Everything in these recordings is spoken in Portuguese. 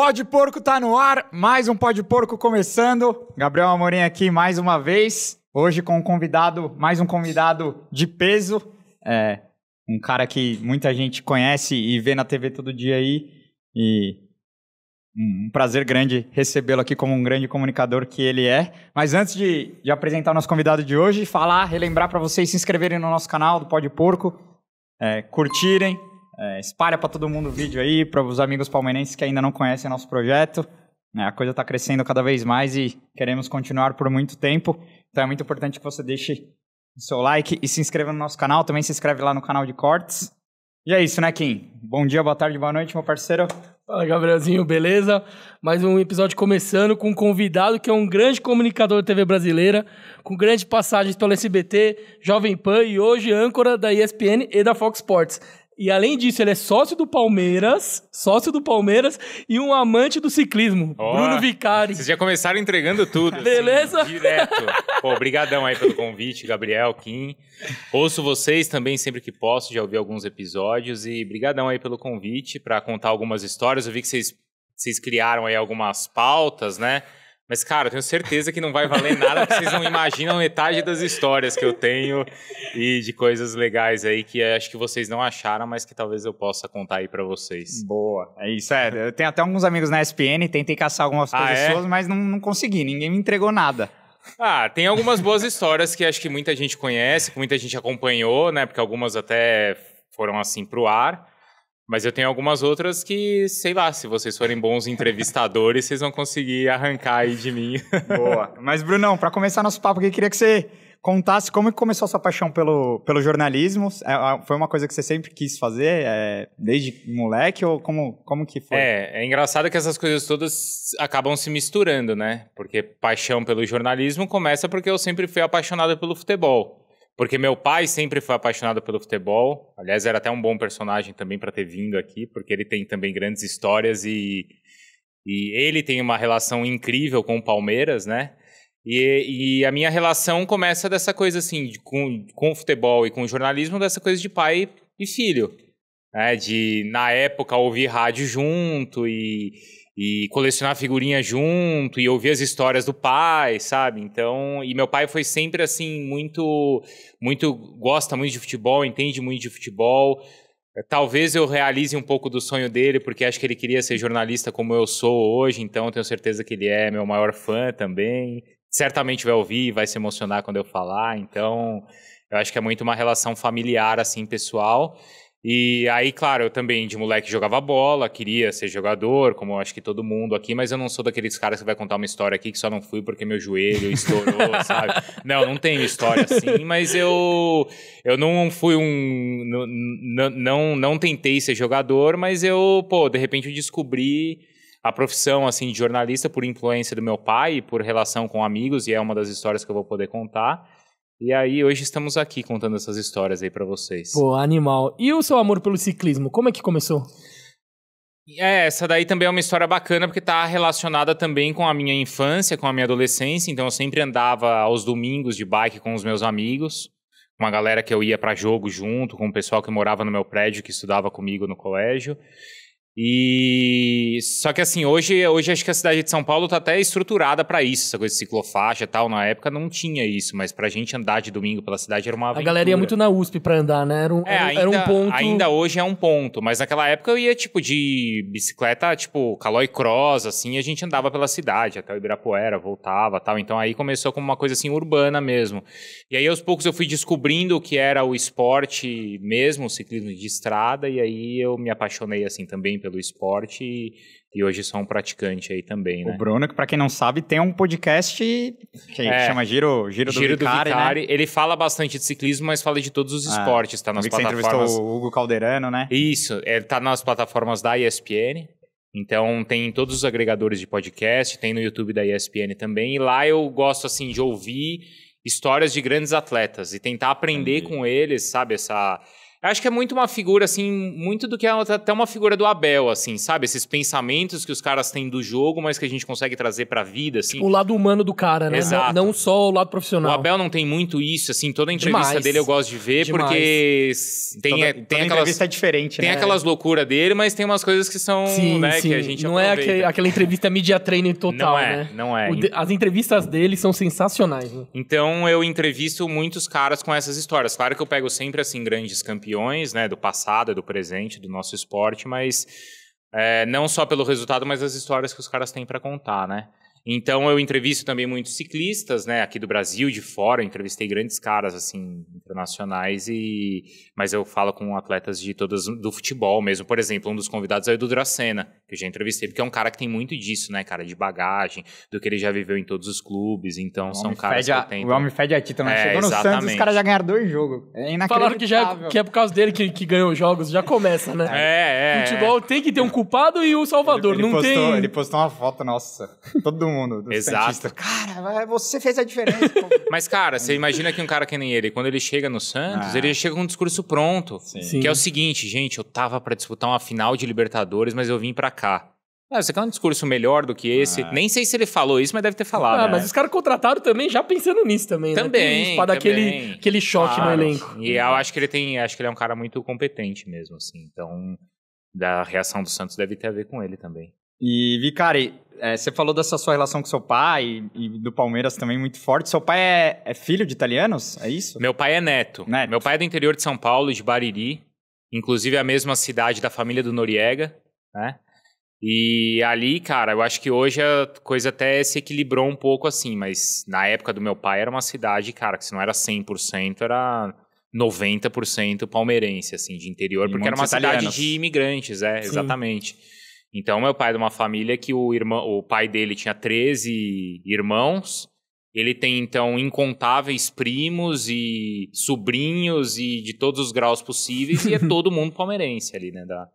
Pode Porco tá no ar, mais um Pode Porco começando. Gabriel Amorim aqui mais uma vez, hoje com um convidado, mais um convidado de peso, é, um cara que muita gente conhece e vê na TV todo dia aí, e um prazer grande recebê-lo aqui como um grande comunicador que ele é. Mas antes de, de apresentar o nosso convidado de hoje, falar, relembrar para vocês se inscreverem no nosso canal do Pode Porco, é, curtirem, é, espalha para todo mundo o vídeo aí, para os amigos palmeirenses que ainda não conhecem nosso projeto. É, a coisa está crescendo cada vez mais e queremos continuar por muito tempo. Então é muito importante que você deixe o seu like e se inscreva no nosso canal. Também se inscreve lá no canal de cortes. E é isso, né, Kim? Bom dia, boa tarde, boa noite, meu parceiro. Fala, Gabrielzinho, beleza? Mais um episódio começando com um convidado que é um grande comunicador da TV brasileira, com grandes passagens pelo SBT, Jovem Pan e hoje âncora da ESPN e da Fox Sports. E além disso, ele é sócio do Palmeiras, sócio do Palmeiras e um amante do ciclismo, oh, Bruno Vicari. Vocês já começaram entregando tudo. Assim, Beleza? Assim, direto. Pô, obrigadão aí pelo convite, Gabriel, Kim. Ouço vocês também sempre que posso, já ouvi alguns episódios e brigadão aí pelo convite para contar algumas histórias. Eu vi que vocês, vocês criaram aí algumas pautas, né? Mas, cara, eu tenho certeza que não vai valer nada, porque vocês não imaginam metade das histórias que eu tenho e de coisas legais aí que acho que vocês não acharam, mas que talvez eu possa contar aí para vocês. Boa. É isso, é. Eu tenho até alguns amigos na SPN, tentei caçar algumas ah, pessoas, é? mas não, não consegui, ninguém me entregou nada. Ah, tem algumas boas histórias que acho que muita gente conhece, que muita gente acompanhou, né? Porque algumas até foram assim pro ar. Mas eu tenho algumas outras que, sei lá, se vocês forem bons entrevistadores, vocês vão conseguir arrancar aí de mim. Boa. Mas, Brunão, para começar nosso papo aqui, queria que você contasse como começou a sua paixão pelo, pelo jornalismo. É, é, foi uma coisa que você sempre quis fazer, é, desde moleque, ou como, como que foi? É, é engraçado que essas coisas todas acabam se misturando, né? Porque paixão pelo jornalismo começa porque eu sempre fui apaixonado pelo futebol. Porque meu pai sempre foi apaixonado pelo futebol. Aliás, era até um bom personagem também para ter vindo aqui, porque ele tem também grandes histórias e, e ele tem uma relação incrível com o Palmeiras, né? E, e, a minha relação começa dessa coisa assim, de, com, com o futebol e com o jornalismo, dessa coisa de pai e filho. Né? De, na época, ouvir rádio junto e, e colecionar figurinha junto e ouvir as histórias do pai, sabe? Então, e meu pai foi sempre assim muito muito gosta muito de futebol, entende muito de futebol. É, talvez eu realize um pouco do sonho dele, porque acho que ele queria ser jornalista como eu sou hoje, então tenho certeza que ele é meu maior fã também. Certamente vai ouvir, vai se emocionar quando eu falar, então eu acho que é muito uma relação familiar assim, pessoal. E aí, claro, eu também de moleque jogava bola, queria ser jogador, como acho que todo mundo aqui, mas eu não sou daqueles caras que vai contar uma história aqui que só não fui porque meu joelho estourou, sabe? Não, não tenho história assim, mas eu eu não fui um não, não não tentei ser jogador, mas eu, pô, de repente eu descobri a profissão assim de jornalista por influência do meu pai, por relação com amigos, e é uma das histórias que eu vou poder contar. E aí, hoje estamos aqui contando essas histórias aí para vocês. Pô, animal. E o seu amor pelo ciclismo, como é que começou? É, essa daí também é uma história bacana, porque tá relacionada também com a minha infância, com a minha adolescência. Então, eu sempre andava aos domingos de bike com os meus amigos, uma galera que eu ia para jogo junto, com o pessoal que morava no meu prédio, que estudava comigo no colégio. E só que assim, hoje, hoje acho que a cidade de São Paulo tá até estruturada para isso, essa coisa de ciclofaixa e tal. Na época não tinha isso, mas pra gente andar de domingo pela cidade era uma aventura. A galera ia muito na USP para andar, né? Era um, é, era, ainda, era um ponto. Ainda hoje é um ponto, mas naquela época eu ia tipo de bicicleta, tipo Calói Cross, assim, a gente andava pela cidade até o Ibirapuera, voltava tal. Então aí começou como uma coisa assim urbana mesmo. E aí aos poucos eu fui descobrindo o que era o esporte mesmo, o ciclismo de estrada, e aí eu me apaixonei assim também pelo esporte e, e hoje são um praticante aí também, né? O Bruno, que para quem não sabe, tem um podcast que é, chama Giro, Giro, Giro do Vicari, do né? Vicari. Né? Ele fala bastante de ciclismo, mas fala de todos os ah, esportes, tá nas plataformas... entrevistou o Hugo Calderano, né? Isso, ele é, tá nas plataformas da ESPN, então tem em todos os agregadores de podcast, tem no YouTube da ESPN também, e lá eu gosto, assim, de ouvir histórias de grandes atletas e tentar aprender Entendi. com eles, sabe, essa acho que é muito uma figura, assim, muito do que é até uma figura do Abel, assim, sabe? Esses pensamentos que os caras têm do jogo, mas que a gente consegue trazer pra vida, assim. o lado humano do cara, né? Exato. Não, não, só o lado profissional. O Abel não tem muito isso, assim, toda entrevista Demais. dele eu gosto de ver, Demais. porque tem, toda, é, tem toda entrevista é diferente, Tem né? aquelas loucuras dele, mas tem umas coisas que são, sim, né, sim. que a gente Não é aproveita. é aquele, aquela entrevista media training total, não é, né? Não é, As entrevistas dele são sensacionais, né? Então, eu entrevisto muitos caras com essas histórias. Claro que eu pego sempre, assim, grandes campeões campeões né, do passado, do presente, do nosso esporte, mas é, não só pelo resultado, mas as histórias que os caras têm para contar, né? Então eu entrevisto também muitos ciclistas, né, aqui do Brasil, de fora, eu entrevistei grandes caras assim internacionais e mas eu falo com atletas de todas do futebol mesmo, por exemplo, um dos convidados é o Edu Dracena, que eu já entrevistei, porque é um cara que tem muito disso, né, cara, de bagagem, do que ele já viveu em todos os clubes, então o são caras que a, tem. O homem fede a título, né? É, Chegou no exatamente. Santos, os caras já ganharam dois jogos. É inacreditável. Falaram que já é que é por causa dele que, que ganhou os jogos, já começa, né? É, é. Futebol tem que ter um culpado e o um salvador, ele, ele não postou, tem. Ele postou uma foto nossa. Todo mundo. Exato. Cara, você fez a diferença. Mas, cara, você imagina que um cara que nem ele, quando ele chega no Santos, ah. ele chega com um discurso pronto. Sim. Que é o seguinte, gente, eu tava para disputar uma final de Libertadores, mas eu vim para cá. Ah, você quer é um discurso melhor do que esse? Ah. Nem sei se ele falou isso, mas deve ter falado. Ah, né? mas os caras contrataram também já pensando nisso também, né? Também, né? Pra dar aquele, aquele choque claro. no elenco. E eu acho que ele tem. Acho que ele é um cara muito competente mesmo, assim. Então, da reação do Santos deve ter a ver com ele também. E, Vicari, é, você falou dessa sua relação com seu pai e, e do Palmeiras também muito forte. Seu pai é, é, filho de italianos? É isso? Meu pai é neto. neto. Meu pai é do interior de São Paulo, de Bariri. Inclusive a mesma cidade da família do Noriega, né? E ali, cara, eu acho que hoje a coisa até se equilibrou um pouco assim, mas na época do meu pai era uma cidade, cara, que se não era 100%, era 90% palmeirense, assim, de interior, e porque era uma cidade de imigrantes, é, Sim. exatamente. Então, meu pai é de uma família que o, irmão, o pai dele tinha 13 irmãos. Ele tem, então, incontáveis primos e sobrinhos e de todos os graus possíveis. e é todo mundo palmeirense ali, né? Da,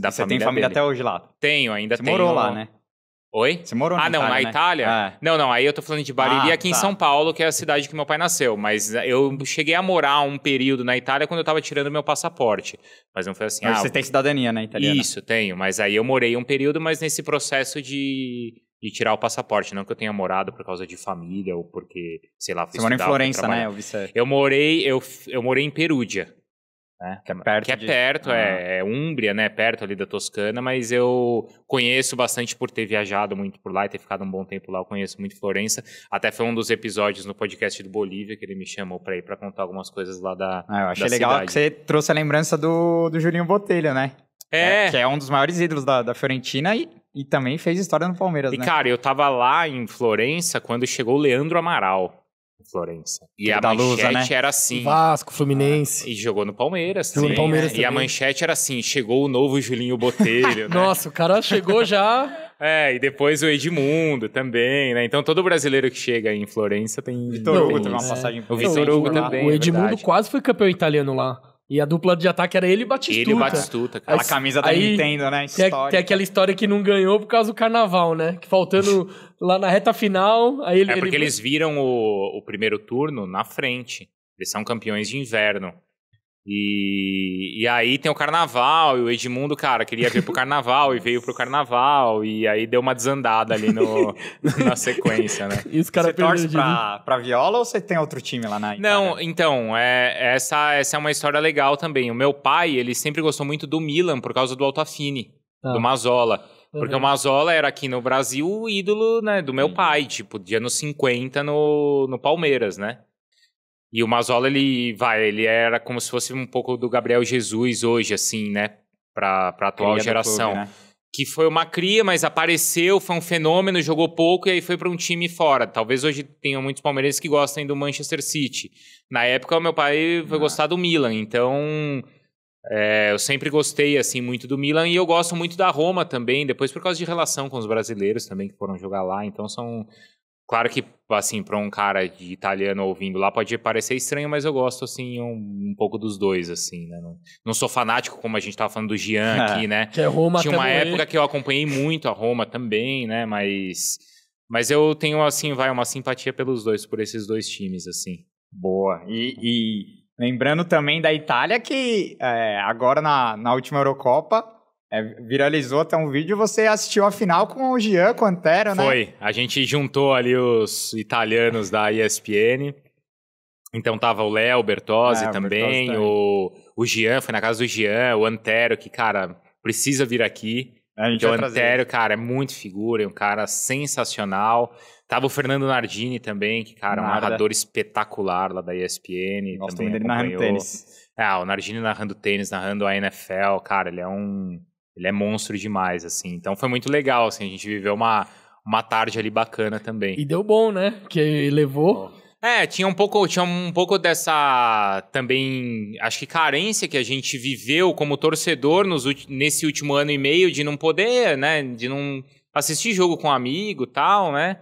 da Você família tem família dele. até hoje lá? Tenho, ainda Você tenho. morou lá, né? Oi? Você morou na ah, não, Itália, na Itália? Né? É. Não, não, aí eu tô falando de Bariri ah, aqui tá. em São Paulo, que é a cidade que meu pai nasceu. Mas é, eu cheguei a morar um período na Itália quando eu tava tirando meu passaporte. Mas não foi assim. Mas ah, você eu... tem cidadania, né, italiana? Isso, tenho. Mas aí eu morei um período, mas nesse processo de, de tirar o passaporte. Não que eu tenha morado por causa de família ou porque, sei lá, fui Você mora em Florença, né? Eu, vi você... eu morei, eu, eu morei em Perúdia né? Que é perto, que é, de... perto é, ah. é, é Úmbria, né? Perto ali da Toscana, mas eu conheço bastante por ter viajado muito por lá e ter ficado um bom tempo lá. Eu conheço muito Florença. Até foi um dos episódios no podcast do Bolívia que ele me chamou para ir para contar algumas coisas lá da. Ah, eu achei da legal cidade. que você trouxe a lembrança do, do Julinho Botelho, né? É. é. Que é um dos maiores ídolos da, da Fiorentina e, e também fez história no Palmeiras, e, né? E, cara, eu tava lá em Florença quando chegou o Leandro Amaral. Florença. E a da manchete Lusa, né? era assim. Vasco, Fluminense. Ah, e jogou no Palmeiras jogou também. No Palmeiras né? E a manchete era assim: chegou o novo Julinho Botelho. né? Nossa, o cara chegou já. É, e depois o Edmundo também, né? Então todo brasileiro que chega em Florença tem. Vitor Hugo tem uma né? passagem. O Vitor Hugo também. O Edmundo é quase foi campeão italiano lá. E a dupla de ataque era ele e Batistuta. Ele e Batistuta, cara. Aí, Aquela camisa da Nintendo, né? Tem, tem, aquela história que não ganhou por causa do carnaval, né? Que faltando lá na reta final. Aí ele, é porque ele... eles viram o, o primeiro turno na frente. Eles são campeões de inverno. E, e aí tem o carnaval, e o Edmundo, cara, queria vir pro carnaval e veio pro carnaval, e aí deu uma desandada ali no, na sequência, né? E os caras torce pra, né? pra viola ou você tem outro time lá na Itália? Não, então, é, essa, essa é uma história legal também. O meu pai, ele sempre gostou muito do Milan por causa do Altafine, ah. do tá. Mazola. Porque uhum. o Mazola era aqui no Brasil o ídolo né, do meu uhum. pai, tipo, dia nos 50 no, no Palmeiras, né? E o Mazola, ele vai, ele era como se fosse um pouco do Gabriel Jesus hoje, assim, né? Pra, pra atual cria geração. Clube, né? Que foi uma cria, mas apareceu, foi um fenômeno, jogou pouco e aí foi para um time fora. Talvez hoje tenha muitos palmeirenses que gostem do Manchester City. Na época, o meu pai foi ah. gostar do Milan, então. É, eu sempre gostei assim muito do Milan e eu gosto muito da Roma também, depois por causa de relação com os brasileiros também que foram jogar lá. Então são Claro que, assim, para um cara de italiano ouvindo lá pode parecer estranho, mas eu gosto, assim, um, um pouco dos dois, assim, né? Não, não, sou fanático, como a gente tava falando do Gian é, aqui, né? Que é Roma Tinha uma época que eu acompanhei muito a Roma também, né? Mas, mas eu tenho, assim, vai, uma simpatia pelos dois, por esses dois times, assim. Boa. E, e lembrando também da Itália, que é, agora na, na última Eurocopa é, viralizou até um vídeo você assistiu a final com o Gian o Antero né? Foi. A gente juntou ali os italianos da ESPN. Então tava o Léo Bertozzi é, também, o, o, Gian, foi na casa do Gian, o Antero, que, cara, precisa vir aqui. A gente o então, Antero, cara, é muito figura, é um cara sensacional. Tava o Fernando Nardini também, que, cara, é um narrador espetacular lá da ESPN. Gosto também dele narrando tênis. Ah, o Nardini narrando tênis, narrando a NFL, cara, ele é um ele é monstro demais, assim. Então foi muito legal, assim, a gente viveu uma, uma tarde ali bacana também. E deu bom, né? Que levou. É, tinha um pouco, tinha um pouco dessa também, acho que carência que a gente viveu como torcedor nos, nesse último ano e meio de não poder, né, de não assistir jogo com um amigo, tal, né?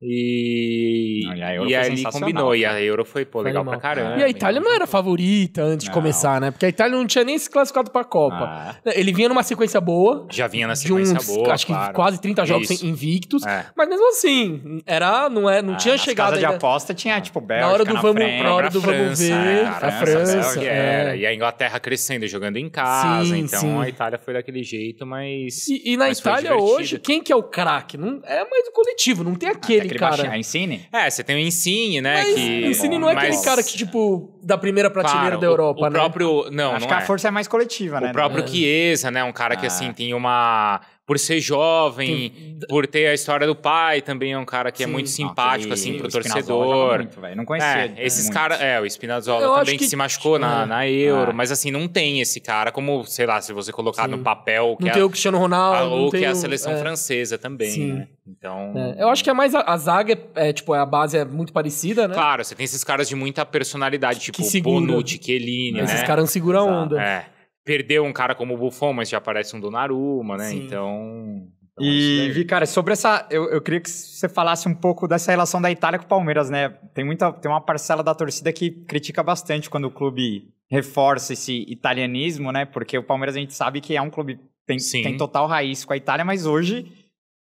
E, não, e, e ali combinou. Né? E a né? Euro foi, pô, legal pra caramba. E a né? Itália não era favorita antes não. de começar, né? Porque a Itália não tinha nem se classificado pra Copa. Ah. Ele vinha numa sequência boa. Já vinha na sequência uns, boa. Acho claro. que quase 30 jogos Isso. invictos. É. Mas mesmo assim, era, não, é, não ah, tinha chegado. Casa de aposta tinha, é. tipo, Bélgica. Na hora do na vamos, frente, na hora do França, vamos ver. É, a França. A França é. E a Inglaterra crescendo, jogando em casa. Sim, então sim. a Itália foi daquele jeito, mas. E, e na mas Itália hoje, quem que é o craque? É mais o coletivo, não tem ah, aquele aquele cara. Baixinho, a ah, Insigne? É, você tem o Insigne, né? Mas que... Insigne não é mas... aquele cara que, tipo, da primeira prateleira claro, da Europa, o, o né? próprio... Não, Acho não que é. a força é mais coletiva, né? O próprio é. Chiesa, né? Um cara que, ah. assim, tem uma por ser jovem, por ter a história do pai, também é um cara que é Sim. é muito simpático, assim, pro o torcedor. Muito, não conhecia. É, esses caras. É, o Spinazzola eu também que... se machucou na, é. na Euro. Ah. Mas assim, não tem esse cara como, sei lá, se você colocar Sim. no papel. Que não é tem o Cristiano Ronaldo. ou que é a seleção francesa também, né? Então. Eu acho que é mais a, a zaga, é, tipo, a base é muito parecida, né? Claro, você tem esses caras de muita personalidade, tipo que Bonucci, Chiellini, né? Esses caras não seguram a onda. É perdeu um cara como o Buffon, mas já aparece um Donnarumma, né? Sim. Então... então e, é Vi, cara, sobre essa. Eu, eu queria que você falasse um pouco dessa relação da Itália com o Palmeiras, né? Tem, muita, tem uma parcela da torcida que critica bastante quando o clube reforça esse italianismo, né? Porque o Palmeiras a gente sabe que é um clube tem, tem total raiz com a Itália, mas hoje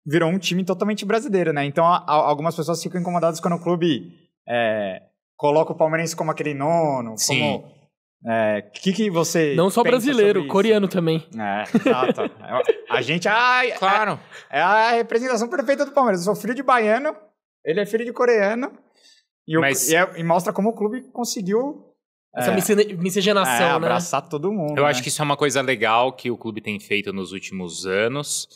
virou um time totalmente brasileiro, né? Então a, algumas pessoas ficam incomodadas quando o clube é, coloca o palmeirense como aquele nono, Sim. como o é, que, que você. Não só brasileiro, coreano também. É, exato. É, a gente é, claro. É, é, a representação perfeita do Palmeiras. Eu sou filho de baiano, ele é filho de coreano. E, Mas... o, e, é, e mostra como o clube conseguiu. Essa é, miscigenação, é, né? abraçar né? todo mundo. Eu né? acho que isso é uma coisa legal que o clube tem feito nos últimos anos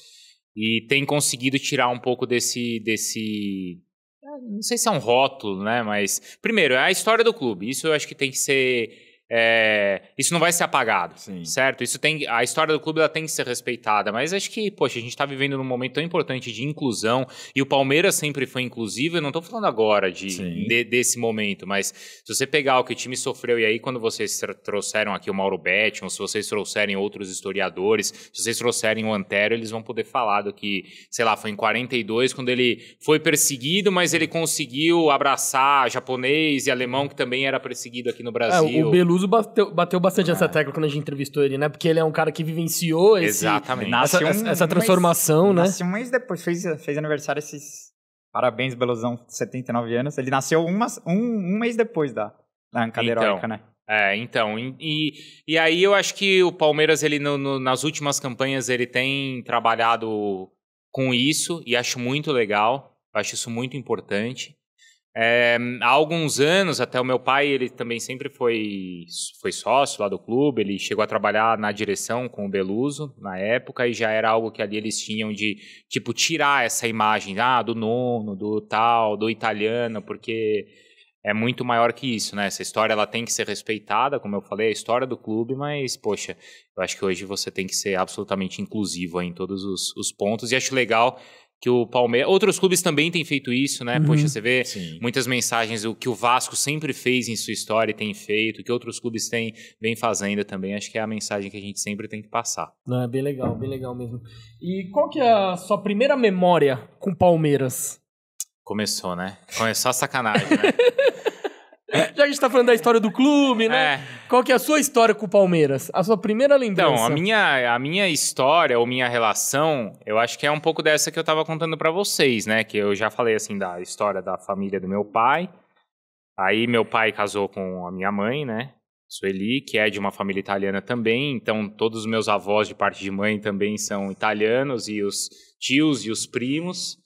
e tem conseguido tirar um pouco desse, desse ah, não sei se é um rótulo, né? Mas, primeiro, é a história do clube. Isso eu acho que tem que ser é, isso não vai ser apagado, Sim. certo? Isso tem, a história do clube ela tem que ser respeitada, mas acho que, poxa, a gente está vivendo num momento tão importante de inclusão e o Palmeiras sempre foi inclusivo. Eu não estou falando agora de, de, desse momento, mas se você pegar o que o time sofreu e aí quando vocês trouxeram aqui o Mauro Betting, ou se vocês trouxerem outros historiadores, se vocês trouxerem o Antero, eles vão poder falar do que, sei lá, foi em 42 quando ele foi perseguido, mas ele conseguiu abraçar japonês e alemão que também era perseguido aqui no Brasil. É, o Beluso bateu, bateu bastante é. essa tecla quando a gente entrevistou ele, né? Porque ele é um cara que vivenciou esse, Essa, um, essa, transformação, um né? Nasceu um mês depois, fez, fez aniversário esses... Parabéns, Belozão, 79 anos. Ele nasceu uma, um, um mês depois da, da cadeira então, né? É, então, e, e aí eu acho que o Palmeiras, ele no, no, nas últimas campanhas, ele tem trabalhado com isso e acho muito legal, acho isso muito importante. É, há alguns anos, até o meu pai, ele também sempre foi, foi sócio lá do clube, ele chegou a trabalhar na direção com o Beluso na época, e já era algo que ali eles tinham de, tipo, tirar essa imagem ah, do nono, do tal, do italiano, porque é muito maior que isso, né? Essa história ela tem que ser respeitada, como eu falei, é a história do clube, mas, poxa, eu acho que hoje você tem que ser absolutamente inclusivo em todos os, os pontos, e acho legal que o Palmeiras. Outros clubes também têm feito isso, né? Uhum. Poxa, você vê Sim. muitas mensagens, o que o Vasco sempre fez em sua história e tem feito, que outros clubes têm, vem fazendo também. Acho que é a mensagem que a gente sempre tem que passar. Não, é bem legal, bem legal mesmo. E qual que é a sua primeira memória com Palmeiras? Começou, né? Começou a sacanagem, né? Já a gente tá falando da história do clube, né? É. Qual que é a sua história com o Palmeiras? A sua primeira lembrança? Então, a minha, a minha história ou minha relação, eu acho que é um pouco dessa que eu tava contando para vocês, né? Que eu já falei, assim, da história da família do meu pai. Aí meu pai casou com a minha mãe, né? Sueli, que é de uma família italiana também. Então, todos os meus avós de parte de mãe também são italianos e os tios e os primos.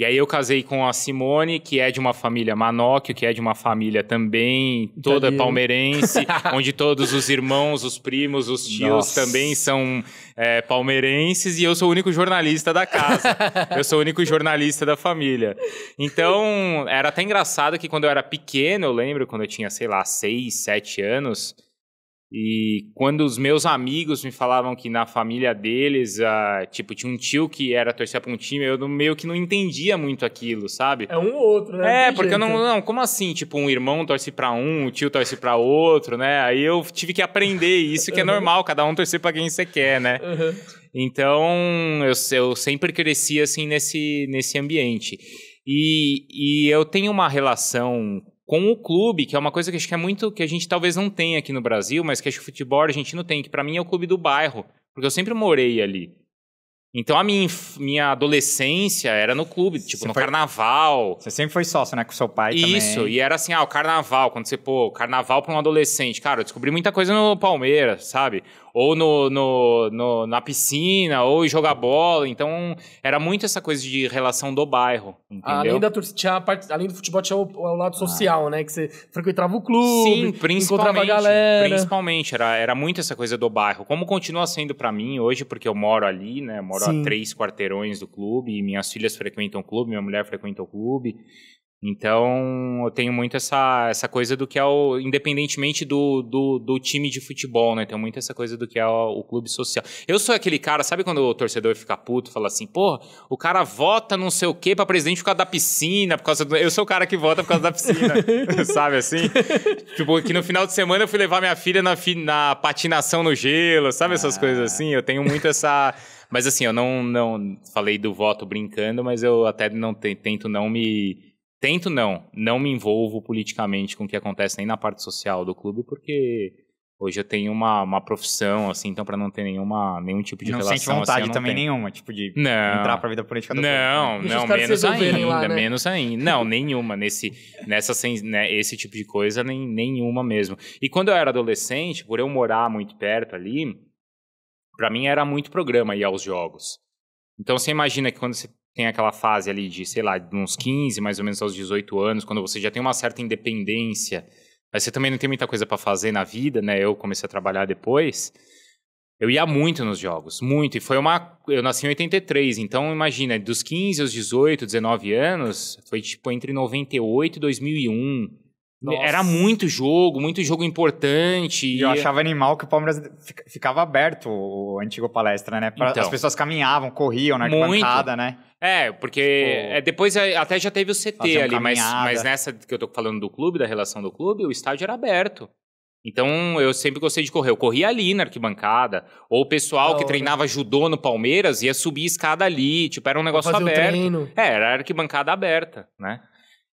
E aí eu casei com a Simone, que é de uma família manóquio, que é de uma família também toda palmeirense, onde todos os irmãos, os primos, os tios Nossa. também são é, palmeirenses, e eu sou o único jornalista da casa. eu sou o único jornalista da família. Então, era até engraçado que quando eu era pequeno, eu lembro, quando eu tinha, sei lá, seis, sete anos, e quando os meus amigos me falavam que na família deles, ah, tipo, tinha um tio que era torcer para um time, eu meio que não entendia muito aquilo, sabe? É um ou outro, né? É, Tem porque eu não, né? não, como assim? Tipo, um irmão torce para um, o tio torce para outro, né? Aí eu tive que aprender isso, que é normal, cada um torcer para quem você quer, né? Uhum. Então, eu, eu sempre cresci assim nesse, nesse ambiente. E, e eu tenho uma relação com o clube, que é uma coisa que acho que é muito que a gente talvez não tenha aqui no Brasil, mas que acho que o futebol argentino tem, que para mim é o clube do bairro, porque eu sempre morei ali. Então a minha, minha adolescência era no clube, tipo, você no foi... carnaval. Você sempre foi sócio, né? Com seu pai também. Isso, e era assim, ah, o carnaval, quando você, pô, carnaval pra um adolescente. Cara, eu descobri muita coisa no Palmeiras, sabe? Ou no, no, no na piscina, ou jogar bola. Então, era muito essa coisa de relação do bairro, ah, entendeu? Além, da, torcida parte, além do futebol, tinha o, o lado social, ah. né? Que você frequentava o clube, Sim, principalmente, encontrava a galera. Principalmente, era, era muito essa coisa do bairro. Como continua sendo para mim hoje, porque eu moro ali, né? moro moro Sim. a três quarteirões do clube, minhas filhas frequentam o clube, minha mulher frequenta o clube. Então, eu tenho muito essa, essa coisa do que é o. Independentemente do, do, do time de futebol, né? Tenho muito essa coisa do que é o, o, clube social. Eu sou aquele cara, sabe quando o torcedor fica puto, fala assim, porra, o cara vota não sei o quê pra presidente por causa da piscina, por causa do... Eu sou o cara que vota por causa da piscina, sabe assim? tipo, que no final de semana eu fui levar minha filha na, fi... na patinação no gelo, sabe? Ah. Essas coisas assim. Eu tenho muito essa. Mas assim, eu não, não falei do voto brincando, mas eu até não tento não me tento não, não me envolvo politicamente com o que acontece nem na parte social do clube, porque hoje eu tenho uma, uma profissão, assim, então para não ter nenhuma, nenhum tipo de não relação. sente assim, vontade assim, também tenho. nenhuma, tipo, de não, entrar pra vida política do né? Não, clube, não, menos ainda, lá, né? menos ainda. Não, nenhuma, nesse, nessa, né, esse tipo de coisa, nem, nenhuma mesmo. E quando eu era adolescente, por eu morar muito perto ali, para mim era muito programa ir aos jogos. Então você imagina que quando você tem aquela fase ali de, sei lá, de uns 15, mais ou menos aos 18 anos, quando você já tem uma certa independência, mas você também não tem muita coisa para fazer na vida, né? Eu comecei a trabalhar depois. Eu ia muito nos jogos, muito. E foi uma. Eu nasci em 83, então imagina, dos 15 aos 18, 19 anos, foi tipo entre 98 e 2001. Nossa. Era muito jogo, muito jogo importante. E eu achava animal que o Palmeiras ficava aberto, o antigo palestra, né? Pra, então, as pessoas caminhavam, corriam na arquibancada, muito. né? É, porque tipo, é, depois é, até já teve o CT ali, mas, mas nessa que eu tô falando do clube, da relação do clube, o estádio era aberto. Então eu sempre gostei de correr. Eu corria ali na arquibancada. Ou o pessoal oh, que treinava judô no Palmeiras ia subir escada ali. Tipo, era um negócio aberto. Um é, era arquibancada aberta, né?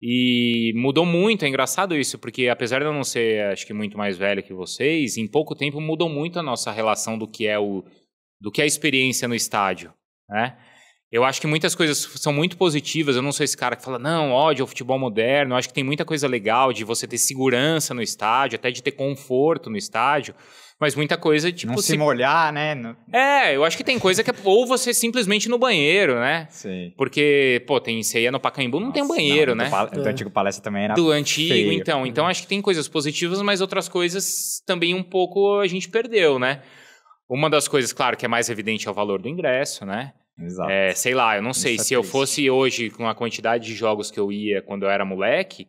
E mudou muito, é engraçado isso, porque apesar de eu não ser, acho que muito mais velho que vocês, em pouco tempo mudou muito a nossa relação do que é o do que é a experiência no estádio, né? Eu acho que muitas coisas são muito positivas. Eu não sou esse cara que fala, não, ódio ao futebol moderno. Eu acho que tem muita coisa legal de você ter segurança no estádio, até de ter conforto no estádio. Mas muita coisa, tipo. Não se, se... molhar, né? No... É, eu acho que tem coisa que. É... Ou você simplesmente no banheiro, né? Sim. Porque, pô, tem, isso aí no Pacaembu, não Nossa, tem um banheiro, não, né? Do, pal... é. do, antigo palestra também era. Do antigo, feio. então. Uhum. Então acho que tem coisas positivas, mas outras coisas também um pouco a gente perdeu, né? Uma das coisas, claro, que é mais evidente é o valor do ingresso, né? Exato. É, sei lá, eu não sei. É se eu fosse hoje com a quantidade de jogos que eu ia quando eu era moleque,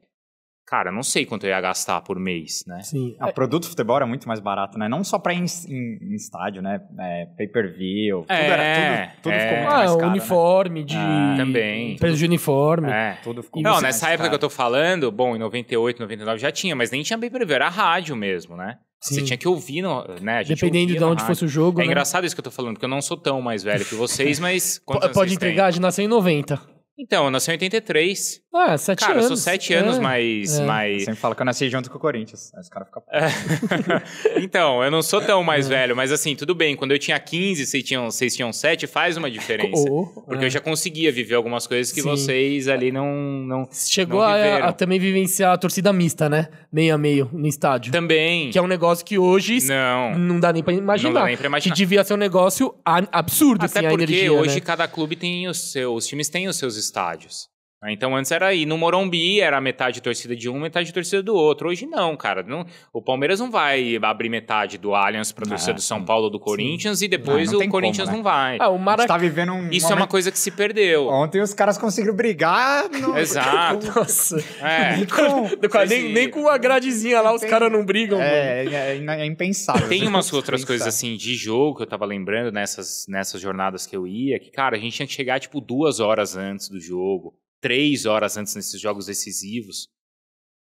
cara, não sei quanto eu ia gastar por mês, né? Sim, o é. ah, produto futebol era muito mais barato, né? Não só pra em, em, em estádio, né? É, Pay-per-view, tudo, é, era, tudo, tudo é. ficou muito ah, mais caro, né? uniforme né? de... Ah. também. Preço de uniforme. É. Tudo ficou Não, nessa época caro. que eu tô falando, bom, em 98, 99 já tinha, mas nem tinha pay-per-view, era rádio mesmo, né? Sim. Você tinha que ouvir, no, né? Dependendo de onde fosse o jogo. É né? engraçado isso que eu tô falando, porque eu não sou tão mais velho que vocês, mas. Pode entregar, a gente nasceu em 90. Então, eu nasci em 83. Ah, sete cara, anos. Cara, eu sou sete é, anos mais, mas. É. mais... Sempre fala que eu nasci junto com o Corinthians. Aí os caras ficam... É. então, eu não sou tão mais é. velho, mas assim, tudo bem. Quando eu tinha 15, vocês tinham, vocês tinham 7, faz uma diferença. Oh, porque eu é. já conseguia viver algumas coisas que Sim. vocês ali não não Chegou não a, a, também vivenciar a torcida mista, né? Meio a meio, no estádio. Também. Que é um negócio que hoje não, não dá nem pra imaginar. Não dá nem pra imaginar. Que devia ser um negócio absurdo, Até assim, porque energia, né? hoje né? cada clube tem os seus... Os times têm os seus estádios. Ah, então antes era aí, no Morumbi era metade torcida de um, metade torcida do outro. Hoje não, cara. Não, o Palmeiras não vai abrir metade do Allianz para torcida ah, do São Paulo do Corinthians sim. e depois não, não o Corinthians como, né? não vai. Ah, o Marac... tá vivendo um Isso momento... é uma coisa que se perdeu. Ontem os caras conseguiram brigar no... Exato. Nossa. É. Nem, com, nem, nem, com a gradezinha lá os Tem... caras não brigam. É, é é, é, é, impensável. Tem né? umas outras coisas assim de jogo que eu tava lembrando nessas, nessas jornadas que eu ia, que cara, a gente tinha que chegar tipo duas horas antes do jogo três horas antes nesses jogos decisivos.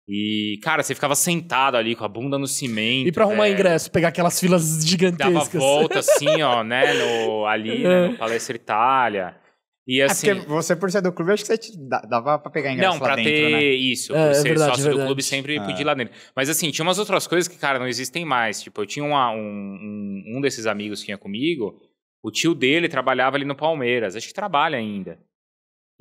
E, cara, você ficava sentado ali com a bunda no cimento. E pra arrumar né? ingresso, pegar aquelas filas gigantescas. Dava volta assim, ó, né, no, ali, né, no é. Palestra Itália. E é, assim. É você, por ser do clube, acho que você dava pra pegar ingresso não, lá pra ter né? isso. É, é ser é verdade, sócio do clube, sempre podia ir lá dentro. Mas assim, tinha umas outras coisas que, cara, não existem mais. Tipo, eu tinha uma, um, um, um desses amigos que tinha comigo, o tio dele trabalhava ali no Palmeiras. Acho que trabalha ainda.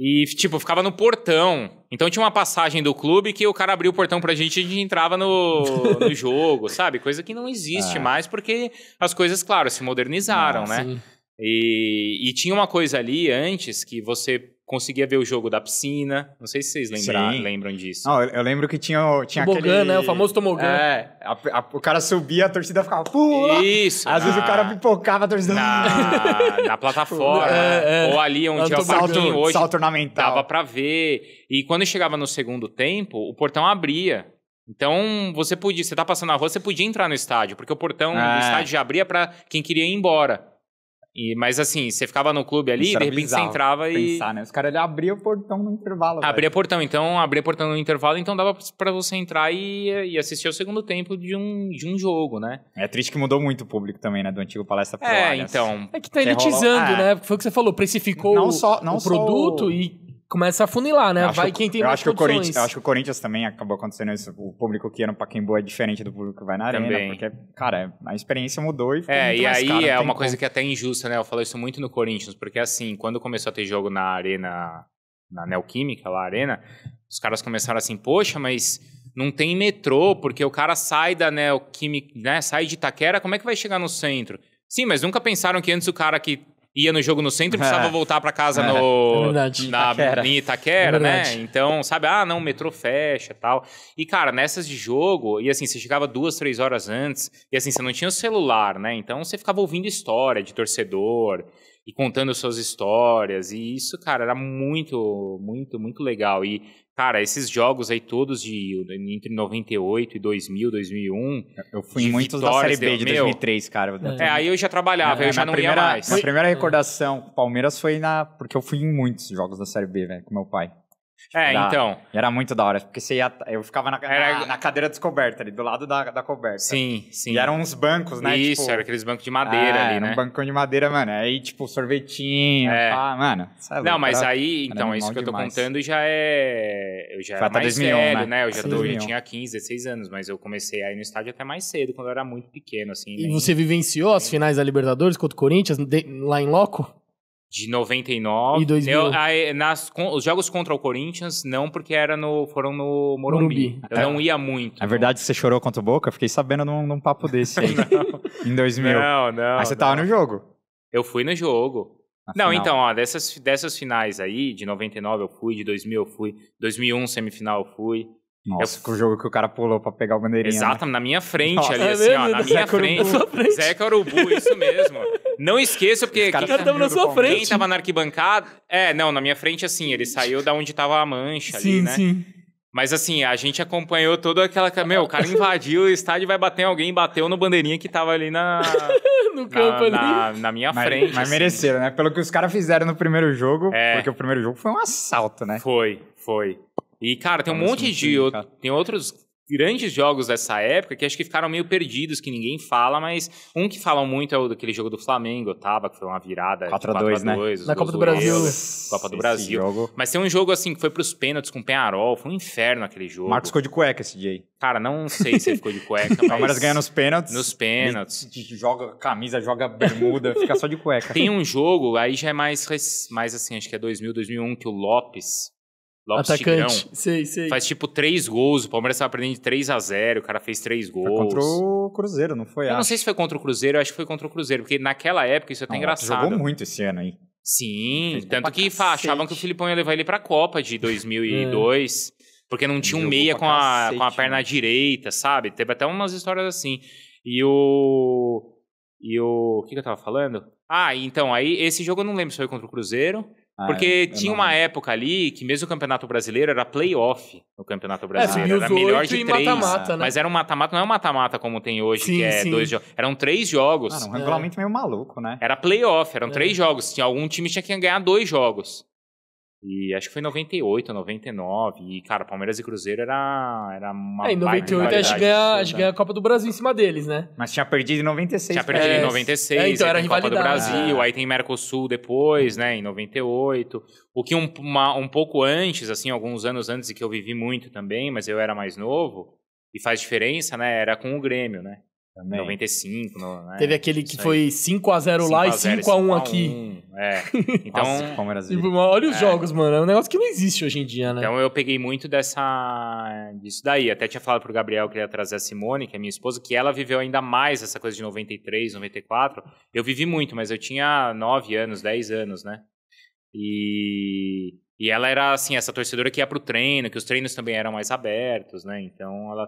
E, tipo, ficava no portão. Então tinha uma passagem do clube que o cara abria o portão pra gente e a gente entrava no, no jogo, sabe? Coisa que não existe é. mais, porque as coisas, claro, se modernizaram, ah, né? E, e, tinha uma coisa ali antes que você conseguia ver o jogo da piscina. Não sei se vocês lembra, lembram disso. Não, eu, lembro que tinha, tinha tobogã, aquele... né? O famoso tobogã. É, a, a, o cara subia, a torcida ficava... Pula! Isso! Às na... vezes o cara ah. pipocava, a torcida... Na, na plataforma. é, é. Ou ali onde é o salto, hoje. Salto ornamental. Dava pra ver. E quando chegava no segundo tempo, o portão abria. Então, você podia... Você tá passando na rua, você podia entrar no estádio. Porque o portão do é. estádio já abria para quem queria ir embora. E, mas assim, você ficava no clube ali, de repente você entrava e. Pensar, né? Os caras abriam o portão no intervalo. Abria velho. portão, então, abria portão no intervalo, então dava para você entrar e, e assistir o segundo tempo de um, de um jogo, né? É triste que mudou muito o público também, né? Do antigo palestra pro É, então. É que tá elitizando, rolou... Ah, é. né? Foi o que você falou, precificou não só, não o produto só... e começa a funilar, né? Vai quem tem eu mais acho eu acho que o Corinthians também acabou acontecendo isso. O público que ia no Pacaembu é diferente do público que vai na arena. Também. Porque, cara, a experiência mudou e ficou É, e aí é uma coisa como... que é até injusta, né? Eu falo isso muito no Corinthians, porque assim, quando começou a ter jogo na arena, na Neoquímica, lá arena, os caras começaram assim, poxa, mas não tem metrô, porque o cara sai da Neoquímica, né? Sai de Itaquera, como é que vai chegar no centro? Sim, mas nunca pensaram que antes o cara que ia no jogo no centro e é. precisava voltar para casa no, é, é na Itaquera, em Itaquera é né? Então, sabe, ah, não, o metrô fecha tal. E, cara, nessas de jogo, e assim, você chegava duas, três horas antes, e assim, você não tinha o celular, né? Então você ficava ouvindo história de torcedor e contando suas histórias. E isso, cara, era muito, muito, muito legal. E Cara, esses jogos aí todos de entre 98 e 2000, 2001. Eu fui em muitos da Série B de 2003, cara. É. é. aí eu já trabalhava, é, eu já não primeira, ia mais. Minha primeira recordação, Palmeiras foi na. Porque eu fui em muitos jogos da Série B, velho, com meu pai. Tipo, é, então. Era muito da hora, porque você ia, eu ficava na, era, na, cadeira descoberta ali, do lado da, da coberta. Sim, sim. E eram uns bancos, né? Isso, tipo, era aqueles bancos de madeira é, ali, né? um bancão de madeira, mano. Aí, tipo, sorvetinho, é. pá, mano. Sabe, é Não, mas era, aí, então, isso que eu tô demais. contando já é... Eu já Foi era mais 2001, velho, né? né? Eu já tô, eu tinha 15, 16 anos, mas eu comecei aí no estádio até mais cedo, quando eu era muito pequeno, assim. E né? você vivenciou as finais da Libertadores contra o Corinthians, de, lá em Loco? de 99. E 2000. Eu, aí, nas, com, os jogos contra o Corinthians, não, porque era no, foram no Morumbi. Morumbi. Eu é. não ia muito. A é não. verdade, você chorou contra o Boca? Fiquei sabendo num, num papo desse aí, em 2000. Não, não. Mas você não. tava no jogo. Eu fui no jogo. Na não, final. então, ó, dessas, dessas finais aí, de 99 eu fui, de 2000 eu fui, 2001 semifinal eu fui, é Nossa, eu... o jogo que o cara pulou pra pegar o bandeirinha. Né? Exato, né? na minha frente Nossa, ali, é assim, ó. Na né? minha frente. frente. Zeca Urubu, isso mesmo. Não esqueça, porque. Cara quem, tá na sua frente. quem tava na arquibancada. É, não, na minha frente, assim, ele saiu da onde tava a mancha sim, ali, né? Sim. Mas assim, a gente acompanhou toda aquela. Meu, o cara invadiu o estádio vai bater em alguém, bateu no bandeirinha que tava ali na. no campo na, ali. Na, na minha mas, frente. Mas assim. mereceram, né? Pelo que os caras fizeram no primeiro jogo. É. Porque o primeiro jogo foi um assalto, né? Foi, foi. E, cara, tem um monte de. Outro, tem outros grandes jogos dessa época que acho que ficaram meio perdidos, que ninguém fala, mas um que falam muito é o daquele jogo do Flamengo, Tava, que foi uma virada 4x2, né? Na Copa do Brasil. Copa do Brasil. Jogo. Mas tem um jogo assim que foi pros pênaltis com o Penharol, foi um inferno aquele jogo. Marcos ficou de cueca esse dia Cara, não sei se ele ficou de cueca, mas... Palmeiras ganha nos pênaltis. Nos pênaltis. Joga camisa, joga bermuda, fica só de cueca. Tem um jogo, aí já é mais, mais assim, acho que é 2000, 2001, que o Lopes Lopes Atacante. Tigrão, sei, sei. Faz tipo três gols. O Palmeiras estava perdendo de 3 a 0 O cara fez três gols. Foi contra o Cruzeiro, não foi? Eu acho. não sei se foi contra o Cruzeiro. Eu acho que foi contra o Cruzeiro. Porque naquela época isso é até não, ah, engraçado. Jogou muito esse ano aí. Sim. tanto que cacete. achavam que o Filipão ia levar ele para a Copa de 2002. é. Porque não tinha um meia com a, com a perna né? direita, sabe? Teve até umas histórias assim. E o... E o... O que, que eu tava falando? Ah, então, aí esse jogo eu não lembro se foi contra o Cruzeiro ah, Porque ah, tinha não... uma época ali que mesmo o Campeonato Brasileiro era playoff no Campeonato é, Brasileiro. É, era melhor de três. Mata -mata, né? Mas era um mata-mata, não é um mata-mata como tem hoje, sim, que é sim. dois jogos. Eram três jogos. Ah, um regulamento é. meio maluco, né? Era playoff, eram é. três jogos. Tinha algum time tinha que ganhar dois jogos. E acho que foi 98, 99. E, cara, Palmeiras e Cruzeiro era, era uma. É, em 98 a gente, ganha, a gente ganha a Copa do Brasil em cima deles, né? Mas tinha perdido em 96. Tinha perdido é, em 96. É, então era Copa do Brasil, é. aí tem Mercosul depois, né? Em 98. O que um, uma, um pouco antes, assim, alguns anos antes, e que eu vivi muito também, mas eu era mais novo, e faz diferença, né? Era com o Grêmio, né? Também. 95, no, né? Teve aquele que foi 5x0 lá e 5x1 aqui. É. Então, Nossa, Palmeiras tipo, olha os é. jogos, mano. É um negócio que não existe hoje em dia, né? Então eu peguei muito dessa disso daí. Até tinha falado pro Gabriel que ele ia trazer a Simone, que é minha esposa, que ela viveu ainda mais essa coisa de 93, 94. Eu vivi muito, mas eu tinha 9 anos, 10 anos, né? E e ela era assim, essa torcedora que ia pro treino, que os treinos também eram mais abertos, né? Então ela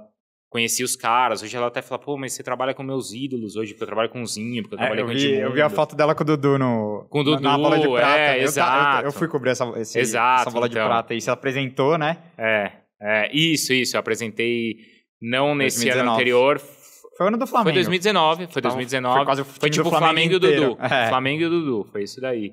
conheci os caras. Hoje ela até fala, pô, mas você trabalha com meus ídolos hoje, porque eu trabalho com o Zinho, porque eu trabalho é, eu com o Edmundo. Eu vi a foto dela com o Dudu no... Com o Dudu, na, na bola de é, prata. É, eu, exato. Eu, eu, fui cobrir essa, esse, exato, essa bola então. de prata e se apresentou, né? É, é, isso, isso. Eu apresentei não nesse 2019. ano anterior. Foi o ano do Flamengo. Foi 2019, foi 2019. Então, foi quase o foi tipo Flamengo, Flamengo e Dudu. É. Flamengo e Dudu, foi isso daí.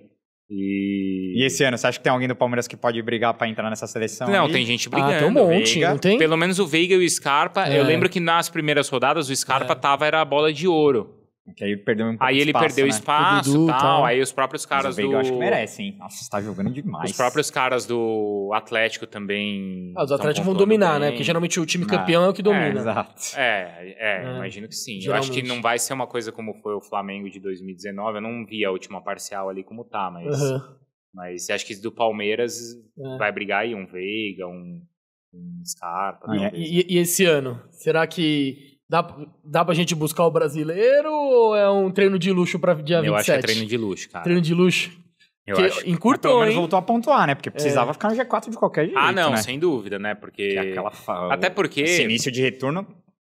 E... e... esse ano, você acha que tem alguém do Palmeiras que pode brigar para entrar nessa seleção? Não, aí? tem gente brigando. Ah, tem um monte, Veiga, não tem? Pelo menos o Veiga e o Scarpa. É. Eu lembro que nas primeiras rodadas o Scarpa é. tava, era a bola de ouro. Que aí perdeu um pouco Aí ele espaço, perdeu né? espaço e tal, tal. Tá. Aí os próprios caras Veiga, do. Eu acho que merece, hein? Nossa, você tá jogando demais. Os próprios caras do Atlético também. Ah, os Atlético vão dominar, né? bem. né? Porque geralmente o time ah, campeão ah, é o que domina. É, exato. É, é, é, imagino que sim. Geralmente. Eu acho que não vai ser uma coisa como foi o Flamengo de 2019. Eu não vi a última parcial ali como tá, mas. Uhum. Mas acho que do Palmeiras é. vai brigar aí um Veiga, um, um Scarpa. Ah, é. e, né? e, e esse ano? Será que Dá, dá pra gente buscar o brasileiro ou é um treino de luxo pra dia Eu 27? Eu acho que é treino de luxo, cara. Treino de luxo. Eu que acho. Encurtou, Mas pelo menos voltou a pontuar, né? Porque é. precisava é. ficar no G4 de qualquer ah, jeito, Ah, não, né? sem dúvida, né? Porque... aquela fa... Até porque... Esse início de retorno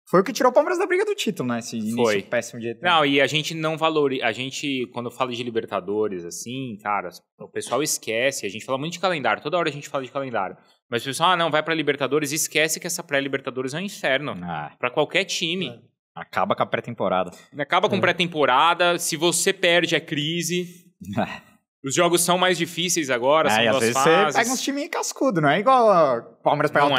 foi o que tirou o Palmeiras da briga do título, né? Esse início foi. péssimo de retorno. Não, e a gente não valoriza... A gente, quando fala de Libertadores, assim, cara, o pessoal esquece. A gente fala muito de calendário. Toda hora a gente fala de calendário. Mas o pessoal, assim, ah, não, vai pra Libertadores, esquece que essa pré-Libertadores é um inferno. Ah. para qualquer time. É. Acaba com a pré-temporada. Acaba com é. pré-temporada, se você perde é crise. Os jogos são mais difíceis agora, é, são duas às vezes fases. Você pega uns times cascudo, não é igual Palmeiras pegar o é,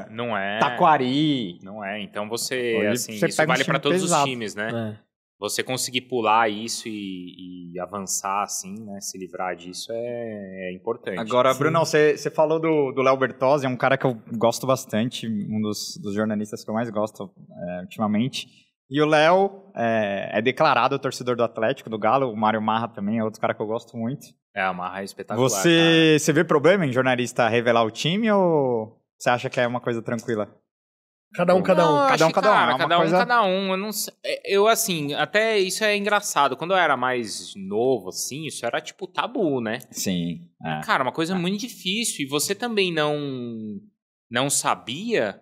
Tucumã, não é, Taquari. Não é, então você, assim, você isso vale para todos pesado. os times, né? É você conseguir pular isso e, e, avançar, assim, né? Se livrar disso é, é importante. Agora, Sim. Bruno, você, falou do, Léo Bertozzi, é um cara que eu gosto bastante, um dos, dos jornalistas que eu mais gosto é, ultimamente. E o Léo é, é, declarado torcedor do Atlético, do Galo. O Mário Marra também é outro cara que eu gosto muito. É, o Marra é espetacular. Você, você vê problema em jornalista revelar o time ou você acha que é uma coisa tranquila? Cada um, cada um. Não, cada um, cada um. é cada um, cada um. Eu, não sei. É, eu, assim, até isso é engraçado. Quando eu era mais novo, assim, isso era tipo tabu, né? Sim. É. Cara, uma coisa é. muito difícil. E você também não, não sabia,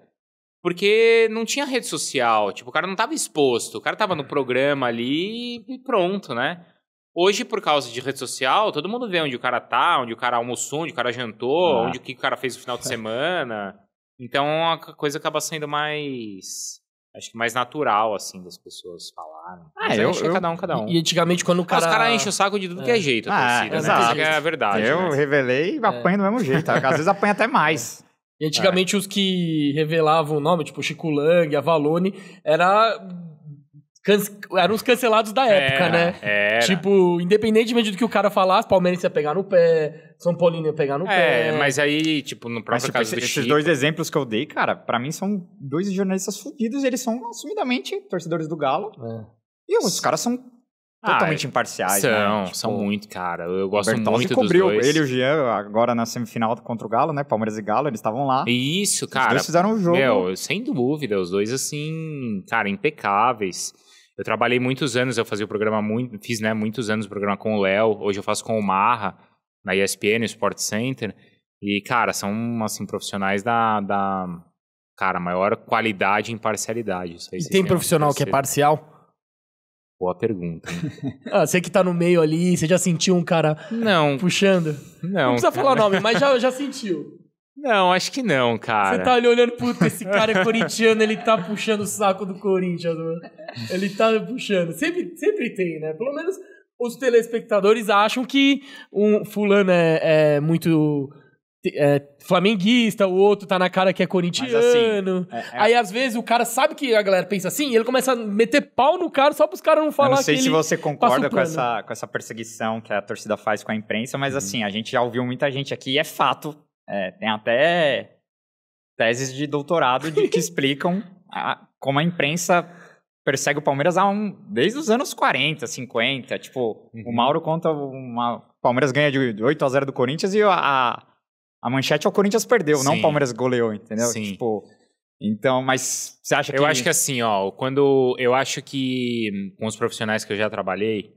porque não tinha rede social. Tipo, o cara não tava exposto. O cara tava no é. programa ali e pronto, né? Hoje, por causa de rede social, todo mundo vê onde o cara tá, onde o cara almoçou, onde o cara jantou, é. onde o que o cara fez no final de semana. Então é a coisa acaba sendo mais. Acho que mais natural, assim, das pessoas falarem. Ah, eu, é eu, cada um, cada um. E antigamente, quando o cara... os caras enchem o saco de tudo é. que é jeito, a ah, torcida, né? exato. É a verdade. Eu revelei e é. apanho é. do mesmo jeito. Às vezes apanho até mais. E antigamente, os que revelavam o nome, tipo Chico Lang, Avalone, era eram os cancelados da época, era, né? Era. Tipo, independentemente do que o cara falasse, Palmeiras ia pegar no pé, são Paulino ia pegar no é, pé. É, mas aí, tipo, no próprio mas, tipo, caso esse, do Esses dois exemplos que eu dei, cara, para mim são dois jornalistas fodidos. Eles são assumidamente torcedores do Galo. É. E os S caras são totalmente ah, imparciais. Né? São, né? tipo, são muito, cara. Eu gosto muito cobriu, dos dois. Ele e o Jean, agora na semifinal contra o Galo, né? Palmeiras e Galo, eles estavam lá. Isso, cara. Os dois fizeram o um jogo. Meu, sem dúvida. Os dois, assim, cara, impecáveis. Eu trabalhei muitos anos, eu fazia o programa muito, fiz né, muitos anos o programa com o Léo, hoje eu faço com o Marra na ESPN, Sport Center. E, cara, são, assim, profissionais da, da cara, maior qualidade e imparcialidade. Isso aí e tem profissional que é parcial? Boa pergunta. ah, você que tá no meio ali, você já sentiu um cara não, puxando? Não. Não precisa cara. falar nome, mas já, já sentiu. Não, acho que não, cara. Você tá ali olhando, puta, esse cara é corintiano, ele tá puxando o saco do Corinthians, mano. Ele tá puxando. Sempre, sempre tem, né? Pelo menos os telespectadores acham que um fulano é, é muito é, flamenguista, o outro tá na cara que é assim, corintiano. Assim, é, é... Aí às vezes o cara sabe que a galera pensa assim e ele começa a meter pau no cara só pros caras não falar que. Não sei que se você concorda um com, essa, com essa perseguição que a torcida faz com a imprensa, mas hum. assim, a gente já ouviu muita gente aqui e é fato. É, tem até teses de doutorado de que explicam a, como a imprensa persegue o Palmeiras há um, desde os anos 40, 50. Tipo, uhum. o Mauro conta uma. O Palmeiras ganha de 8 a 0 do Corinthians e a, a manchete é o Corinthians perdeu, Sim. não o Palmeiras goleou, entendeu? Sim. Tipo. Então, mas você acha que. Eu acho que assim, ó, quando. Eu acho que com os profissionais que eu já trabalhei,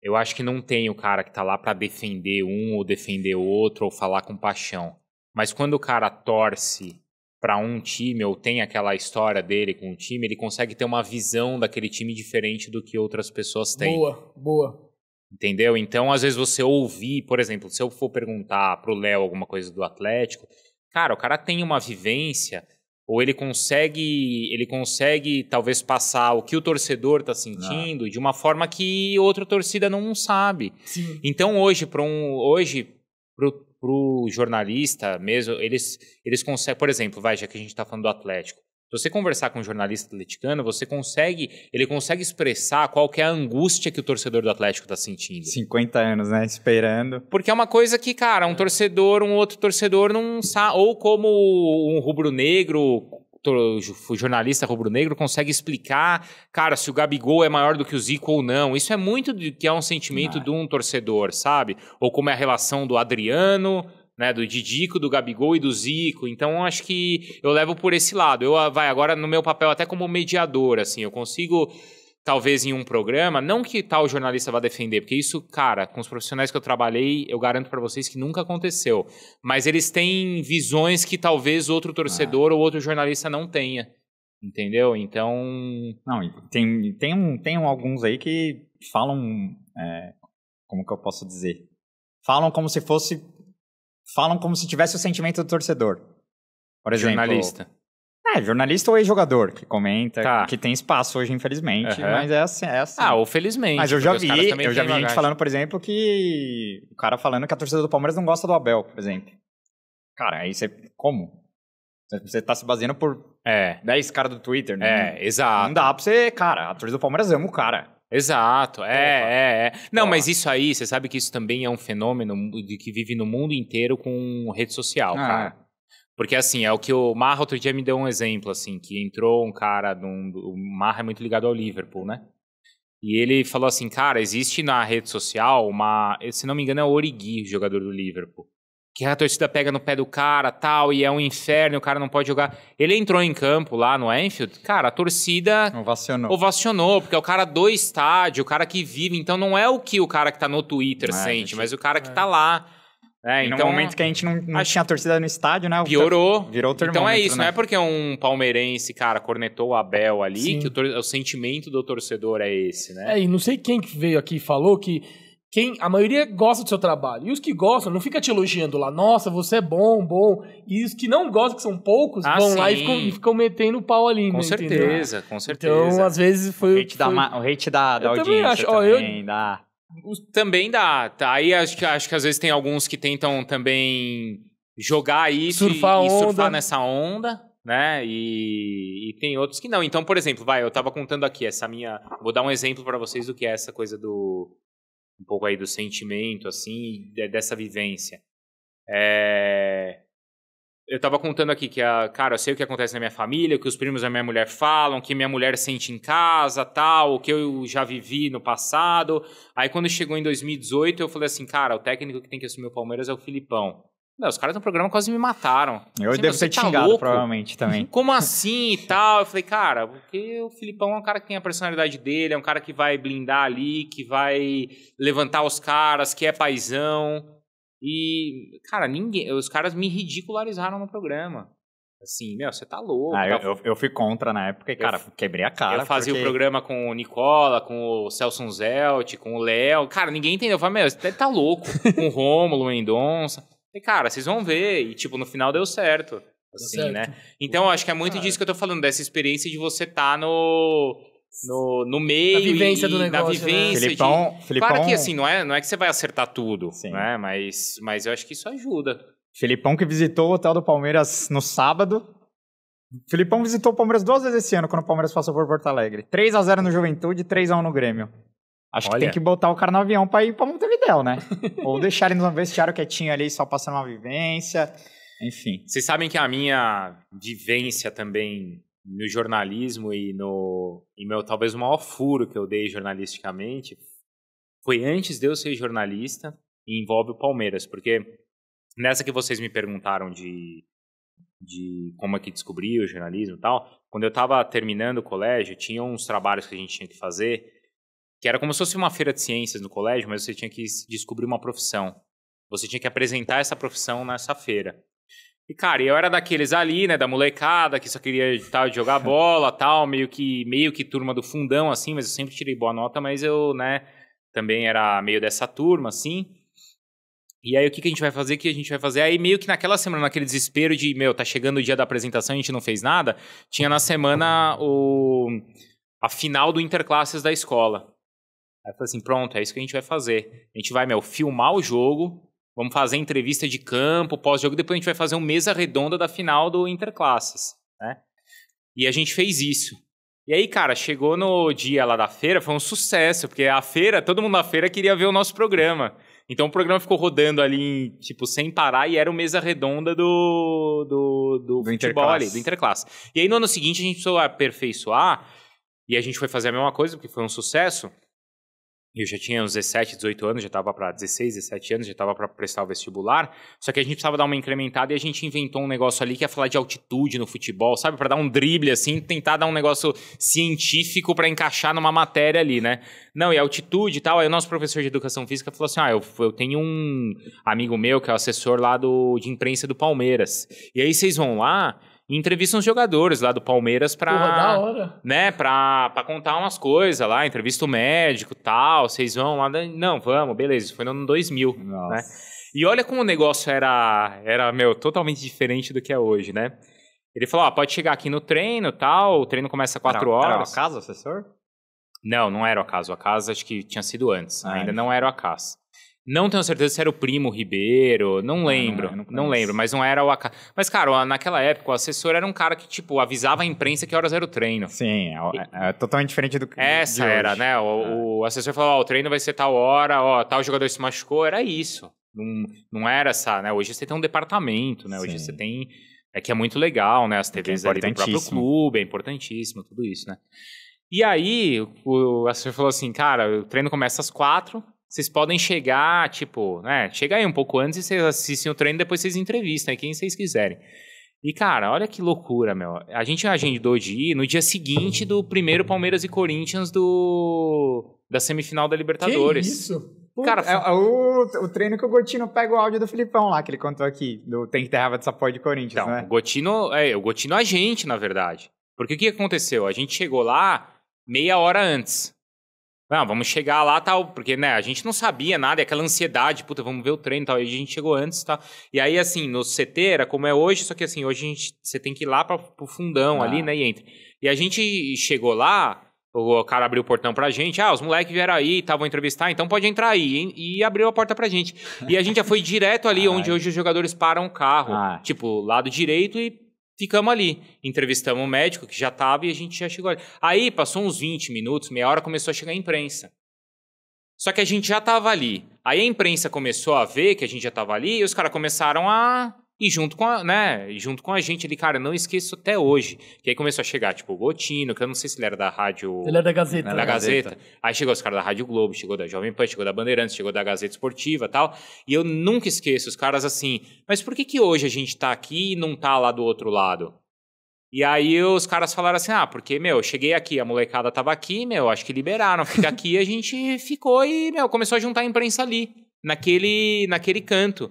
eu acho que não tem o cara que tá lá para defender um ou defender outro ou falar com paixão. Mas quando o cara torce para um time ou tem aquela história dele com o time, ele consegue ter uma visão daquele time diferente do que outras pessoas têm. Boa, boa. Entendeu? Então, às vezes você ouvir, por exemplo, se eu for perguntar pro Léo alguma coisa do Atlético, cara, o cara tem uma vivência ou ele consegue, ele consegue talvez passar o que o torcedor está sentindo ah. de uma forma que outra torcida não sabe. Sim. Então, hoje para um hoje pro pro jornalista mesmo, eles, eles conseguem, por exemplo, vai, já que a gente está falando do Atlético, se você conversar com um jornalista atleticano, você consegue, ele consegue expressar qual que é a angústia que o torcedor do Atlético está sentindo. 50 anos, né, esperando. Porque é uma coisa que, cara, um é. torcedor, um outro torcedor não sabe, ou como um rubro-negro o jornalista rubro-negro consegue explicar, cara, se o Gabigol é maior do que o Zico ou não. Isso é muito do que é um sentimento de é. um torcedor, sabe? Ou como é a relação do Adriano, né, do Didico, do Gabigol e do Zico. Então acho que eu levo por esse lado. Eu ah, vai agora no meu papel até como mediador, assim, eu consigo talvez em um programa, não que tal jornalista vá defender, porque isso, cara, com os profissionais que eu trabalhei, eu garanto para vocês que nunca aconteceu. Mas eles têm visões que talvez outro torcedor ah. ou outro jornalista não tenha. Entendeu? Então. Não, tem, tem, um, tem alguns aí que falam. É, como que eu posso dizer? Falam como se fosse. Falam como se tivesse o sentimento do torcedor. Por exemplo. Jornalista. É, jornalista ou ex-jogador que comenta, tá. que tem espaço hoje, infelizmente, uhum. mas é assim, é assim. Ah, ou felizmente. Mas eu já vi, eu já vi gente falando, por exemplo, que o cara falando que a torcida do Palmeiras não gosta do Abel, por exemplo. Cara, aí você, como? Você tá se baseando por é. 10 caras do Twitter, né? É, exato. Não dá pra você, cara, a torcida do Palmeiras ama o cara. Exato, é, é, é. Não, mas isso aí, você sabe que isso também é um fenômeno de que vive no mundo inteiro com rede social, ah, cara. É. Porque, assim, é o que o Marra outro dia me deu um exemplo, assim, que entrou um cara, num, o Marra é muito ligado ao Liverpool, né? E ele falou assim, cara, existe na rede social uma, se não me engano é o Origi, jogador do Liverpool, que a torcida pega no pé do cara, tal, e é um inferno, o cara não pode jogar. Ele entrou em campo lá no Anfield, cara, a torcida ovacionou, ovacionou porque é o cara do estádio, o cara que vive, então não é o que o cara que tá no Twitter é, sente, gente... mas o cara que é. tá lá é, então, no momento que a gente não, não tinha torcida no estádio, né? Piorou. Virou o Então é isso, né? não é porque um palmeirense, cara, cornetou o Abel ali, Sim. que o, o, sentimento do torcedor é esse, né? É, e não sei quem que veio aqui e falou que quem, a maioria gosta do seu trabalho. E os que gostam, não fica te elogiando lá, nossa, você é bom, bom. E os que não gostam, que são poucos, ah, vão sim. lá e ficam, e ficam metendo o pau ali. Com né, certeza, entendeu? com então, certeza. Então, às vezes foi. O hate foi... da, o hate da, da eu audiência. Também acho, também, ó, eu, também dá. Tá? Aí acho que, acho que às vezes tem alguns que tentam também jogar isso surfar e, e surfar nessa onda, né? E, e, tem outros que não. Então, por exemplo, vai, eu tava contando aqui essa minha. Vou dar um exemplo para vocês do que é essa coisa do. Um pouco aí do sentimento, assim, dessa vivência. É, eu tava contando aqui que, a, cara, eu sei o que acontece na minha família, o que os primos da minha mulher falam, o que minha mulher sente em casa, tal, o que eu já vivi no passado. Aí quando chegou em 2018, eu falei assim, cara, o técnico que tem que assumir o Palmeiras é o Filipão. Não, os caras no programa quase me mataram. Eu assim, devo ser tá xingado, provavelmente, também. Como assim e tal? Eu falei, cara, porque o Filipão é um cara que tem a personalidade dele, é um cara que vai blindar ali, que vai levantar os caras, que é paizão. E, cara, ninguém. Os caras me ridicularizaram no programa. Assim, meu, você tá louco. Ah, tá... Eu, eu, fui contra na época e, cara, eu, quebrei a cara. Eu fazia porque... o programa com o Nicola, com o Celso Zelt, com o Léo. Cara, ninguém entendeu. Eu falei, meu, você tá louco. com o Rômulo, Mendonça. E, cara, vocês vão ver. E, tipo, no final deu certo. Assim, deu né? certo. né? Então, acho que é muito disso que eu tô falando, dessa experiência de você tá no no, no meio. Na vivência do negócio. Na né? vivência. Né? Filipão, de... Filipão... Claro que assim, não é, não é que você vai acertar tudo, Sim. né? Mas, mas eu acho que isso ajuda. Filipão que visitou o hotel do Palmeiras no sábado. Filipão visitou o Palmeiras duas vezes esse ano, quando o Palmeiras passou por Porto Alegre. 3 a 0 no Juventude, 3 a 1 no Grêmio. Acho Olha. que tem que botar o cara no avião pra ir pra Montevidéu, né? Ou deixar ele no vestiário quietinho ali, só passando uma vivência. Enfim. Vocês sabem que a minha vivência também no jornalismo e no e meu talvez o maior furo que eu dei jornalisticamente foi antes de eu ser jornalista e envolve o Palmeiras, porque nessa que vocês me perguntaram de de como é que descobri o jornalismo e tal, quando eu estava terminando o colégio, tinha uns trabalhos que a gente tinha que fazer, que era como se fosse uma feira de ciências no colégio, mas você tinha que descobrir uma profissão. Você tinha que apresentar essa profissão nessa feira. E, cara, eu era daqueles ali, né, da molecada, que só queria tal, jogar bola tal, meio que, meio que turma do fundão, assim, mas eu sempre tirei boa nota, mas eu, né, também era meio dessa turma, assim. E aí, o que, que a gente vai fazer? O que a gente vai fazer? Aí, meio que naquela semana, naquele desespero de, meu, tá chegando o dia da apresentação e a gente não fez nada, tinha na semana o, a final do Interclasses da escola. Aí eu falei assim, pronto, é isso que a gente vai fazer. A gente vai, meu, filmar o jogo, Vamos fazer entrevista de campo, pós-jogo, depois a gente vai fazer uma mesa redonda da final do Interclasses, né? E a gente fez isso. E aí, cara, chegou no dia lá da feira, foi um sucesso, porque a feira, todo mundo na feira queria ver o nosso programa. Então o programa ficou rodando ali, tipo, sem parar, e era o mesa redonda do, do, do, do futebol ali, do interclasses. E aí no ano seguinte a gente precisou aperfeiçoar, e a gente foi fazer a mesma coisa, porque foi um sucesso eu já tinha uns 17, 18 anos, já estava para 16, 17 anos, já estava para prestar o vestibular. Só que a gente precisava dar uma incrementada e a gente inventou um negócio ali que ia é falar de altitude no futebol, sabe? Para dar um drible assim, tentar dar um negócio científico para encaixar numa matéria ali, né? Não, e altitude e tal. Aí o nosso professor de educação física falou assim: "Ah, eu, eu tenho um amigo meu que é o assessor lá do, de imprensa do Palmeiras. E aí vocês vão lá, e entrevista uns jogadores lá do Palmeiras pra. Porra, da hora. Né, pra, pra contar umas coisas lá, entrevista o médico tal. Vocês vão lá. Não, vamos, beleza. foi no ano 2000. Né? Nossa. Né? E olha como o negócio era, era, meu, totalmente diferente do que é hoje, né? Ele falou: pode chegar aqui no treino tal. O treino começa às 4 horas. Era o acaso, assessor? Não, não era o acaso. O acaso acho que tinha sido antes. Ah, ainda é. não era o acaso. Não tenho certeza se era o primo Ribeiro, não lembro, ah, não, não, lembro, mas não era o AK. Mas, cara, naquela época o assessor era um cara que, tipo, avisava a imprensa que horas era o treino. Sim, é, é, é totalmente diferente do que. Essa era, né? O, ah. o assessor falou: ó, oh, o treino vai ser tal hora, ó, tal jogador se machucou, era isso. Não, não era essa, né? Hoje você tem um departamento, né? Sim. Hoje você tem. É que é muito legal, né? As TVs é, é ali do próprio clube, é importantíssimo, tudo isso, né? E aí, o assessor falou assim, cara, o treino começa às quatro, vocês podem chegar, tipo, né? Chega aí um pouco antes e vocês assistem o treino, depois vocês entrevistam aí quem vocês quiserem. E, cara, olha que loucura, meu. A gente agendou de ir no dia seguinte do primeiro Palmeiras e Corinthians do da semifinal da Libertadores. Que isso? Cara, é, é o, o, treino que o Gotino pega o áudio do Filipão lá, que ele contou aqui, do Tem que ter raiva de porra de Corinthians, então, né? O Gotino, é, o Gotino é a gente, na verdade. Porque o que aconteceu? A gente chegou lá meia hora antes. Não, vamos chegar lá tal, porque né, a gente não sabia nada, é aquela ansiedade, puta, vamos ver o treino e tal. E a gente chegou antes, tá? E aí, assim, no CT era como é hoje, só que assim, hoje a gente, você tem que ir lá para pro fundão ah. ali, né? E entra. E a gente chegou lá, o cara abriu o portão pra gente. Ah, os moleques vieram aí e estavam entrevistar, então pode entrar aí. E abriu a porta pra gente. E a gente já foi direto ali, onde hoje os jogadores param o carro. Ah. Tipo, lado direito e ficamos ali. Entrevistamos o um médico que já estava e a gente já chegou ali. Aí passou uns 20 minutos, meia hora, começou a chegar a imprensa. Só que a gente já estava ali. Aí a imprensa começou a ver que a gente já estava ali e os caras começaram a e junto com a, né, junto com a gente ali, cara, não esqueço até hoje. Que aí começou a chegar, tipo, o Gotino que eu não sei se ele era da rádio. Ele era é da Gazeta. Né, da Gazeta. Gazeta. Aí chegou os caras da Rádio Globo, chegou da Jovem Pan, chegou da Bandeirantes, chegou da Gazeta Esportiva tal. E eu nunca esqueço os caras assim. Mas por que, que hoje a gente tá aqui e não tá lá do outro lado? E aí os caras falaram assim: ah, porque, meu, eu cheguei aqui, a molecada tava aqui, meu, acho que liberaram, fica aqui, a gente ficou e, meu, começou a juntar a imprensa ali, naquele, naquele canto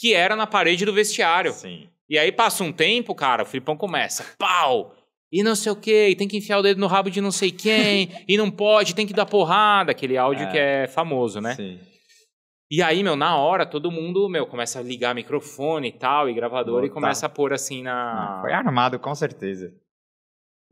que era na parede do vestiário. Sim. E aí passa um tempo, cara, o Filipão começa, pau! E não sei o quê, e tem que enfiar o dedo no rabo de não sei quem, e não pode, tem que dar porrada, aquele áudio é. que é famoso, né? Sim. E aí, meu, na hora, todo mundo, meu, começa a ligar microfone e tal, e gravador, Boa, e começa tá. a pôr assim na. Foi armado, com certeza.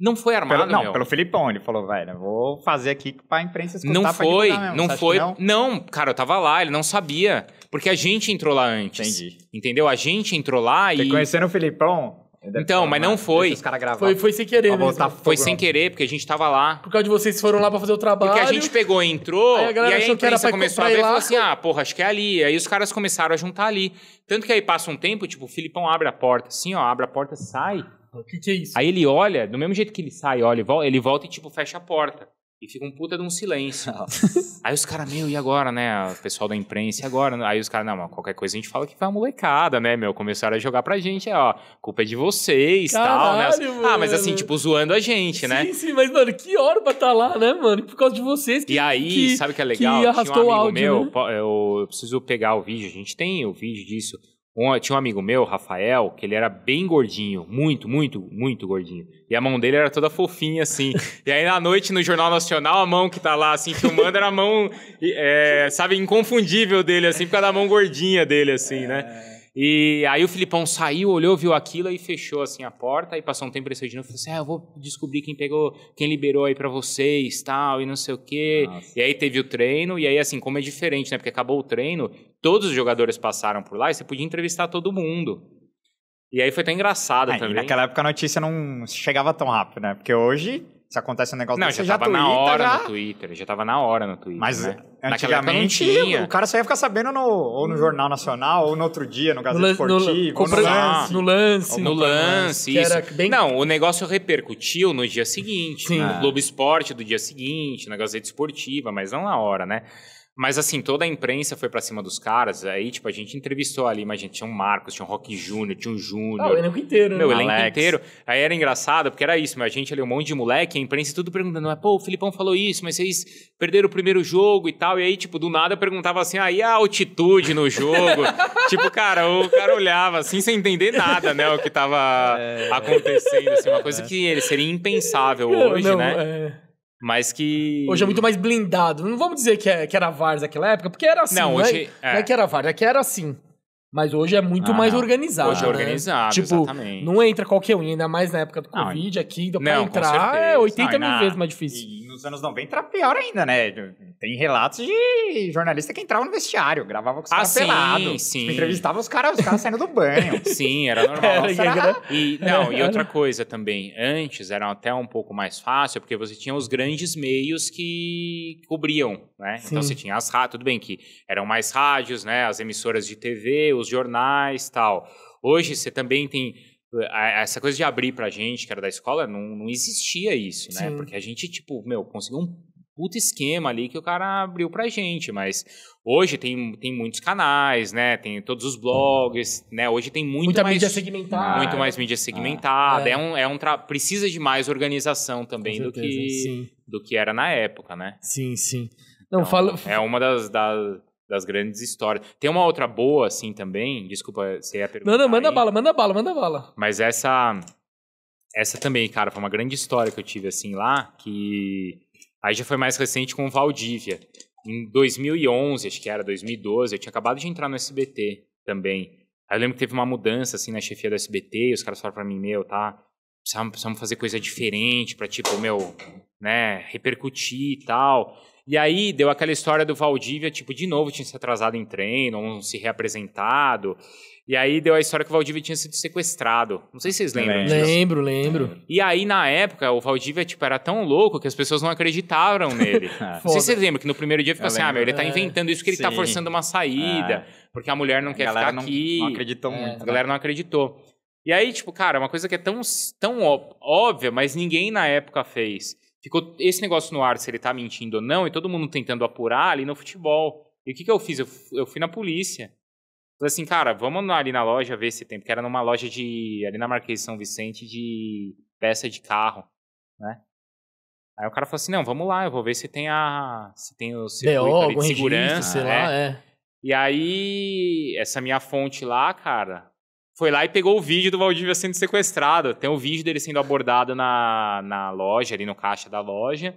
Não foi armado, pelo, Não, meu. pelo Filipão. Ele falou, velho, né, vou fazer aqui pra imprensa escutar. Não foi, mesmo, não foi. Não? não? cara, eu tava lá, ele não sabia. Porque a gente entrou lá antes. Entendi. Entendeu? A gente entrou lá Você e... Conhecendo o Filipão, então, mas não foi. Foi, foi sem querer, né? Foi sem querer, porque a gente tava lá. Por causa de vocês foram lá pra fazer o trabalho. Porque a gente pegou, entrou, aí a e aí a imprensa começou a ver e falou assim: ah, porra, acho que é ali. Aí os caras começaram a juntar ali. Tanto que aí passa um tempo, tipo, o Filipão abre a porta, assim, ó, abre a porta, sai. O que, que é isso? Aí ele olha, do mesmo jeito que ele sai, olha, ele volta e tipo fecha a porta. E fica um puta de um silêncio. aí os caras, meu, e agora, né? O pessoal da imprensa, e agora? Aí os caras, não, mas qualquer coisa a gente fala que foi uma molecada, né, meu? Começaram a jogar pra gente, ó, culpa é de vocês, Caralho, tal, né? Mano. Assim, ah, mas assim, tipo, zoando a gente, sim, né? Sim, sim, mas, mano, que hora pra tá lá, né, mano? Por causa de vocês. Que, e aí, que, sabe o que é legal? Que arrastou Tinha um amigo áudio, meu, né? eu preciso pegar o vídeo, a gente tem o vídeo disso. Um, tinha um amigo meu, Rafael, que ele era bem gordinho, muito, muito, muito gordinho. E a mão dele era toda fofinha, assim. e aí, na noite, no Jornal Nacional, a mão que tá lá, assim, filmando, era a mão, é, sabe, inconfundível dele, assim, por causa da mão gordinha dele, assim, né? É. E aí o Filipão saiu, olhou, viu aquilo e fechou assim a porta. E passou um tempo ele saiu de novo e falou assim: ah, eu vou descobrir quem pegou, quem liberou aí para vocês, tal, e não sei o quê. Nossa. E aí teve o treino, e aí assim, como é diferente, né? Porque acabou o treino, todos os jogadores passaram por lá e você podia entrevistar todo mundo. E aí foi tão engraçado ah, também. naquela época a notícia não chegava tão rápido, né? Porque hoje se acontece um negócio Não, desse, já, já tava Twitter, na hora já... no Twitter, já tava na hora no Twitter. Mas né? antigamente tinha. o cara só ia ficar sabendo no, ou no Jornal Nacional, ou no outro dia, no Gazeta Esportiva. Ah, no, lance. No então, né? lance. No lance, isso. Era bem... Não, o negócio repercutiu no dia seguinte, Sim. no é. Globo Esporte do dia seguinte, na Gazeta Esportiva, mas não na hora, né? Mas assim, toda a imprensa foi para cima dos caras. Aí, tipo, a gente entrevistou ali, mas a gente tinha um Marcos, tinha um Rock Júnior, tinha um Júnior. Ah, o elenco inteiro, né? Meu, o elenco Alex. inteiro. Aí era engraçado, porque era isso, mas a gente ali, um monte de moleque, a imprensa tudo perguntando, mas pô, o Filipão falou isso, mas vocês perderam o primeiro jogo e tal. E aí, tipo, do nada eu perguntava assim, aí ah, a altitude no jogo? tipo, cara, o cara olhava assim, sem entender nada, né, o que tava é... acontecendo. Assim, uma coisa é. que seria impensável hoje, não, né? É... Mas que. Hoje é muito mais blindado. Não vamos dizer que, é, que era VARS naquela época, porque era assim. Não, né? hoje. É. Não é que era VARS, é que era assim. Mas hoje é muito ah, mais organizado. Hoje é né? organizado, né? tipo, exatamente. não entra qualquer um, ainda mais na época do Covid, então não, aqui, ainda pra não, entrar é 80 não, mil vezes mais difícil. E nos anos 90 era pior ainda, né? Tem relatos de jornalista que entrava no vestiário, gravava com os ah, caras pelados. Sim, Entrevistava os caras, os caras saindo do banho. sim, era normal. Era, era... Né? E, não, e outra coisa também, antes era até um pouco mais fácil, porque você tinha os grandes meios que cobriam, né? Então sim. Então você tinha as rádios, tudo bem que eram mais rádios, né? As emissoras de TV, os jornais tal. Hoje você também tem essa coisa de abrir pra gente, que era da escola, não, não existia isso, né? Sim. Porque a gente, tipo, meu, conseguiu um puto esquema ali que o cara abriu pra gente, mas hoje tem, tem muitos canais, né? Tem todos os blogs, né? Hoje tem muito Muita mais, mídia segmentada. Muito mais mídia ah, segmentada. Ah, é. é. um, é um precisa de mais organização também do que, do que era na época, né? Sim, sim. Não, então, É uma das, das das grandes histórias. Tem uma outra boa, assim, também. Desculpa, você ia perguntar. Manda, manda aí. bala, manda bala, manda bala. Mas essa. Essa também, cara, foi uma grande história que eu tive, assim, lá, que. Aí já foi mais recente com o Valdívia. Em 2011, acho que era 2012, eu tinha acabado de entrar no SBT também. Aí eu lembro que teve uma mudança, assim, na chefia do SBT, e os caras falaram pra mim, meu, tá? Precisamos, precisamos fazer coisa diferente pra, tipo, meu, né, repercutir e tal. E aí deu aquela história do Valdívia, tipo, de novo tinha se atrasado em treino, não se reapresentado. E aí deu a história que o Valdívia tinha sido sequestrado. Não sei se vocês lembram disso. Lembro, lembro. E aí, na época, o Valdívia, tipo, era tão louco que as pessoas não acreditaram nele. não sei se vocês lembram que no primeiro dia ficou assim, ah, meu, ele tá inventando isso que ele tá Sim. tá forçando uma saída, é. porque a mulher não a quer ficar não, aqui. Não acreditou é. muito. A né? galera né? não acreditou. E aí, tipo, cara, uma coisa que é tão, tão óbvia, mas ninguém na época fez ficou esse negócio no ar se ele tá mentindo ou não, e todo mundo tentando apurar ali no futebol. E o que, que eu fiz? Eu, eu fui na polícia. Falei assim, cara, vamos ali na loja ver se tem, porque era numa loja de. ali na Marquês de São Vicente de peça de carro, né? Aí o cara falou assim, não, vamos lá, eu vou ver se tem a. se tem o circuito de segurança. Registro, sei né? lá, é. E aí, essa minha fonte lá, cara, foi lá e pegou o vídeo do Valdívia sendo sequestrado. Tem o um vídeo dele sendo abordado na, na loja, ali no caixa da loja.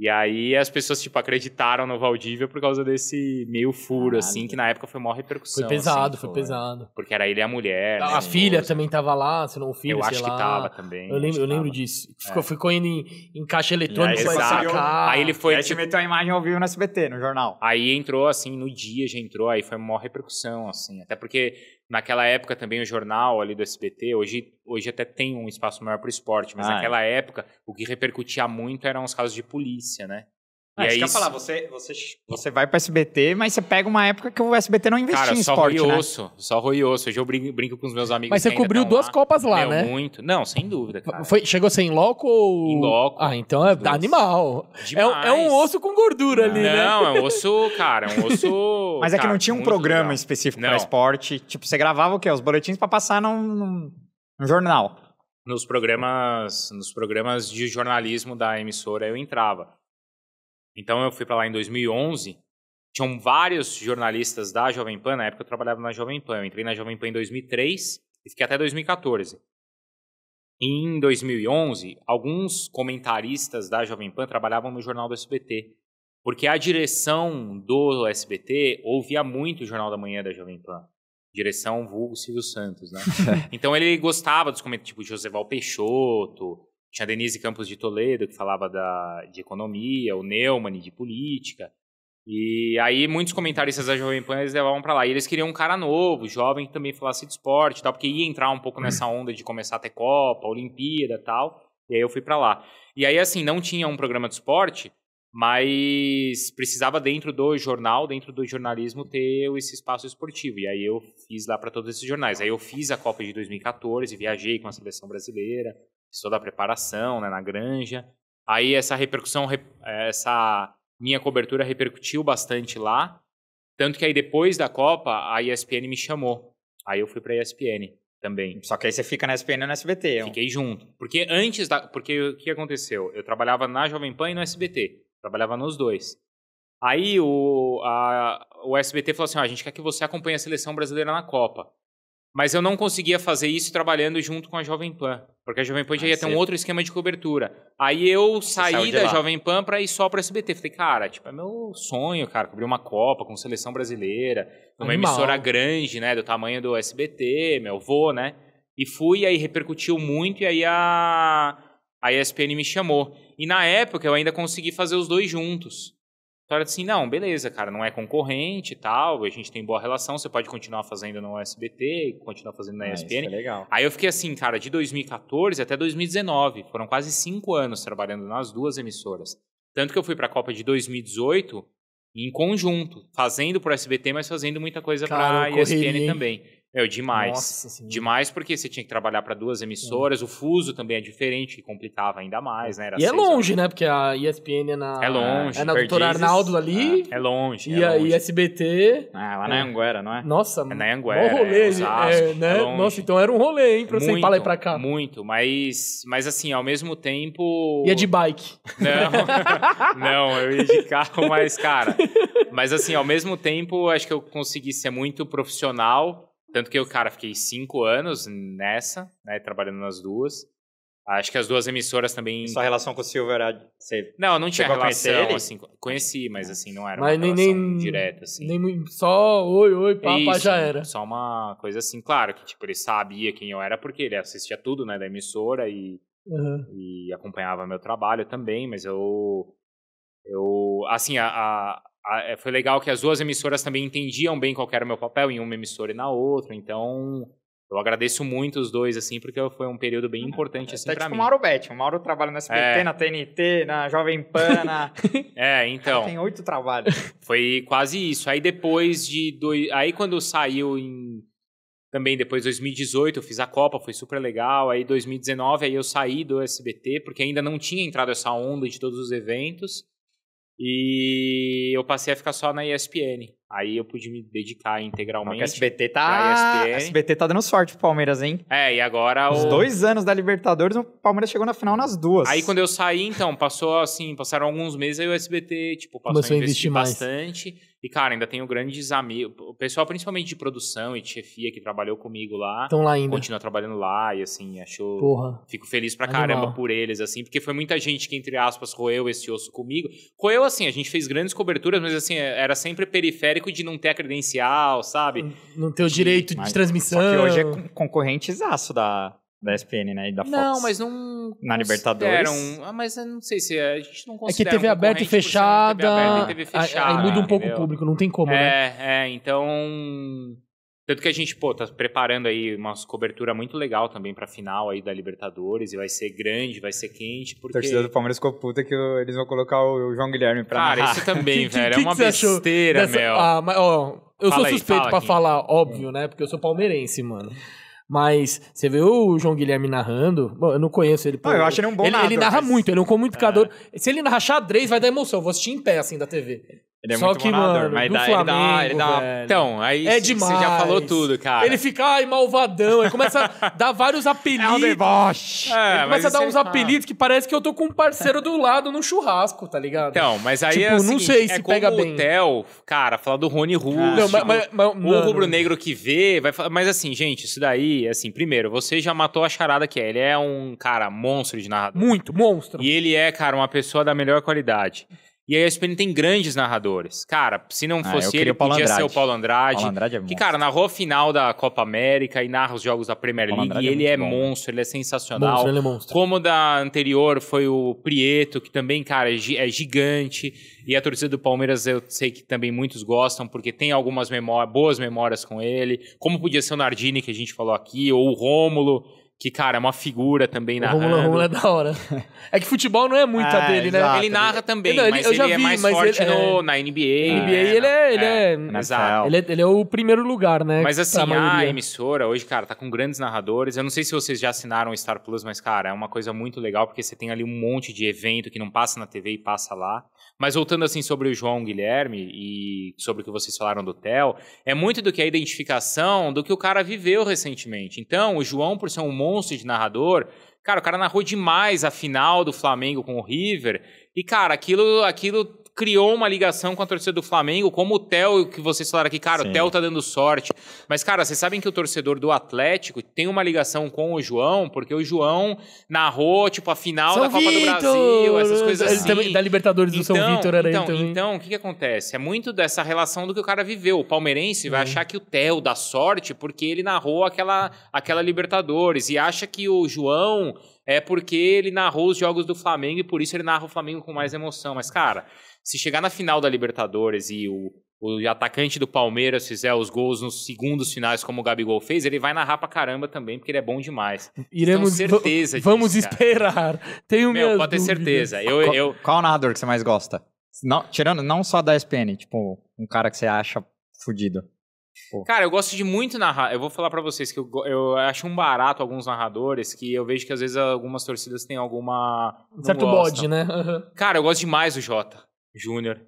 E aí as pessoas, tipo, acreditaram no Valdívia por causa desse meio furo, assim, que na época foi maior repercussão. Foi pesado, assim, foi, pesado. Porque era ele e a mulher. A, né, filha também tava lá, se não o filho, Eu acho lá. que tava também. Eu lembro, eu lembro disso. É. Ficou, ficou indo em, em caixa é, eletrônica pra sacar. Aí ele foi... Aí tipo, meteu a imagem ao vivo no SBT, no jornal. Aí entrou, assim, no dia já entrou, aí foi maior repercussão, assim. Até porque naquela época também o jornal ali do SBT, hoje, hoje até tem um espaço maior para o esporte, mas ah, é. naquela é. época o que repercutia muito eram os casos de polícia, né? e isso é que isso. eu falar, você, você, você vai para o SBT, mas você pega uma época que o SBT não investia Cara, em esporte, Cara, só né? osso, só roi osso. Hoje eu brinco, brinco, com os meus amigos Mas você cobriu duas lá. copas lá, Meu, né? muito. Não, sem dúvida, cara. Foi, chegou sem loco ou... Em loco. Ah, então é animal. É, é um osso com gordura não, ali, né? Não, é um osso, cara, é um osso... mas é que não tinha um programa legal. específico para esporte. Tipo, você gravava o quê? Os boletins para passar num, num, num jornal. Nos programas, nos programas de jornalismo da emissora eu entrava. Então eu fui para lá em 2011. Tinham vários jornalistas da Jovem Pan, na época eu trabalhava na Jovem Pan. Eu entrei na Jovem Pan em 2003 e fiquei até 2014. Em 2011, alguns comentaristas da Jovem Pan trabalhavam no jornal do SBT, porque a direção do SBT ouvia muito o Jornal da Manhã da Jovem Pan. Direção vulgo Silvio Santos, né? então ele gostava dos comentários, tipo Joseval Peixoto, tinha a Denise Campos de Toledo, que falava da, de economia, o Neumann de política. E aí muitos comentaristas da Jovem Pan eles levavam para lá. E eles queriam um cara novo, jovem, que também falasse de esporte e tal, porque ia entrar um pouco uhum. nessa onda de começar a ter Copa, Olimpíada e tal. E aí eu fui para lá. E aí, assim, não tinha um programa de esporte, mas precisava dentro do jornal, dentro do jornalismo, ter esse espaço esportivo. E aí eu fiz lá para todos esses jornais. Aí eu fiz a Copa de 2014, viajei com a seleção brasileira, fiz toda a preparação né, na granja. Aí essa repercussão, eh, essa minha cobertura repercutiu bastante lá. Tanto que aí depois da Copa, a ESPN me chamou. Aí eu fui para a ESPN também. Só que aí você fica na ESPN e na SBT. Eu. É Fiquei junto. Porque antes da... Porque o que aconteceu? Eu trabalhava na Jovem Pan e no SBT. Trabalhava nos dois. Aí o, a, o SBT falou assim, ah, a gente quer que você acompanhe a seleção brasileira na Copa. Mas eu não conseguia fazer isso trabalhando junto com a Jovem Pan, porque a Jovem Pan já ah, ia ter um outro esquema de cobertura. Aí eu saí da lá. Jovem Pan para ir só para SBT. Falei, cara, tipo, é meu sonho, cara, cobrir uma Copa com seleção brasileira, uma Animal. emissora grande, né, do tamanho do SBT, meu vô, né? E fui, aí repercutiu muito, e aí a, a ESPN me chamou. E na época eu ainda consegui fazer os dois juntos falaram assim, não, beleza, cara, não é concorrente e tal, a gente tem boa relação, você pode continuar fazendo no SBT, continuar fazendo na ESPN. Ah, é Aí eu fiquei assim, cara, de 2014 até 2019, foram quase cinco anos trabalhando nas duas emissoras. Tanto que eu fui para a Copa de 2018 em conjunto, fazendo para o SBT, mas fazendo muita coisa para ESPN também. Meu, é, demais. Nossa, sim. demais porque você tinha que trabalhar para duas emissoras, o fuso também é diferente, que complicava ainda mais, né? Era e é longe, horas. né? Porque a ESPN é na. É longe. É na Perdizes, Doutor Arnaldo ali. É, é longe. E é a ISBT. Ah, lá na é. Anguera, não é? Nossa, mano. É na Anguera. Um rolê, é, Osasco, é, é né? É Nossa, então era um rolê, hein? Pra você ir pra lá e pra cá. Muito, mas, mas assim, ao mesmo tempo. E é de bike. Não, não, eu ia de carro, mas, cara. Mas assim, ao mesmo tempo, acho que eu consegui ser muito profissional tanto que eu, cara, fiquei cinco anos nessa, né? Trabalhando nas duas. Acho que as duas emissoras também. Sua relação com o Silvio era. Você não, não tinha relação, assim. Conheci, mas assim, não era mas uma nem, nem, direta, assim. Nem só oi, oi, papai já era. Só uma coisa assim, claro, que tipo, ele sabia quem eu era, porque ele assistia tudo, né, da emissora e, uhum. e acompanhava meu trabalho também, mas eu. Eu. Assim, a, a ah, é, foi legal que as duas emissoras também entendiam bem qual era o meu papel em uma emissora e na outra, então eu agradeço muito os dois, assim, porque foi um período bem importante, é, assim, tá pra tipo mim. o Mauro Bet, o Mauro trabalha na SBT, é. na TNT, na Jovem Pan, na... é, então... Tem oito trabalhos. Foi quase isso. Aí depois de... Dois... Aí quando saiu em... Também depois de 2018 eu fiz a Copa, foi super legal. Aí 2019 aí eu saí do SBT, porque ainda não tinha entrado essa onda de todos os eventos. E eu passei a ficar só na ESPN. Aí eu pude me dedicar integralmente. Porque o SBT tá. SBT tá dando sorte pro Palmeiras, hein? É, e agora. Os o... dois anos da Libertadores, o Palmeiras chegou na final nas duas. Aí quando eu saí, então, passou assim, passaram alguns meses, aí o SBT, tipo, passou Começou a investir, investir bastante. E, cara, ainda tenho grandes amigos. O pessoal, principalmente de produção e de chefia, que trabalhou comigo lá. Estão lá ainda. Continua trabalhando lá e, assim, acho Porra. Fico feliz pra animal. caramba por eles, assim, porque foi muita gente que, entre aspas, roeu esse osso comigo. Roeu, assim, a gente fez grandes coberturas, mas, assim, é, era sempre periférico de não ter a credencial, sabe? Não ter o direito de, de transmissão. Só que hoje é aço da, da SPN, né? E da Fox. Não, mas não. Na Libertadores. Ah, mas eu não sei se. A gente não É que TV um aberta e fechada. TV aberta e TV aí- fechada. aí muda um pouco o público, não tem como, né? É, é, então. Tanto que a gente, pô, tá preparando aí uma cobertura muito legal também pra final aí da Libertadores. E vai ser grande, vai ser quente, porque. torcida do Palmeiras ficou puta que eles vão colocar o João Guilherme pra Cara, isso também, Que- velho. É que é uma besteira, Dessa- meu. Ah, mas, ó, eu Fala sou suspeito fala pra aqui. falar, óbvio, né? Porque eu sou palmeirense, mano. Mas você vê o João Guilherme narrando. Bom, eu não conheço ele. Ah, eu acho ele um bom ele, narrador. Ele narra mas... muito, ele é um comunicador. É. Se ele narrar xadrez, vai dar emoção. Eu vou assistir em pé, assim, da TV. Ele é Só muito que, monador, mano, mas dá, Flamengo, ele dá, ele dá Então, aí é demais. você já falou tudo, cara. Ele fica, ai, malvadão. Ele começa a dar vários apelidos. É um deboche. É, ele começa a dar uns é... apelidos que parece que eu tô com um parceiro do lado num churrasco, tá ligado? Então, mas aí tipo, é assim, não sei se é pega bem. o cara, falar do Rony Russo, não, mas, mas, mas, o rubro-negro que vê, vai falar... Mas assim, gente, isso daí, assim, primeiro, você já matou a charada que é. Ele é um, cara, monstro de narrador. Muito, monstro. E ele é, cara, uma pessoa da melhor qualidade. E aí a ESPN tem grandes narradores. Cara, se não ah, fosse ah, ele, podia Andrade. ser o Paulo Andrade. Paulo Andrade é que, cara, narrou a final da Copa América e narra os jogos da Premier League. e é ele é, é monstro, ele é sensacional. Monstro, ele é monstro. Como da anterior foi o Prieto, que também, cara, é, é gigante. E a torcida do Palmeiras eu sei que também muitos gostam, porque tem algumas memórias, boas memórias com ele. Como podia ser o Nardini, que a gente falou aqui, ou o Rômulo. Que, cara, é uma figura também na. Romulo, Romulo é da hora. É que futebol não é muito é, a ah, dele, né? Exato. Ele narra também, não, ele, mas eu já ele é vi, é mais forte ele, no, é... na NBA. NBA, ele é. é ele é, exato. É ele, ele é, o primeiro lugar, né? Mas assim, a emissora hoje, cara, tá com grandes narradores. Eu não sei se vocês já assinaram o Star Plus, mas, cara, é uma coisa muito legal, porque você tem ali um monte de evento que não passa na TV e passa lá. Mas voltando assim sobre o João Guilherme e sobre o que vocês falaram do Theo, é muito do que a identificação do que o cara viveu recentemente. Então, o João, por ser um monstro de narrador, cara, o cara narrou demais a final do Flamengo com o River. E, cara, aquilo, aquilo criou uma ligação com a torcida do Flamengo, como o Theo, que vocês falaram aqui, cara, Sim. o Theo tá dando sorte. Mas, cara, vocês sabem que o torcedor do Atlético tem uma ligação com o João, porque o João narrou, tipo, a final São da Copa do Brasil, essas coisas assim. também, da Libertadores então, do São então, Vitor era então, também. Então, o que que acontece? É muito dessa relação do que o cara viveu. O palmeirense vai hum. achar que o Theo dá sorte porque ele narrou aquela, aquela Libertadores e acha que o João é porque ele narrou os jogos do Flamengo e por isso ele narra o Flamengo com mais emoção. Mas, cara, se chegar na final da Libertadores e o, o atacante do Palmeiras fizer os gols nos segundos finais, como o Gabigol fez, ele vai narrar pra caramba também, porque ele é bom demais. Iremos, Tenho certeza disso, Vamos cara. esperar. Tenho medo. pode dúvidas. ter certeza. Eu, qual, eu... qual narrador que você mais gosta? Não, tirando não só da SPN, tipo, um cara que você acha fudido. Pô. Cara, eu gosto de muito narrar. Eu vou falar para vocês que eu, eu, acho um barato alguns narradores que eu vejo que às vezes algumas torcidas têm alguma. Um certo bode, né? Cara, eu gosto demais do Jota Júnior.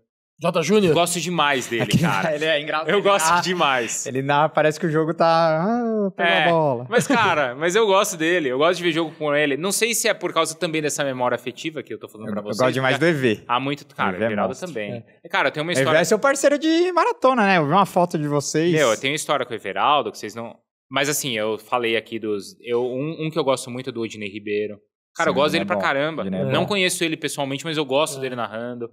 Jota Júnior? Gosto demais dele, é cara. Ele é engraçado. Eu gosto ah, demais. Ele na parece que o jogo tá. Ah, é, bola. Mas, cara, mas eu gosto dele. Eu gosto de ver jogo com ele. Não sei se é por causa também dessa memória afetiva que eu tô falando eu, pra vocês. Eu gosto demais do EV. Há muito. Cara, o Everaldo é também. É. Cara, eu tenho uma é história. O EV é seu parceiro de maratona, né? Eu vi uma foto de vocês. Meu, eu tenho uma história com o Everaldo que vocês não. Mas, assim, eu falei aqui dos. Eu, um, um que eu gosto muito é do Odinei Ribeiro. Cara, Sim, eu gosto dele é pra caramba. É. Não conheço ele pessoalmente, mas eu gosto é. dele narrando.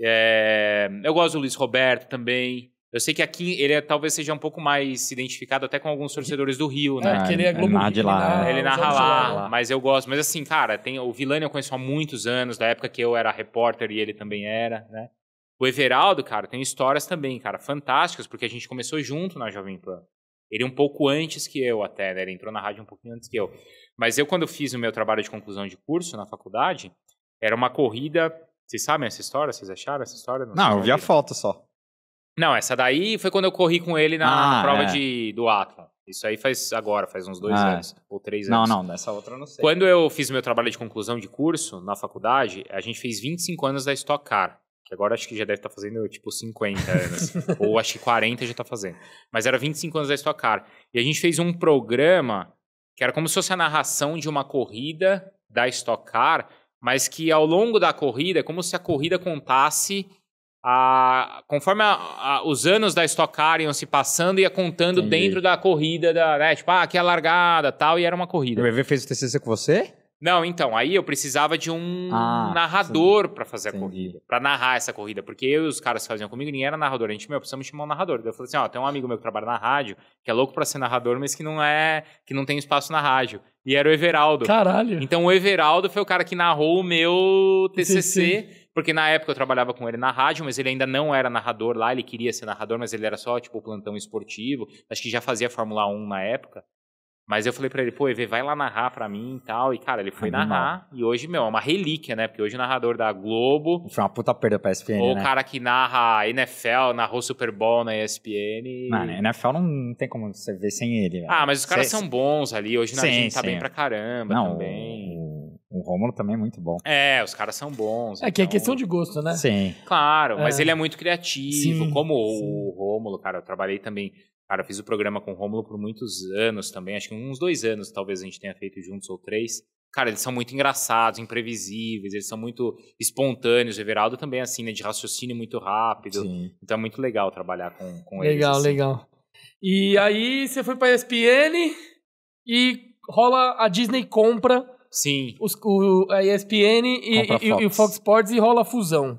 É, eu gosto do Luiz Roberto também. Eu sei que aqui ele é, talvez seja um pouco mais identificado até com alguns uhum. torcedores do Rio, é, né? que ele é Globo é, narra de lá. É. Né? Ele, narra lá, mas eu gosto. Mas assim, cara, tem, o Vilani eu conheço há muitos anos, da época que eu era repórter e ele também era, né? O Everaldo, cara, tem histórias também, cara, fantásticas, porque a gente começou junto na Jovem Pan. Ele um pouco antes que eu até, né? Ele entrou na rádio um pouquinho antes que eu. Mas eu, quando fiz o meu trabalho de conclusão de curso na faculdade, era uma corrida vocês sabem essa história? Vocês acharam essa história? Não, não eu vi a foto só. Não, essa daí foi quando eu corri com ele na, ah, na prova é. de, do Atlas. Isso aí faz agora, faz uns dois ah, é. anos ou três não, anos. Não, não, nessa outra eu não sei. Quando eu fiz meu trabalho de conclusão de curso na faculdade, a gente fez 25 anos da Stock Car, que agora acho que já deve estar tá fazendo tipo 50 anos, ou acho que 40 já está fazendo. Mas era 25 anos da Stock Car. E a gente fez um programa que era como se fosse a narração de uma corrida da Stock Car, mas que ao longo da corrida, é como se a corrida contasse a, conforme a, a, os anos da Stock Car iam se passando, ia contando Entendi. dentro da corrida, da, né? tipo, ah, aqui é a largada tal, e era uma corrida. O EV fez o TCC com você? Não, então, aí eu precisava de um ah, narrador para fazer entendi. a corrida, para narrar essa corrida, porque eu e os caras que faziam comigo, ninguém era narrador, a gente, meu, precisamos chamar um narrador. Daí eu falei assim, ó, tem um amigo meu que trabalha na rádio, que é louco para ser narrador, mas que não é, que não tem espaço na rádio. E era o Everaldo. Caralho. Então o Everaldo foi o cara que narrou o meu TCC, TCC porque na época eu trabalhava com ele na rádio, mas ele ainda não era narrador lá, ele queria ser narrador, mas ele era só tipo plantão esportivo, acho que já fazia Fórmula 1 na época. Mas eu falei para ele, pô, EV, vai lá narrar para mim e tal. E, cara, ele foi Animal. narrar. E hoje, meu, é uma relíquia, né? Porque hoje o narrador da Globo. Foi uma puta perda pra ESPN. Ou né? o cara que narra NFL, narrou Super Bowl na ESPN. Mano, NFL não tem como você ver sem ele. Velho. Ah, mas os caras Cê... são bons ali. Hoje na sim, gente tá sim. bem pra caramba não, também. O, o Romulo também é muito bom. É, os caras são bons. É que é então questão de gosto, né? Sim. Claro, é. mas ele é muito criativo. Sim, como o Romulo, cara, eu trabalhei também Cara, fiz o programa com o Romulo por muitos anos também, acho que uns dois anos talvez a gente tenha feito juntos ou três. Cara, eles são muito engraçados, imprevisíveis, eles são muito espontâneos. O Everaldo também, assim, né, de raciocínio muito rápido. Sim. Então é muito legal trabalhar com, com legal, eles. Legal, assim. legal. E aí você foi pra ESPN e rola a Disney compra. Sim. Os, o, a ESPN e, e, e, e o Fox Sports e rola a fusão.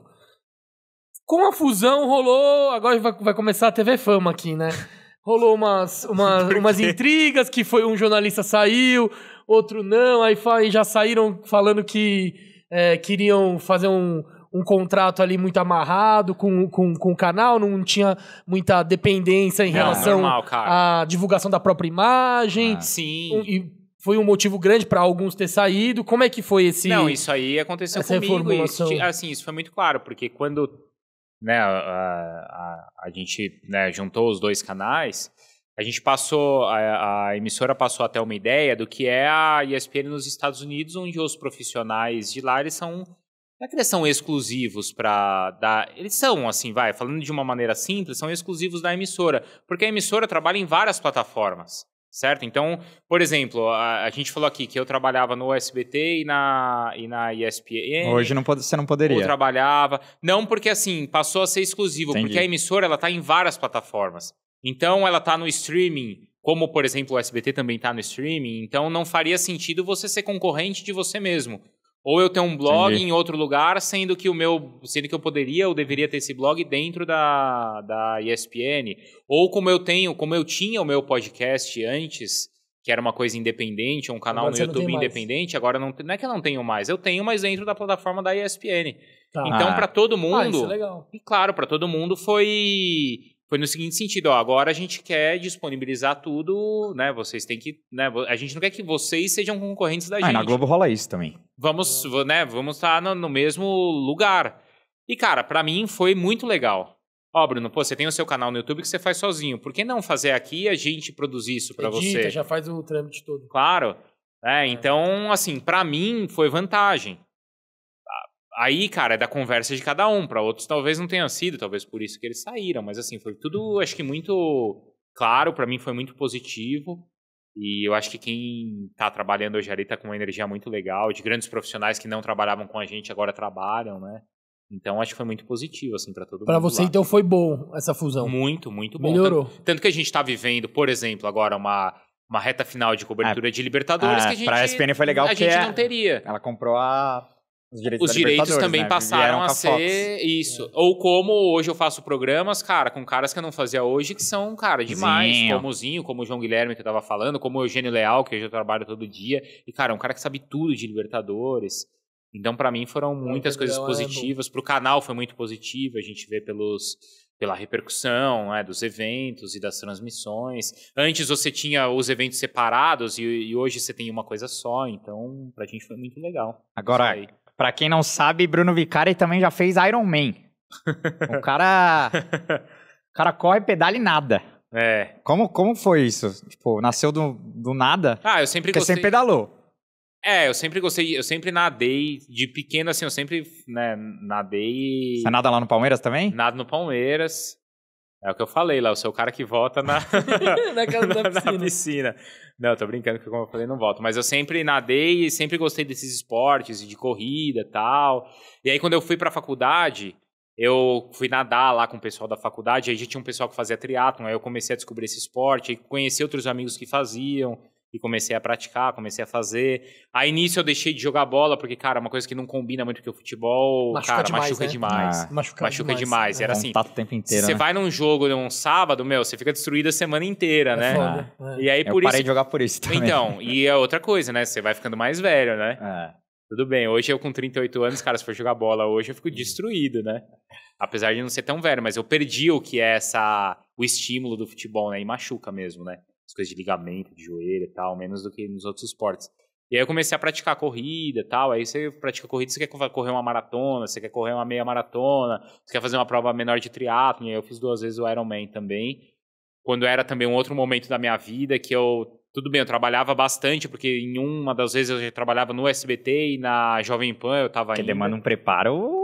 Com a fusão rolou. Agora vai, vai começar a TV Fama aqui, né? rolou umas, umas umas intrigas que foi um jornalista saiu, outro não, aí, já saíram falando que é, queriam fazer um, um contrato ali muito amarrado com, com, com o canal, não tinha muita dependência em relação normal, à divulgação da própria imagem. Ah, sim. Um, e foi um motivo grande para alguns ter saído. Como é que foi esse. Não, isso aí aconteceu comigo. Isso, assim, isso foi muito claro, porque quando né, a, a, a gente né, juntou os dois canais, a gente passou, a, a, emissora passou até uma ideia do que é a ESPN nos Estados Unidos, onde os profissionais de lá eles são, não é que eles são exclusivos para dar, eles são assim, vai, falando de uma maneira simples, são exclusivos da emissora, porque a emissora trabalha em várias plataformas certo? Então, por exemplo, a, a, gente falou aqui que eu trabalhava no SBT e na, e na ESPN. Hoje não pode, você não poderia. Eu trabalhava. Não porque, assim, passou a ser exclusivo, Entendi. porque a emissora ela está em várias plataformas. Então, ela está no streaming, como, por exemplo, o SBT também está no streaming. Então, não faria sentido você ser concorrente de você mesmo. Ou eu tenho um blog Entendi. em outro lugar, sendo que o meu, sendo que eu poderia ou deveria ter esse blog dentro da, da ESPN, ou como eu tenho, como eu tinha o meu podcast antes, que era uma coisa independente, um canal agora no YouTube independente, agora não, não é que eu não tenho mais, eu tenho, mas dentro da plataforma da ESPN. Tá. Então, ah. para todo ah, é mundo, ah, é E claro, para todo mundo foi foi no seguinte sentido, ó, agora a gente quer disponibilizar tudo, né? Vocês têm que, né? A gente não quer que vocês sejam concorrentes da ah, gente. Na Globo rola isso também. Vamos, né? Vamos estar tá no, no mesmo lugar. E cara, para mim foi muito legal. Ó, Bruno, pô, você tem o seu canal no YouTube que você faz sozinho. Por que não fazer aqui e a gente produzir isso para você? já faz o trâmite todo. Claro. É, então, assim, para mim foi vantagem. Aí, cara, é da conversa de cada um. Para outros, talvez não tenha sido, talvez por isso que eles saíram. Mas, assim, foi tudo, acho que muito claro. Para mim, foi muito positivo. E eu acho que quem tá trabalhando hoje ali tá com uma energia muito legal. De grandes profissionais que não trabalhavam com a gente agora trabalham, né? Então acho que foi muito positivo, assim, para todo pra mundo. Para você, lá. então, foi bom essa fusão? Muito, muito bom. Melhorou. Tanto, tanto que a gente tá vivendo, por exemplo, agora uma, uma reta final de cobertura ah, de Libertadores ah, que a gente. Pra ESPN foi legal, a gente é. não teria. Ela comprou a os direitos, os direitos também né? passaram a, ser Fox. isso. É. Ou como hoje eu faço programas, cara, com caras que eu não fazia hoje, que são, cara, demais. Zinho. Como o Zinho, como o João Guilherme que eu tava falando, como o Eugênio Leal, que hoje eu trabalho todo dia. E, cara, é um cara que sabe tudo de Libertadores. Então, para mim, foram muitas coisas é positivas. pro canal foi muito positivo, a gente vê pelos, pela repercussão né, dos eventos e das transmissões. Antes você tinha os eventos separados e, e hoje você tem uma coisa só, então pra gente foi muito legal. Agora, Pra quem não sabe, Bruno Vicari também já fez Iron Man. O cara. o cara corre, pedala e nada. É. Como, como foi isso? Tipo, nasceu do, do nada? Ah, eu sempre Porque Você sempre pedalou. É, eu sempre gostei, eu sempre nadei de pequeno, assim, eu sempre né, nadei. Você nada lá no Palmeiras também? Nada no Palmeiras. É o que eu falei lá, eu sou o cara que vota na, na, na, piscina. na, piscina. Não, tô brincando, porque como eu falei, não voto. Mas eu sempre nadei e sempre gostei desses esportes, de corrida tal. E aí, quando eu fui pra faculdade, eu fui nadar lá com o pessoal da faculdade, aí já tinha um pessoal que fazia triatlon, aí eu comecei a descobrir esse esporte, aí conheci outros amigos que faziam e comecei a praticar, comecei a fazer. A início eu deixei de jogar bola, porque, cara, é uma coisa que não combina muito com o futebol, machuca cara, demais, machuca né? demais. Ah, machuca, machuca demais. demais. É. Era assim. o tempo inteiro. Você né? vai num jogo num sábado, meu, você fica destruído a semana inteira, é né? Foda, ah. é. E aí eu isso. parei isso. de jogar por isso também. Então, e é outra coisa, né? Você vai ficando mais velho, né? É. Tudo bem, hoje eu com 38 anos, cara, se for jogar bola hoje, eu fico hum. destruído, né? Apesar de não ser tão velho, mas eu perdi o que é essa, o estímulo do futebol, né? E machuca mesmo, né? as coisas de ligamento, de joelho e tal, menos do que nos outros esportes. E aí eu comecei a praticar corrida tal. Aí você pratica corrida, você quer correr uma maratona, você quer correr uma meia maratona, você quer fazer uma prova menor de triatlon. E aí eu fiz duas vezes o Ironman também. Quando era também um outro momento da minha vida que eu... Tudo bem, eu trabalhava bastante, porque em uma das vezes eu já trabalhava no SBT e na Jovem Pan eu estava ainda. Que demanda um preparo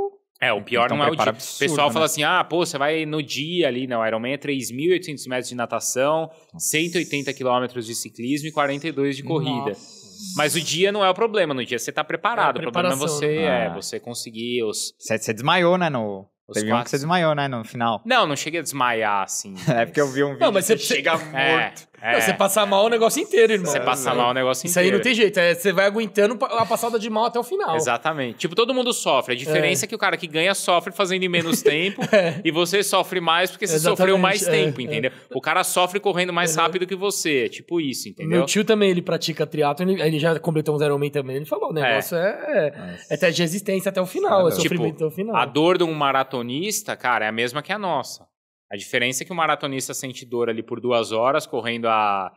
é, o pior então, não é o dia. o pessoal né? fala assim: ah, pô, você vai no dia ali, não, Ironman é 3.800 metros de natação, 180 quilômetros de ciclismo e 42 de corrida. Nossa. Mas o dia não é o problema, no dia você tá preparado. É o problema é você, né? é, ah. você conseguir os. Você, você desmaiou, né? No... Os Teve quatro. um que você desmaiou, né, no final. Não, não cheguei a desmaiar, assim. Mas... é porque eu vi um vídeo não, mas você chega é. morto. É. É. Você passa mal o negócio inteiro, irmão. Você passa é. mal o negócio inteiro Isso aí não tem jeito. É, você vai aguentando a passada de mal até o final. Exatamente. Tipo, todo mundo sofre. A diferença é, é que o cara que ganha sofre fazendo em menos tempo é. e você sofre mais porque você Exatamente. sofreu mais tempo, entendeu? O cara sofre correndo mais rápido que você. É tipo isso, entendeu? Meu tio também, ele pratica triatlo Ele, ele já completou um zero man também. Ele falou, o negócio é, é, teste de resistência até o final. É tipo, sofrimento tipo, até o final. A dor de um maratonista, cara, é a mesma que a nossa. A diferença é que o maratonista sente dor ali por duas horas, correndo a,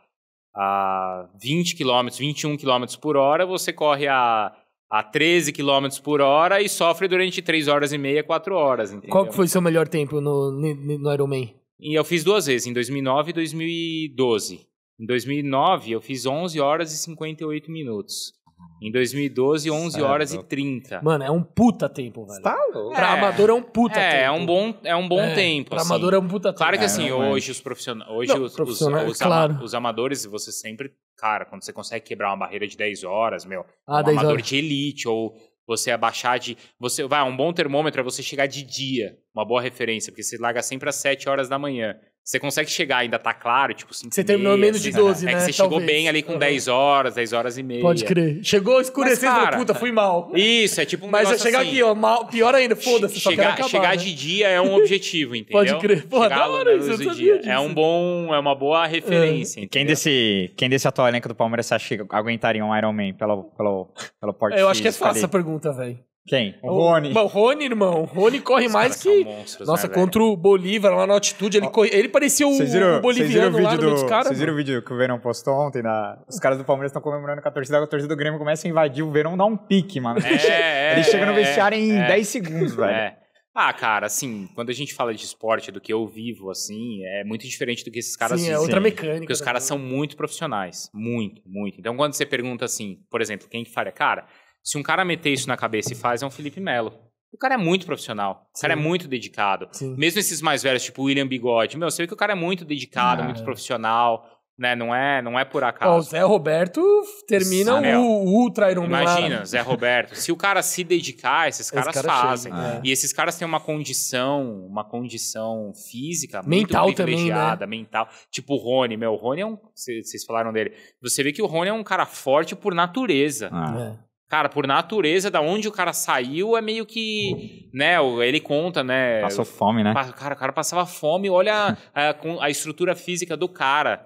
a 20 km, 21 km por hora, você corre a, a 13 km por hora e sofre durante 3 horas e meia, 4 horas. Entendeu? Qual foi o seu melhor tempo no, no Ironman? E eu fiz duas vezes, em 2009 e 2012. Em 2009, eu fiz 11 horas e 58 minutos. Em 2012, 11 horas e 30. Mano, é um puta tempo, velho. Tá louco. Pra É. amador é um puta É, é tempo. é um bom, é um bom É, tempo. Pra assim. amador é um puta tempo. Claro que é, assim, é. hoje os profissionais, hoje Não, os, profissionais, os claro. os amadores, você sempre, cara, quando você consegue quebrar uma barreira de 10 horas, meu, Ah, um 10 amador horas. de elite ou você abaixar de, você vai, um bom termômetro é você chegar de dia, uma boa referência, porque você larga sempre às 7 horas da manhã. Você consegue chegar, ainda tá claro, tipo, 5 Você terminou meia, menos de 12, né? É que né? você Talvez. chegou bem ali com uhum. 10 horas, 10 horas e meia. Pode crer. Chegou escurecendo, puta, fui mal. Isso, é tipo um Mas chegar assim, aqui, ó, mal, pior ainda, foda-se, só chegar, acabar, Chegar né? de dia é um objetivo, entendeu? Pode crer. Porra, chegar da hora isso, dia. Disso. É um bom, é uma boa é. referência, é. Quem desse, quem desse atual elenco do Palmeiras você acha que aguentaria um Iron Man pelo, pelo, pelo porte Eu acho que é fácil ali? essa pergunta, velho. Quem? O Rony. O, Rony, irmão. O Rony corre Os mais que. Monstros, Nossa, né, contra o Bolívar lá na altitude, ele, corre... ele parecia o, viram, o boliviano o vídeo do, caras. Vocês viram o vídeo que o Verão postou ontem? Na... Os caras do Palmeiras estão comemorando com a torcida, a torcida do Grêmio começa a invadir, o Verão dá um pique, mano. É, ele, é, ele chega no é, vestiário em é. 10 segundos, velho. É. Ah, cara, assim, quando a gente fala de esporte, do que eu vivo, assim, é muito diferente do que esses caras... Sim, é outra né? mecânica. Porque os caras são muito profissionais. Muito, muito. Então, quando você pergunta, assim, por exemplo, quem que faria... Cara, se um cara meter isso na cabeça e faz, é um Felipe Melo. O cara é muito profissional, Sim. o cara é muito dedicado. Sim. Mesmo esses mais velhos, tipo William Bigode, meu, vê que o cara é muito dedicado, ah, muito é. profissional, né? Não é, não é por acaso. o Zé Roberto termina Samuel. o Ultra Iron né? Imagina, Zé Roberto. Se o cara se dedicar, esses caras cara fazem. Chega, né? E esses caras têm uma condição, uma condição física mental muito privilegiada, também, né? mental. Tipo o Rony, meu, o Rony é um. Vocês falaram dele. Você vê que o Rony é um cara forte por natureza. É. Ah. É. Cara, por natureza, da onde o cara saiu é meio que, né, ele conta, né? Passou fome, né? Cara, o cara passava fome, olha a, a estrutura física do cara.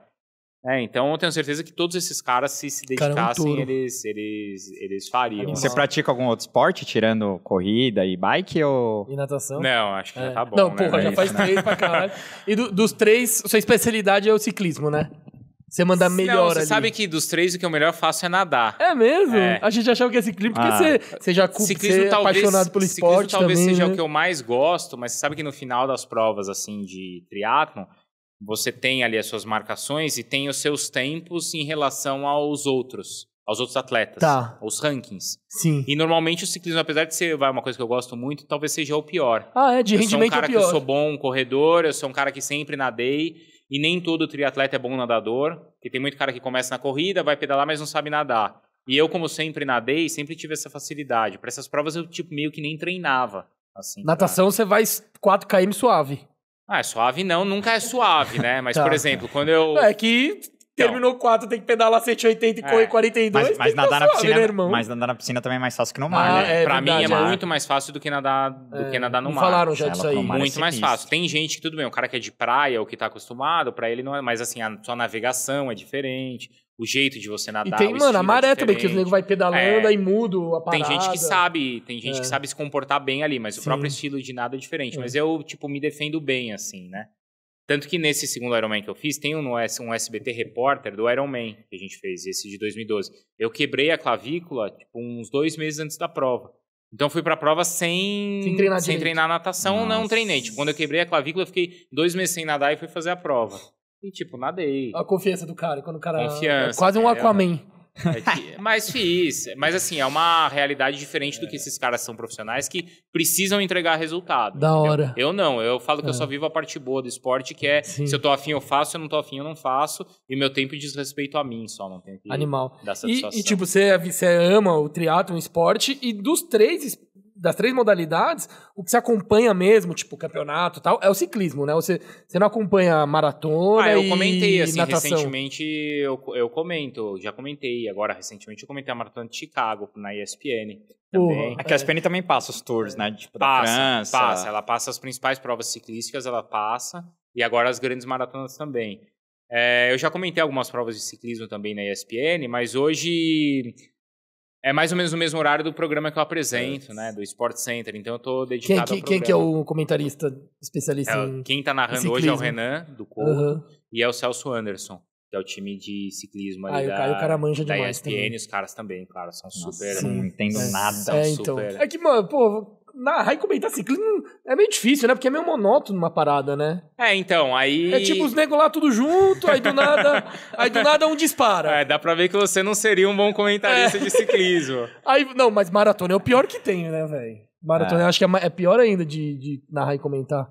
É, então eu tenho certeza que todos esses caras, se se é dedicassem, cara, um eles, eles, eles fariam. Animal. Você né? pratica algum outro esporte, tirando corrida e bike ou... E natação? Não, acho que é. já tá bom, Não, né? porra, já faz três né? pra caralho. E do, dos três, sua especialidade é o ciclismo, né? Você manda melhor Não, você ali. sabe que dos três o que eu é melhor faço é nadar. É mesmo? É. A gente achava que esse clipe, porque ah. você, você já cumple, ciclismo, você é talvez, é apaixonado pelo ciclismo esporte ciclismo, talvez também, seja né? o que eu mais gosto, mas você sabe que no final das provas, assim, de triatlon, você tem ali as suas marcações e tem os seus tempos em relação aos outros, aos outros atletas, tá. aos rankings. Sim. E normalmente o ciclismo, apesar de ser uma coisa que eu gosto muito, talvez seja o pior. Ah, é, de eu rendimento sou um é cara é que eu sou bom corredor, eu sou um cara que sempre nadei, e nem todo triatleta é bom nadador, que tem muito cara que começa na corrida, vai pedalar, mas não sabe nadar. E eu, como sempre nadei, sempre tive essa facilidade. Para essas provas eu tipo meio que nem treinava. Assim, Natação pra... você vai 4 km suave. Ah, é suave não, nunca é suave, né? Mas, tá. por tá. exemplo, quando eu. É que então. Terminou 4, tem que pedalar 180 e é. correr 42. Mas, mas nadar na piscina, né, é irmão? mas nadar na piscina também é mais fácil que no mar, ah, né? É, pra verdade, mim é, é muito mais fácil do que nadar, do é, que nadar no mar. falaram já disso aí. Muito mais fácil. Tem gente que tudo bem, o cara que é de praia ou que tá acostumado, para ele não é, mas assim, a sua navegação é diferente. O jeito de você nadar. E tem, mano, a é maré também, que os nego vai pedalando, e é. muda a parada. Tem gente que sabe, tem gente que sabe se comportar bem ali, mas Sim. o próprio estilo de nada é diferente. Mas eu, tipo, me defendo bem, assim, né? Tanto que nesse segundo Iron Man que eu fiz, tem um, um SBT Repórter do Iron Man que a gente fez, esse de 2012. Eu quebrei a clavícula tipo, uns dois meses antes da prova. Então fui pra prova sem, sem treinar, sem treinar natação, Nossa. não treinei. Tipo, quando eu quebrei a clavícula, eu fiquei dois meses sem nadar e fui fazer a prova. E, tipo, nadei. A confiança do cara, quando o cara. Confiança. É quase um é. Aquaman mas fiz. Mas assim, é uma realidade diferente é. do que é. esses caras são profissionais que precisam entregar resultado. Da hora. Eu não, eu falo que é. eu só vivo a parte boa do esporte, que é Sim. se eu tô afim, eu faço, se eu não tô afim, eu não faço. E meu tempo diz respeito a mim só, não tem que Animal. dar satisfação. E, e tipo, você, você ama o triatlo o esporte, e dos três esportes das três modalidades, o que se acompanha mesmo, tipo campeonato e tal, é o ciclismo, né? Você, você não acompanha maratona. Ah, eu comentei, assim, natação. recentemente eu, eu comento, já comentei. Agora, recentemente eu comentei a maratona de Chicago na ESPN. Também. Aqui é a ESPN é. também passa os tours, né? Tipo, passa, da França. Passa, ela passa as principais provas ciclísticas, ela passa. E agora as grandes maratonas também. É, eu já comentei algumas provas de ciclismo também na ESPN, mas hoje é mais ou menos no mesmo horário do programa que eu apresento, é. né? Do Sport Center. Então eu tô é dedicado quem, quem, ao programa. Quem que é o comentarista especialista é, em Quem tá narrando hoje é o Renan, do Corpo, uhum. e é o Celso Anderson, que é o time de ciclismo ali ah, da, o cara manja da demais ESPN. Também. Os caras também, claro, são Nossa, super... Sim. Não entendo é. nada. É, então. super... então. É que, mano, pô narrar e comentar tá, assim, ciclismo é meio difícil, né? Porque é meio monótono uma parada, né? É, então, aí. É tipo os nego lá tudo junto, aí do nada. aí do nada um dispara. É, dá pra ver que você não seria um bom comentarista é. de ciclismo. aí, não, mas maratona é o pior que tem, né, velho? Maratona é. eu acho que é, é pior ainda de, de narrar e comentar.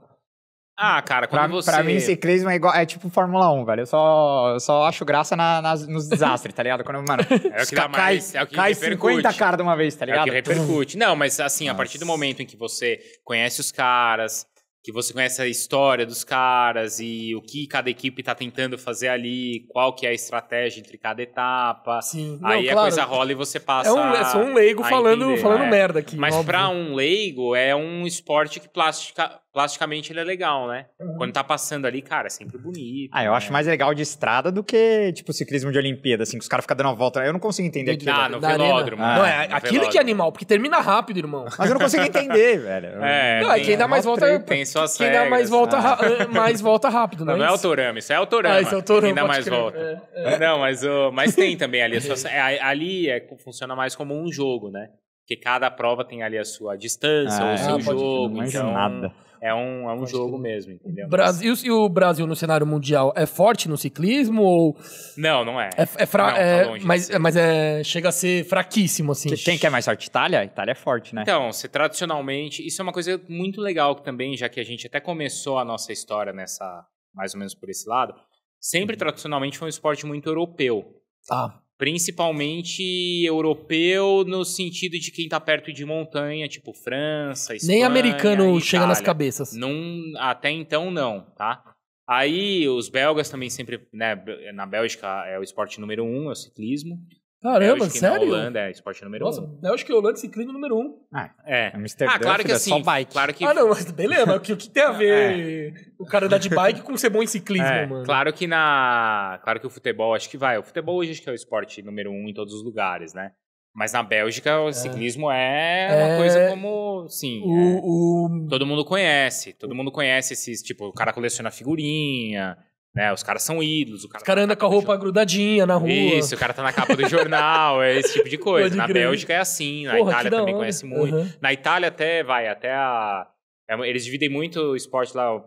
Ah, cara, quando pra, você... Pra mim, ciclismo é igual... É tipo Fórmula 1, velho. Eu só, eu só acho graça na, nas, nos desastres, tá ligado? Quando, mano, é o que dá mais, é o que cai 50 caras de uma vez, tá ligado? É o que repercute. Não, mas assim, Nossa. a partir do momento em que você conhece os caras, que você conhece a história dos caras e o que cada equipe tá tentando fazer ali, qual que é a estratégia entre cada etapa. Sim. Aí Não, é a coisa rola e você passa. É, um, é só um leigo falando, entender, falando é. merda aqui. Mas para um leigo é um esporte que plastica, plasticamente ele é legal, né? Uhum. Quando tá passando ali, cara, é sempre bonito. Ah, eu né? acho mais legal de estrada do que, tipo, ciclismo de Olimpíada, assim, que os caras ficam dando uma volta. Eu não consigo entender aquilo. Ah, no da velódromo. Ah, né? não, é, aquilo velódromo. que é animal, porque termina rápido, irmão. Mas eu não consigo entender, velho. É, não, é tem, quem dá mais volta... Tem, tem suas Quem dá mais volta, né? eh, mais volta rápido, né? Não, não, é autorama, isso é autorama. Ah, isso é autorama. Quem dá mais crer. volta. É, é. Não, mas, oh, mas tem também ali. Suas, é, ali é, funciona mais como um jogo, né? Porque cada prova tem ali a sua distância, ah, o é, seu jogo. Não então, nada. É um, é um jogo mesmo, entendeu? Brasil, e o Brasil no cenário mundial é forte no ciclismo ou... Não, não é. É, é, fra... não, tá é mas, mas é, chega a ser fraquíssimo, assim. Quem que é mais forte? Itália? Itália é forte, né? Então, se tradicionalmente... Isso é uma coisa muito legal também, já que a gente até começou a nossa história nessa... Mais ou menos por esse lado. Sempre, uhum. tradicionalmente, foi um esporte muito europeu. Ah. Principalmente europeu no sentido de quem tá perto de montanha, tipo França, Espanha. Nem americano Itália. chega nas cabeças. Num, até então, não, tá? Aí os belgas também sempre, né, na Bélgica é o esporte número um, é o ciclismo. É, Caramba, Bélgica sério? Na Holanda é esporte número Nossa, um. Bélgica e Holanda é ciclismo número um. Ah, é. é. Amsterdã, ah, claro que assim, só bike. Claro que... Ah, não, mas beleza, o que, o que tem a ver é. o cara andar de bike com ser bom em ciclismo, é, mano? Claro que na... Claro que o futebol, acho que vai. O futebol hoje acho que é o esporte número um em todos os lugares, né? Mas na Bélgica o é. ciclismo é, uma coisa como, sim, o, é. o... todo mundo conhece, todo mundo conhece esses, tipo, o cara coleciona figurinha, né? Os caras são ídolos. O cara, Os tá com a roupa grudadinha na rua. Isso, o cara tá na capa do jornal, é esse tipo de coisa. Pode na crer. Bélgica é assim, na Porra, Itália também conhece muito. Uhum. Na Itália até, vai, até a... É eles dividem muito o esporte lá,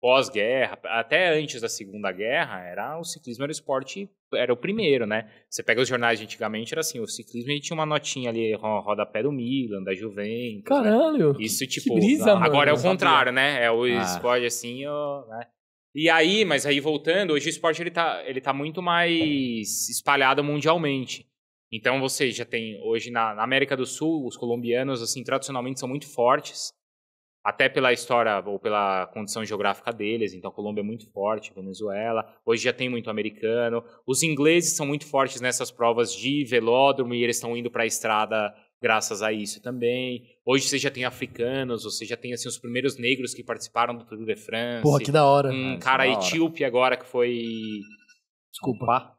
pós-guerra, até antes da Segunda Guerra, era o ciclismo era o esporte, era o primeiro, né? Você pega os jornais antigamente, era assim, o ciclismo ele tinha uma notinha ali, rodapé do Milan, da Juventus. Né? Caralho! Né? Isso, tipo, brisa, agora mano. é o contrário, né? É o ah. esporte assim, ó, né? E aí, mas aí voltando, hoje o esporte ele tá, ele tá muito mais espalhado mundialmente. Então você já tem hoje na, na, América do Sul, os colombianos assim tradicionalmente são muito fortes, até pela história ou pela condição geográfica deles. Então Colômbia é muito forte, Venezuela. Hoje já tem muito americano. Os ingleses são muito fortes nessas provas de velódromo e eles estão indo para a estrada graças a isso também. Hoje você já tem africanos, você já tem assim, os primeiros negros que participaram do Tour de France. Porra, que da hora. Um Nossa, ah, é cara etíope agora que foi. Desculpa.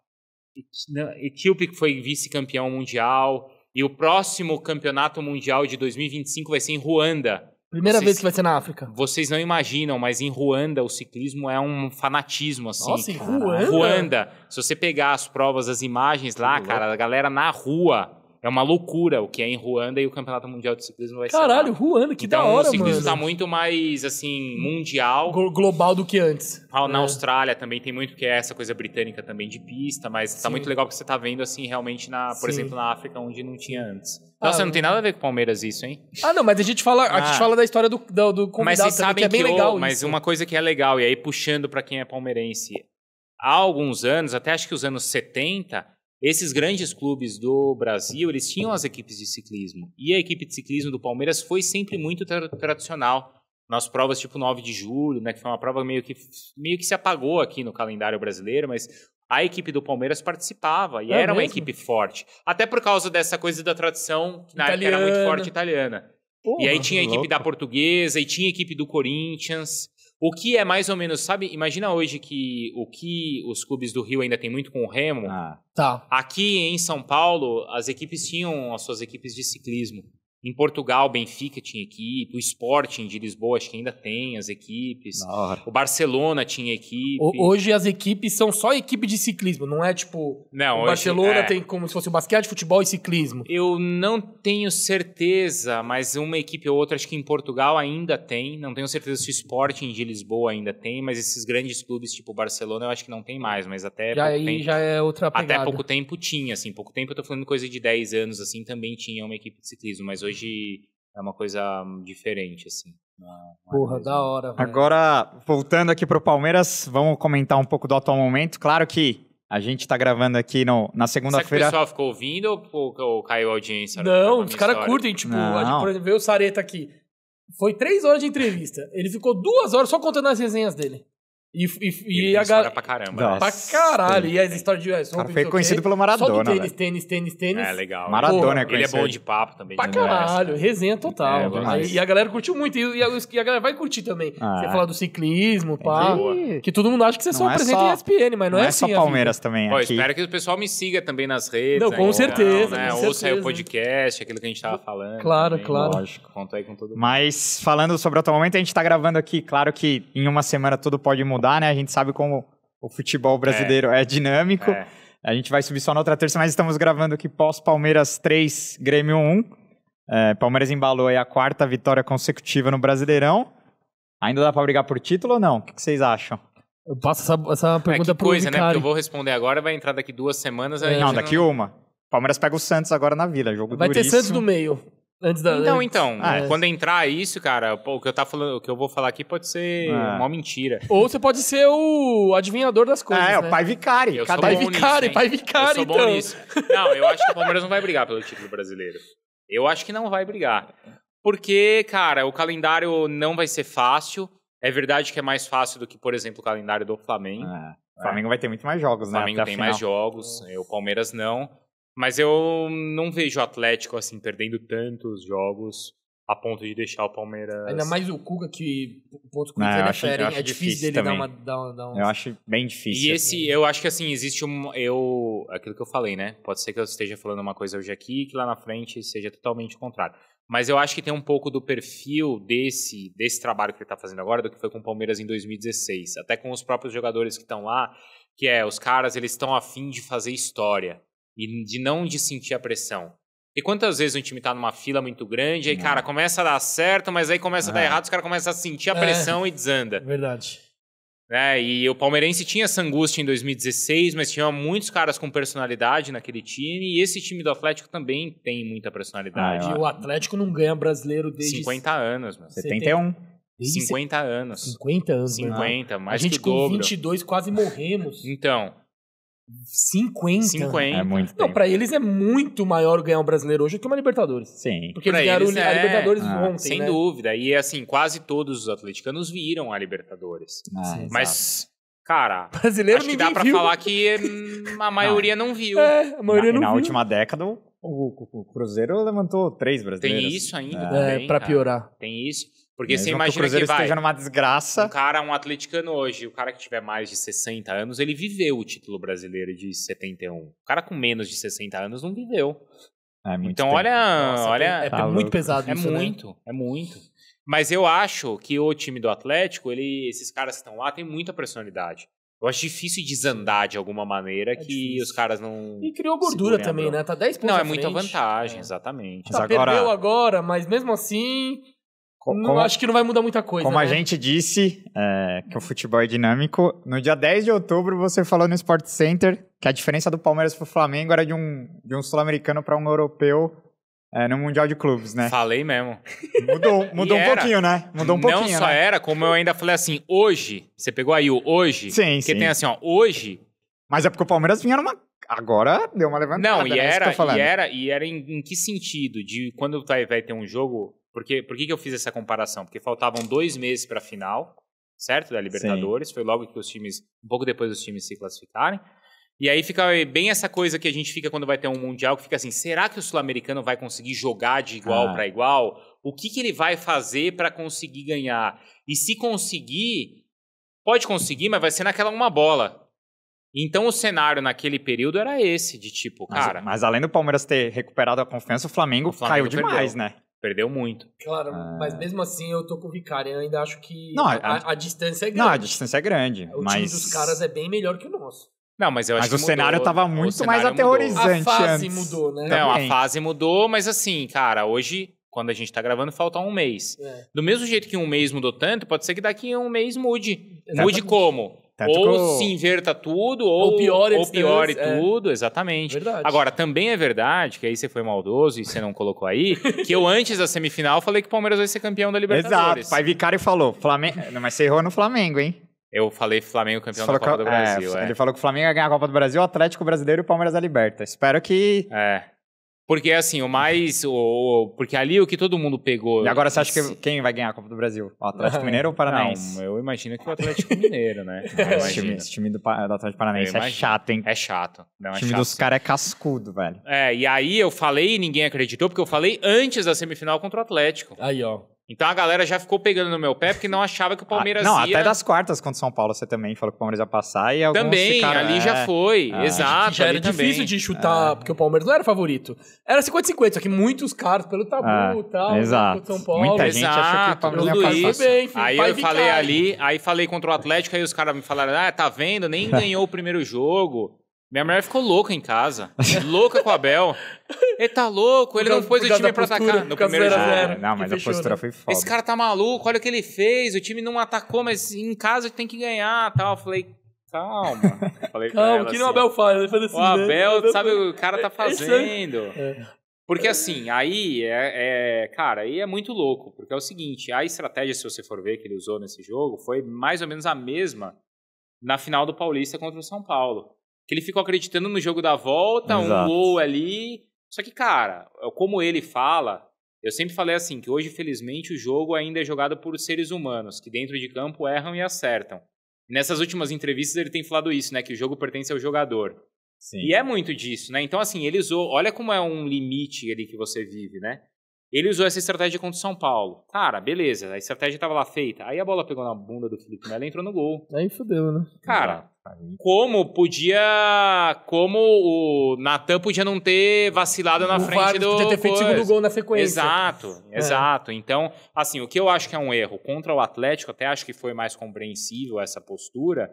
Etíope que foi vice-campeão mundial. E o próximo campeonato mundial de 2025 vai ser em Ruanda. Primeira vocês, vez que vai ser na África. Vocês não imaginam, mas em Ruanda o ciclismo é um fanatismo, assim. Nossa, em Ruanda? Ruanda. Se você pegar as provas, as imagens lá, cara, a galera na rua é uma loucura o que é em Ruanda e o Campeonato Mundial de Ciclismo vai Caralho, ser. Caralho, Ruanda, que então, da hora, mano. O ciclismo tá mano. tá muito mais, assim, mundial. global do que antes. Ah, na é. Austrália também tem muito que é essa coisa britânica também de pista, mas tá Sim. tá muito legal que você tá vendo, assim, realmente, na, por Sim. exemplo, na África, onde não tinha antes. Ah, Nossa, ah, não tem nada a ver com Palmeiras isso, hein? Ah, não, mas a gente fala, a gente ah. fala da história do, do, do convidado mas também, que é bem que, legal. mas uma coisa que é legal, e aí puxando para quem é palmeirense, há alguns anos, até acho que os anos 70, esses grandes clubes do Brasil, eles tinham as equipes de ciclismo. E a equipe de ciclismo do Palmeiras foi sempre muito tra tradicional. Nas provas tipo 9 de julho, né, que foi uma prova meio que, meio que se apagou aqui no calendário brasileiro, mas a equipe do Palmeiras participava e é era mesmo? uma equipe forte. Até por causa dessa coisa da tradição, que na italiana. época era muito forte italiana. Porra, e aí tinha a equipe louco. da Portuguesa, e tinha a equipe do Corinthians. O que é mais ou menos, sabe? Imagina hoje que o que os clubes do Rio ainda tem muito com o Remo. Ah, tá. Aqui em São Paulo, as equipes tinham as suas equipes de ciclismo. Em Portugal, Benfica tinha equipe, o Sporting de Lisboa acho que ainda tem as equipes. O Barcelona tinha equipe. O, hoje as equipes são só equipe de ciclismo, não é tipo não, o Barcelona é... tem como se fosse o basquete, futebol e ciclismo. Eu não tenho certeza, mas uma equipe ou outra acho que em Portugal ainda tem. Não tenho certeza se o Sporting de Lisboa ainda tem, mas esses grandes clubes tipo Barcelona eu acho que não tem mais, mas até já pouco aí, tempo, já é outra pegada. Até pouco tempo tinha, assim, pouco tempo eu tô falando coisa de 10 anos assim, também tinha uma equipe de ciclismo, mas hoje hoje é uma coisa hum, diferente, assim. Porra, da hora. Véio. Agora, voltando aqui pro Palmeiras, vamos comentar um pouco do atual momento. Claro que a gente tá gravando aqui no, na segunda-feira. Será que o pessoal ficou ouvindo ou, ou caiu a audiência? Não, os caras curtem. Tipo, não. a gente, por exemplo, veio o Sareta aqui. Foi três horas de entrevista. Ele ficou duas horas só contando as resenhas dele. E, e, e a galera. Pra caramba. Nossa. Né? Pra caralho. Sim. E as histórias de US é, Cara, foi conhecido pelo Maradona. Só do tênis, né? tênis, tênis, tênis. É legal. Maradona Porra, é conhecido. Ele é bom de papo também. Pra né? caralho. Né? Resenha total. É, é e a galera curtiu muito. E a, e a galera vai curtir também. Ah, você é. falar do ciclismo, pá. Que todo mundo acha que você não só apresenta só... em ESPN, mas não, não é, é assim. é só Palmeiras também. Pô, aqui. espero que o pessoal me siga também nas redes. Não, com certeza. ou Com Ouça o podcast, aquilo que a gente tava falando. Claro, claro. Lógico. Conta aí com todo mundo. Mas falando sobre o momento, a gente tá gravando aqui. Claro que em uma semana tudo pode mudar mudar, né? A gente sabe como o futebol é. brasileiro é, é dinâmico. É. A gente vai subir só na outra terça, mas estamos gravando aqui pós-Palmeiras 3, Grêmio 1. É, Palmeiras embalou aí a quarta vitória consecutiva no Brasileirão. Ainda dá para brigar por título ou não? O que, vocês acham? Eu passo essa, essa é, pergunta é, que coisa, né? Porque eu vou responder agora, vai entrar daqui duas semanas. não, daqui não... uma. Palmeiras pega o Santos agora na Vila, jogo Vai duríssimo. ter Santos no meio. Antes da. Então, então, ah, é. quando entrar isso, cara, pô, o que eu tá falando, o que eu vou falar aqui pode ser ah. uma mentira. Ou você pode ser o adivinhador das coisas. Ah, é, né? o pai vicari. Eu Cada pai vicari, nisso, pai vicari, eu então. Bom nisso. Não, eu acho que o Palmeiras não vai brigar pelo título brasileiro. Eu acho que não vai brigar. Porque, cara, o calendário não vai ser fácil. É verdade que é mais fácil do que, por exemplo, o calendário do Flamengo. o é, Flamengo é. vai ter muito mais jogos, né? O Flamengo Até tem mais jogos, o Palmeiras não. Mas eu não vejo o Atlético assim perdendo tantos jogos a ponto de deixar o Palmeiras. Ainda mais o Cuca que ponto com ele é difícil, difícil dele dar uma, dar, dar Eu acho bem difícil. E esse, eu acho que assim, existe um. Eu. Aquilo que eu falei, né? Pode ser que eu esteja falando uma coisa hoje aqui que lá na frente seja totalmente o contrário. Mas eu acho que tem um pouco do perfil desse, desse trabalho que ele está fazendo agora do que foi com o Palmeiras em 2016. Até com os próprios jogadores que estão lá, que é, os caras eles estão afim de fazer história e de não de sentir a pressão. E quantas vezes um time tá numa fila muito grande, aí, não. cara, começa a dar certo, mas aí começa a dar é. errado, os caras começam a sentir a é. pressão e desanda. Verdade. É, e o Palmeirense tinha essa angústia em 2016, mas tinha muitos caras com personalidade naquele time, e esse time do Atlético também tem muita personalidade. Ah, e o Atlético não ganha brasileiro desde 50 anos, mano. 71. 50 anos. 50 anos, 50, né? mais A gente com dobro. 22 quase morremos. Então, 50? 50. Né? É muito tempo. Não, pra eles é muito maior ganhar um brasileiro hoje do que uma Libertadores. Sim. Porque pra eles ganharam eles a é, Libertadores ah, ontem. Sem né? dúvida. E assim, quase todos os atleticanos viram a Libertadores. Ah, Mas. Exato. Cara, brasileiro acho que dá pra viu. falar que hum, a maioria não, não viu. É, a maioria na, não na viu. Na última década, o, Cruzeiro levantou três brasileiros. Tem isso ainda. É, é piorar. Tem isso. Porque Mesmo você imagina que, o Cruzeiro que vai, esteja numa desgraça. Um cara, um atleticano hoje, o cara que tiver mais de 60 anos, ele viveu o título brasileiro de 71. O cara com menos de 60 anos não viveu. É então, tempo. olha. Nossa, olha é, tá é muito louco. pesado, É isso, né? muito, né? é muito. Mas eu acho que o time do Atlético, ele, esses caras que estão lá, tem muita personalidade. Eu acho difícil desandar de alguma maneira é que difícil. os caras não. E criou gordura também, né? Tá 10 pontos. Não, é muita vantagem, é. exatamente. Tá, agora... Perdeu agora, mas mesmo assim como, não, acho que não vai mudar muita coisa. Como né? a gente disse, é, que o futebol é dinâmico. No dia 10 de outubro, você falou no Sport Center que a diferença do Palmeiras para o Flamengo era de um, de um sul-americano para um europeu é, no Mundial de Clubes, né? Falei mesmo. Mudou, mudou um era. pouquinho, né? Mudou um pouquinho. Não só né? era, como eu ainda falei assim, hoje. Você pegou aí o hoje? Sim, porque sim. Porque tem assim, ó, hoje. Mas é porque o Palmeiras vinha numa. Agora deu uma levantada. Não, e, né? é era, é e era. E era em, em que sentido? De quando vai ter um jogo porque, por que, que eu fiz essa comparação? Porque faltavam dois meses para a final, certo? Da Libertadores. Sim. Foi logo que os times, um pouco depois dos times se classificarem. E aí fica bem essa coisa que a gente fica quando vai ter um mundial, que fica assim, será que o sul-americano vai conseguir jogar de igual ah. para igual? O que, que ele vai fazer para conseguir ganhar? E se conseguir, pode conseguir, mas vai ser naquela uma bola. Então o cenário naquele período era esse, de tipo, mas, cara. Mas, além do Palmeiras ter recuperado a confiança, o Flamengo, o Flamengo caiu perdeu. demais, né? perdeu muito. Claro, é... mas mesmo assim eu tô com o Vicari, eu ainda acho que não, a, a, a, distância é grande. Não, a distância é grande. O mas... time dos caras é bem melhor que o nosso. Não, mas eu acho mas que o mudou, cenário tava muito cenário mais aterrorizante. Mudou. A fase antes. mudou, né? Não, Também. a fase mudou, mas assim, cara, hoje, quando a gente tá gravando, falta um mês. É. Do mesmo jeito que um mês mudou tanto, pode ser que daqui a um mês mude. Exatamente. Mude como? Tanto ou que... se inverta tudo, ou, ou piore, ou piore é. tudo, exatamente. Verdade. Agora, também é verdade, que aí você foi maldoso e você não colocou aí, que eu antes da semifinal falei que o Palmeiras vai ser campeão da Libertadores. Exato, pai Vicário falou, Flamengo... mas você errou no Flamengo, hein? Eu falei Flamengo campeão da Copa que... do é, Brasil. É, é. Ele falou que o Flamengo ia ganhar a Copa do Brasil, o Atlético Brasileiro e o Palmeiras da Liberta. Espero que... É. Porque assim, o mais. O, o, porque ali é o que todo mundo pegou. E agora você acha que quem vai ganhar a Copa do Brasil? O Atlético Mineiro ou o Paranaense? Não, eu imagino que o Atlético Mineiro, né? esse, time, esse time do, do Atlético Paranaense é chato, hein? É chato. Não, o é time chato. dos caras é cascudo, velho. É, e aí eu falei e ninguém acreditou, porque eu falei antes da semifinal contra o Atlético. Aí, ó. Então a galera já ficou pegando no meu pé porque não achava que o ah, Palmeiras ah, não, ia. Não, até das quartas contra o São Paulo você também falou que o Palmeiras ia passar e alguns Também, ficaram, ali é... já foi. Ah, exato. Já era difícil também. de chutar, é. porque o Palmeiras não era favorito. Era 50-50, só que muitos caras, pelo tabu é, e tal, né, exato. São Paulo. Muita gente achou que o Palmeiras tudo ia passar. Bem, enfim, aí eu ficar. falei ali, aí falei contra o Atlético, aí os caras me falaram: ah, tá vendo? Nem ganhou o primeiro jogo. Minha mulher ficou louca em casa. louca com o Abel. Ele tá louco, ele não pôs o time pra postura, atacar. No primeiro zero, jogo. Zero, não, mas a postura né? foi foda. Esse cara tá maluco, olha o que ele fez. O time não atacou, mas em casa tem que ganhar tal. Eu falei, calma. Falei calma, o que assim, o Abel faz? Ele faz assim, o Abel, né? sabe o cara tá é fazendo. É. Porque assim, aí é, é, Cara, aí é muito louco. Porque é o seguinte, a estratégia, se você for ver, que ele usou nesse jogo, foi mais ou menos a mesma na final do Paulista contra o São Paulo que ele ficou acreditando no jogo da volta, Exato. um gol ali. Só que, cara, é como ele fala, eu sempre falei assim, que hoje, felizmente, o jogo ainda é jogado por seres humanos, que dentro de campo erram e acertam. nessas últimas entrevistas ele tem falado isso, né? Que o jogo pertence ao jogador. Sim. E é muito disso, né? Então, assim, ele usou. Olha como é um limite ali que você vive, né? Ele usou essa estratégia contra o São Paulo. Cara, beleza, a estratégia estava lá feita. Aí a bola pegou na bunda do Felipe Melo e entrou no gol. Aí fudeu, né? Cara, como podia. Como o Natan podia não ter vacilado na frente Vargas do. Podia ter feito segundo gol na sequência. Exato, é. exato. Então, assim, o que eu acho que é um erro contra o Atlético, até acho que foi mais compreensível essa postura.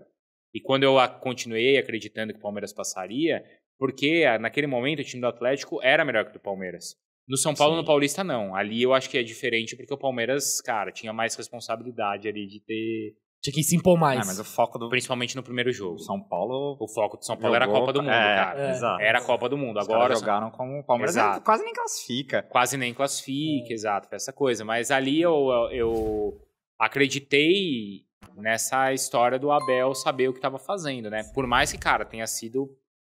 E quando eu continuei acreditando que o Palmeiras passaria, porque ah, naquele momento o time do Atlético era melhor que o do Palmeiras. No São Paulo, Sim. no Paulista, não. Ali eu acho que é diferente porque o Palmeiras, cara, tinha mais responsabilidade ali de ter tinha que se impor mais. Ah, mas o foco do. Principalmente no primeiro jogo. São Paulo. O foco do São Paulo jogou, era a Copa do Mundo, é, cara. É. Exato. Era a Copa do Mundo. Os Agora. jogaram como o Palmeiras exato. quase nem classifica. Quase nem classifica, é. exato. Essa coisa. Mas ali eu, eu acreditei nessa história do Abel saber o que estava fazendo, né? Por mais que, cara, tenha sido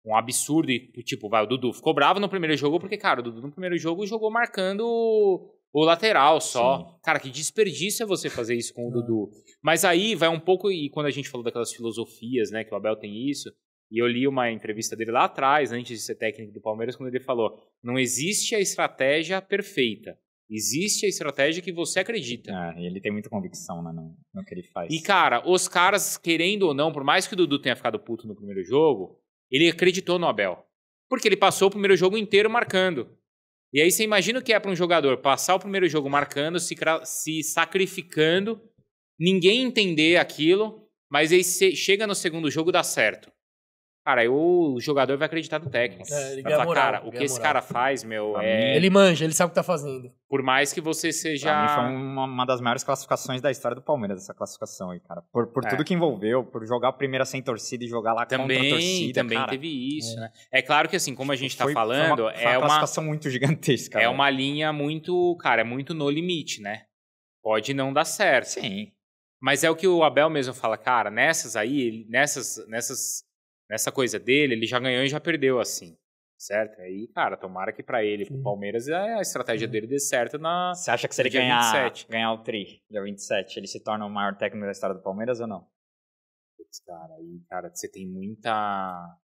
um absurdo e, tipo, vai, o Dudu ficou bravo no primeiro jogo, porque, cara, o Dudu no primeiro jogo jogou marcando o lateral só. Sim. Cara, que desperdício é você fazer isso com o Dudu. Mas aí vai um pouco, e quando a gente falou daquelas filosofias, né, que o Abel tem isso, e eu li uma entrevista dele lá atrás, antes de ser técnico do Palmeiras, quando ele falou: não existe a estratégia perfeita. Existe a estratégia que você acredita. Ah, ele tem muita convicção né, no, no que ele faz. E, cara, os caras, querendo ou não, por mais que o Dudu tenha ficado puto no primeiro jogo, ele acreditou no Abel. Porque ele passou o primeiro jogo inteiro marcando. E aí você imagina o que é para um jogador passar o primeiro jogo marcando, se, se sacrificando, ninguém entender aquilo, mas aí você chega no segundo jogo dá certo. Cara, aí o jogador vai acreditar no técnico. É, ele vai falar, moral, cara, o que esse moral. cara faz, meu, é... Ele manja, ele sabe o que tá fazendo. Por mais que você seja... Pra mim foi uma, uma das maiores classificações da história do Palmeiras, essa classificação aí, cara. Por, por é. tudo que envolveu, por jogar a primeira sem torcida e jogar lá também, contra a torcida, Também cara. teve isso, é. né? É claro que assim, como a tipo, gente tá foi, tá falando... É foi uma, foi uma é uma classificação muito gigantesca. É né? uma linha muito, cara, é muito no limite, né? Pode não dar certo. Sim. Mas é o que o Abel mesmo fala, cara, nessas aí, nessas... nessas nessa coisa dele, ele já ganhou e já perdeu, assim. Certo? Aí, cara, tomara que para ele, pro Palmeiras, é, a estratégia dele dê certo na. Você acha que se ele ganhar, 27. ganhar o Tri, dia 27, ele se torna o maior técnico da história do Palmeiras ou não? Putz, cara, aí, cara, você tem muita.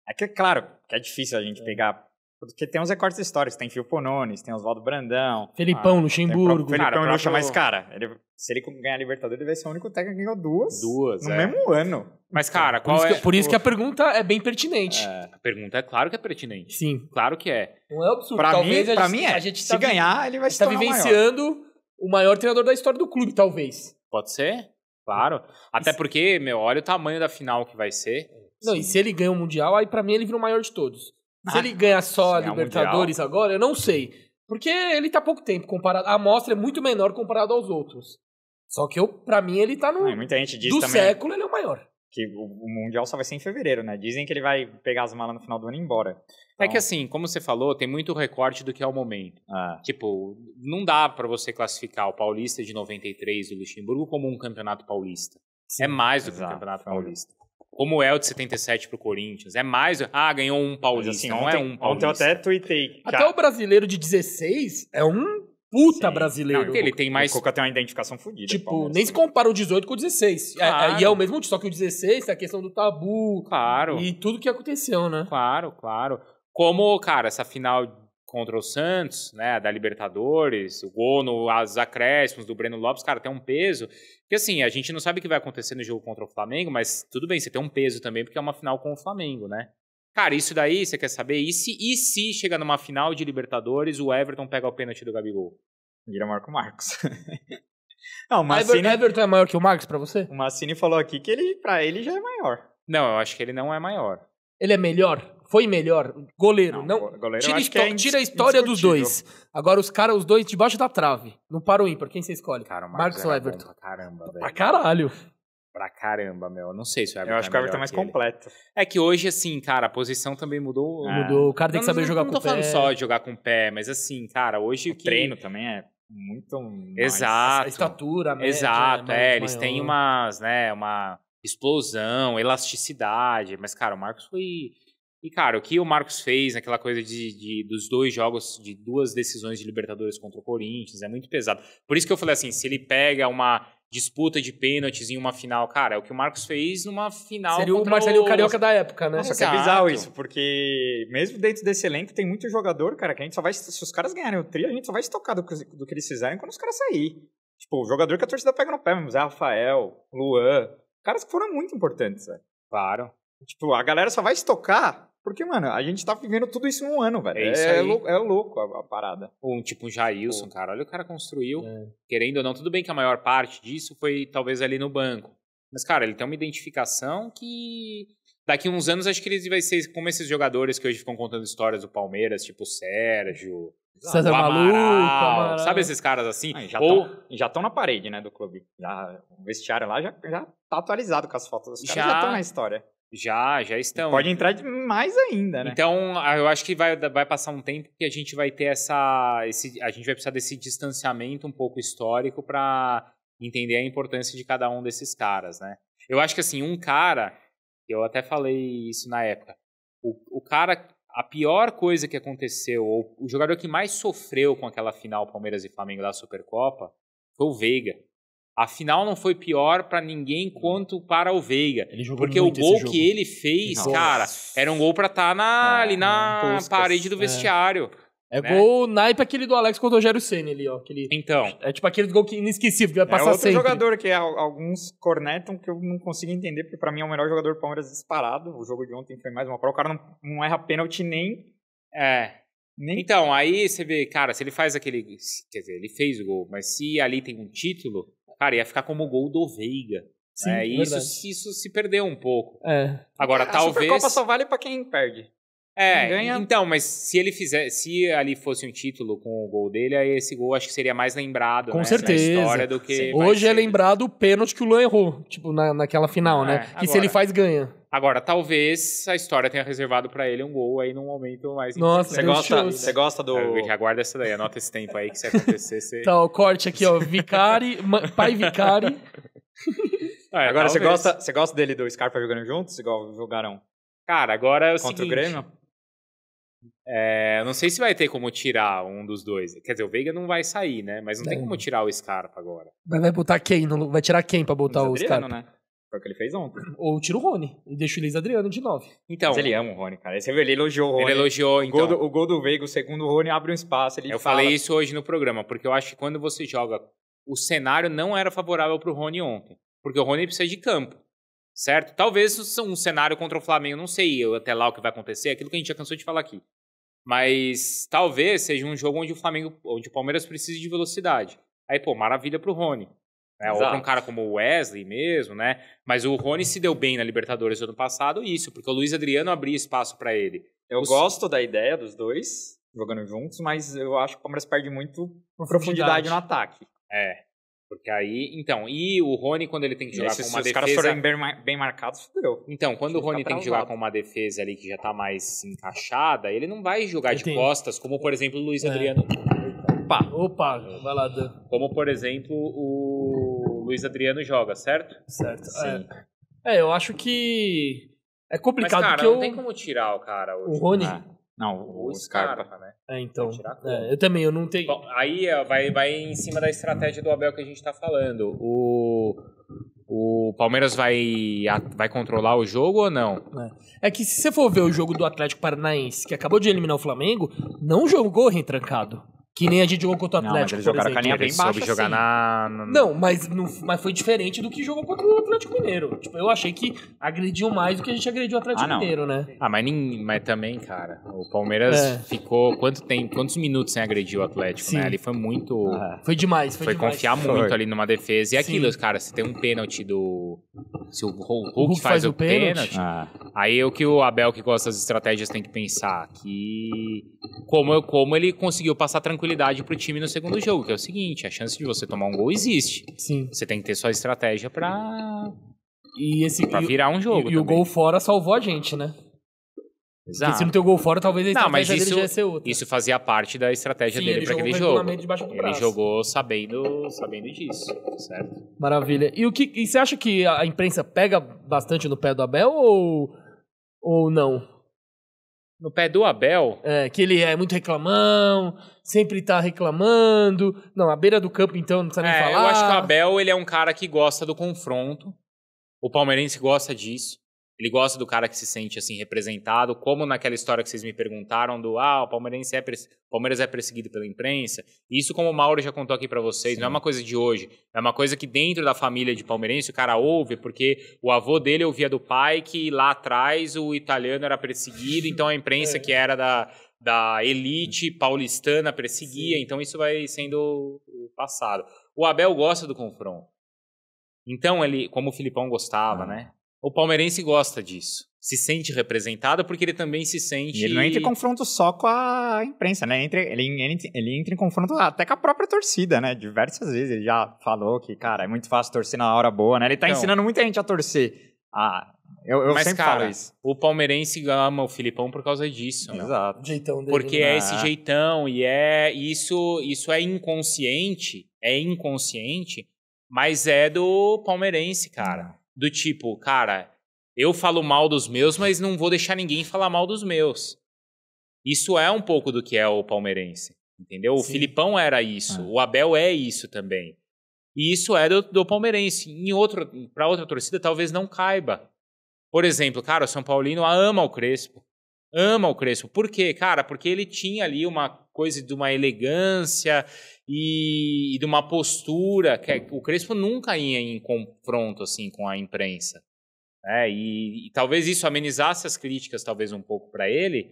É que, claro, que é difícil a gente é. pegar porque tem uns recortes históricos, tem Fio Ponones, tem Oswaldo Brandão. Felipão, ah, Luxemburgo. Pro... Felipão cara, Luxemburgo. Mas, cara, ele, se ele ganhar a Libertadores, ele vai ser o único técnico que ganhou duas. Duas, No é. mesmo ano. Mas, então, cara, qual por é... Que, por isso que a pergunta é bem pertinente. É, a pergunta é claro que é pertinente. Sim. Claro que é. Não é absurdo. Pra, talvez mim, a pra mim tá é. A gente tá se ganhar, ele vai se tá tornar vivenciando o maior. o maior treinador da história do clube, talvez. Pode ser, claro. Até isso. porque, meu, olha o tamanho da final que vai ser. Não, Sim. e se ele ganha o Mundial, aí para mim ele vira o maior de todos. Se ele ganhar só a é Libertadores agora, eu não sei. Porque ele tá pouco tempo comparado. A amostra é muito menor comparado aos outros. Só que eu, pra mim, ele tá no. Ah, muita gente diz do também né, século, ele é o maior. Que o, o, Mundial só vai ser em fevereiro, né? Dizem que ele vai pegar as malas no final do ano e ir embora. Então... É que então assim, como você falou, tem muito recorte do que é o momento. Ah. Tipo, não dá para você classificar o Paulista de 93 do Luxemburgo como um campeonato paulista. Sim, é mais do exato, que um campeonato é. paulista como é o de 77 pro Corinthians. É mais. Ah, ganhou um paulista. Assim, ontem, não é um paulista. Ontem eu até tuitei. Até o brasileiro de 16 é um puta Sim. brasileiro. Não, ele tem mais. O Coca tem uma identificação fodida. Tipo, nem se compara o 18 com o 16. Claro. É, é, e é o mesmo, só que o 16 é a questão do tabu. Claro. E tudo que aconteceu, né? Claro, claro. Como, cara, essa final contra o Santos, né, da Libertadores, o gol no, as acréscimos do Breno Lopes, cara, tem um peso. Que assim, a gente não sabe o que vai acontecer no jogo contra o Flamengo, mas tudo bem, você tem um peso também, porque é uma final com o Flamengo, né? Cara, isso daí, você quer saber? E se, e se chega numa final de Libertadores, o Everton pega o pênalti do Gabigol? Vira Marco Marcos. não, o Massini... Everton, Everton é maior que o Marcos para você? O Massini falou aqui que ele, para ele já é maior. Não, eu acho que ele não é maior. Ele é melhor? foi melhor. Goleiro, não. não goleiro, tira, é tira a história dos dois. Agora os caras, os dois debaixo da trave. Não para o ímpar. Quem você escolhe? Cara, o Marcos, é ou Everton? Pra caramba, velho. Pra caralho. Pra caramba, meu. Eu não sei se o Everton. Eu acho é que o é Everton é mais completo. É que hoje, assim, cara, a posição também mudou. É. Mudou. O cara tem que saber não, jogar não, com o pé. Não tô falando só de jogar com o pé, mas assim, cara, hoje. O que... treino também é muito. Exato. A estatura, a é Exato, é. eles maior. têm umas, né, uma explosão, elasticidade. Mas, cara, o Marcos foi e, cara, o que o Marcos fez naquela coisa de, de, dos dois jogos, de duas decisões de Libertadores contra o Corinthians, é muito pesado. Por isso que eu falei assim: se ele pega uma disputa de pênaltis em uma final, cara, é o que o Marcos fez numa final. Seria o Marcelinho o... Carioca da época, né? Nossa, Exato. que é bizarro isso, porque mesmo dentro desse elenco tem muito jogador, cara, que a gente só vai. Se os caras ganharem o tri, a gente só vai se tocar do, do que eles fizerem quando os caras saírem. Tipo, o jogador que a torcida pega no pé mesmo, Zé Rafael, Luan, caras que foram muito importantes, sabe? Claro. Tipo, a galera só vai estocar porque, mano, a gente tá vivendo tudo isso em um ano, velho. É, isso é, louco, é louco a, a, parada. Um tipo Jailson, Pô. cara. Olha o cara construiu. É. Querendo ou não, tudo bem que a maior parte disso foi talvez ali no banco. Mas, cara, ele tem uma identificação que. Daqui uns anos, acho que ele vai ser como esses jogadores que hoje ficam contando histórias do Palmeiras, tipo o Sérgio, César Amaral, Sabe esses caras assim? Ah, já Ou... estão na parede, né, do clube. Já, o vestiário lá já, já tá atualizado com as fotos. Os já... caras já estão na história. Já, já estão. Pode né? entrar mais ainda, né? Então, ah, eu acho que vai, vai passar um tempo que a gente vai ter essa. Esse, a gente vai precisar desse distanciamento um pouco histórico para entender a importância de cada um desses caras, né? Eu acho que, assim, um cara, eu até falei isso na época, o, o cara, a pior coisa que aconteceu, ou o jogador que mais sofreu com aquela final Palmeiras e Flamengo da Supercopa, foi o Veiga. A final não foi pior para ninguém quanto para o Veiga. porque o gol que ele fez, Nossa. cara, era um gol para estar tá é, ali na parede do é. vestiário. É, é né? gol naipe aquele do Alex contra o Rogério Senna ali, ó. Aquele, então. É tipo aquele gol que inesquecível, que vai é passar é outro sempre. jogador que alguns cornetam que eu não consigo entender, porque para mim é o melhor jogador do Palmeiras disparado. O jogo de ontem foi mais uma prova. O cara não, não erra pênalti nem... É, nem então, aí você vê, cara, se ele faz aquele. Quer dizer, ele fez o gol, mas se ali tem um título, Cara, ia ficar como o gol do Veiga. Sim, E é, é isso, isso se perdeu um pouco. É. Agora, a talvez. A Supercopa só vale para quem perde. É, ganha... então, mas se ele fizer, se ali fosse um título com o gol dele, aí esse gol acho que seria mais lembrado, com né? certeza. Hoje é lembrado o pênalti que o Luan errou, tipo na, naquela final, né? é, né? Agora... Que se ele faz ganha. Agora, talvez a história tenha reservado para ele um gol aí num momento mais. Nossa, você gosta, você gosta do. Aguarda é, essa daí, anota esse tempo aí que se acontecer. Você... Tá, o corte aqui, ó. Vicari, pai Vicari. É, agora, você gosta, você gosta dele do Scarpa jogando juntos, igual jogaram? Cara, agora é o Contra seguinte, o Grêmio? É, não sei se vai ter como tirar um dos dois. Quer dizer, o Veiga não vai sair, né? Mas não é. tem como tirar o Scarpa agora. Mas vai botar quem? vai tirar quem pra botar o, o Scarpa? Adriano, né? Foi o que ele fez ontem. Ou tira o Rony e deixa o Luiz Adriano de novo. Então, Mas ele ama o Rony, cara. Você vê, ele elogiou é o Rony. Ele elogiou, então. O gol então. do, o gol do Veiga, o segundo Rony abre um espaço. Ele eu fala... falei isso hoje no programa, porque eu acho que quando você joga... O cenário não era favorável pro Rony ontem. Porque o Rony precisa de campo certo? Talvez um cenário contra o Flamengo, não sei eu até lá o que vai acontecer, aquilo que a gente já cansou de falar aqui. Mas talvez seja um jogo onde o Flamengo, onde o Palmeiras precise de velocidade. Aí, pô, maravilha pro Rony. Né? Ou pra um cara como o Wesley mesmo, né? Mas o Rony se deu bem na Libertadores do ano passado, isso, porque o Luiz Adriano abria espaço para ele. Eu Os... gosto da ideia dos dois jogando juntos, mas eu acho que o Palmeiras perde muito profundidade, profundidade no ataque. É. Porque aí, então, e o Rony quando ele tem que jogar com uma defesa... Se os caras forem bem, bem marcados, fudeu. Então, quando o Rony tem que jogar com uma defesa ali que já tá mais encaixada, ele não vai jogar de costas, como por exemplo o Luiz é. Adriano. Opa! Opa, vai lá, Dan. Como por exemplo o Luiz Adriano joga, certo? Certo, é. Sim. É, é eu acho que é complicado Mas, cara, porque não eu... tem como tirar o cara hoje. O Rony... Ah. Não, o, o Scarpa, Scarpa, né? É, então. É, eu também, eu não tenho. Bom, aí vai, vai em cima da estratégia do Abel que a gente tá falando. O, o Palmeiras vai, vai controlar o jogo ou não? É. é. que se você for ver o jogo do Atlético Paranaense, que acabou de eliminar o Flamengo, não jogou retrancado. Que nem a gente jogou contra o Atlético. Não, mas eles jogaram com a linha bem baixa. jogar assim. na. Não, mas, não, mas foi diferente do que jogou contra o Atlético Mineiro. Tipo, eu achei que agrediu mais do que a gente agrediu o Atlético ah, Mineiro, né? Ah, mas, nem, mas também, cara. O Palmeiras é. ficou quanto tempo, quantos minutos sem agredir o Atlético, né? Sim. né? Ali foi muito. Ah. Foi demais, foi, foi demais. confiar foi. muito ali numa defesa. E Sim. aquilo, cara, se tem um pênalti do. Se o Hulk, o Hulk faz, faz, o, o pênalti. pênalti ah. Aí é o que o Abel, que gosta das estratégias, tem que pensar. Que. Como, como ele conseguiu passar tranquilo tranquilidade o time no segundo jogo, que é o seguinte, a chance de você tomar um gol existe. Sim. Você tem que ter sua estratégia para e virar um jogo. E, e o gol fora salvou a gente, né? Exato. Porque se não tem o gol fora, talvez a estratégia não, mas isso, dele já ia ser outra. Isso fazia parte da estratégia Sim, dele para aquele jogo. Ele jogou sabendo, sabendo disso, certo? Maravilha. E, o que, e você acha que a imprensa pega bastante no pé do Abel ou, ou não? no pé do Abel. É, que ele é muito reclamão, sempre tá reclamando. Não, à beira do campo, então, não precisa nem é, falar. Eu acho que o Abel ele é um cara que gosta do confronto. O palmeirense gosta disso. Ele gosta do cara que se sente assim representado, como naquela história que vocês me perguntaram do ah, o Palmeirense é Palmeiras é perseguido pela imprensa. Isso como o Mauro já contou aqui para vocês, Sim. não é uma coisa de hoje, é uma coisa que dentro da família de palmeirense o cara ouve porque o avô dele ouvia do pai que lá atrás o italiano era perseguido, então a imprensa é. que era da da elite paulistana perseguia, Sim. então isso vai sendo passado. O Abel gosta do confronto. Então ele, como o Filipão gostava, ah. né? o palmeirense gosta disso. Se sente representado porque ele também se sente. E ele não entra em confronto só com a imprensa, né? Entre, ele, ele, ele entra em confronto até com a própria torcida, né? Diversas vezes ele já falou que, cara, é muito fácil torcer na hora boa, né? Ele tá então, ensinando muita gente a torcer. Ah, eu, eu mas, sempre cara, falo isso. O palmeirense ama o Filipão por causa disso. Exato. Né? Jeitão dele. Porque né? é esse ah. jeitão e é isso, isso é inconsciente, é inconsciente, mas é do palmeirense, cara do tipo, cara, eu falo mal dos meus, mas não vou deixar ninguém falar mal dos meus. Isso é um pouco do que é o palmeirense, entendeu? Sim. O Filipão era isso, ah. o Abel é isso também. E isso é do, do palmeirense. Em outro, para outra torcida talvez não caiba. Por exemplo, cara, o São Paulino ama o Crespo. Ama o Crespo. Por quê? Cara, porque ele tinha ali uma coisa de uma elegância e, e de uma postura que é, o Crespo nunca ia em confronto assim com a imprensa. Né? E, e talvez isso amenizasse as críticas talvez um pouco para ele,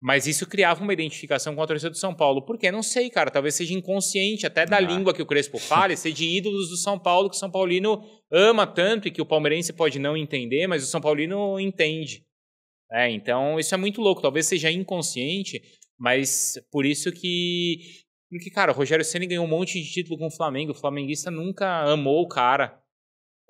mas isso criava uma identificação com a torcida do São Paulo. porque Não sei, cara. Talvez seja inconsciente até da ah. língua que o Crespo fala, seja de ídolos do São Paulo que o São Paulino ama tanto e que o palmeirense pode não entender, mas o São Paulino entende. É, então, isso é muito louco. Talvez seja inconsciente, mas por isso que. Porque, cara, o Rogério Senna ganhou um monte de título com o Flamengo. O flamenguista nunca amou o cara.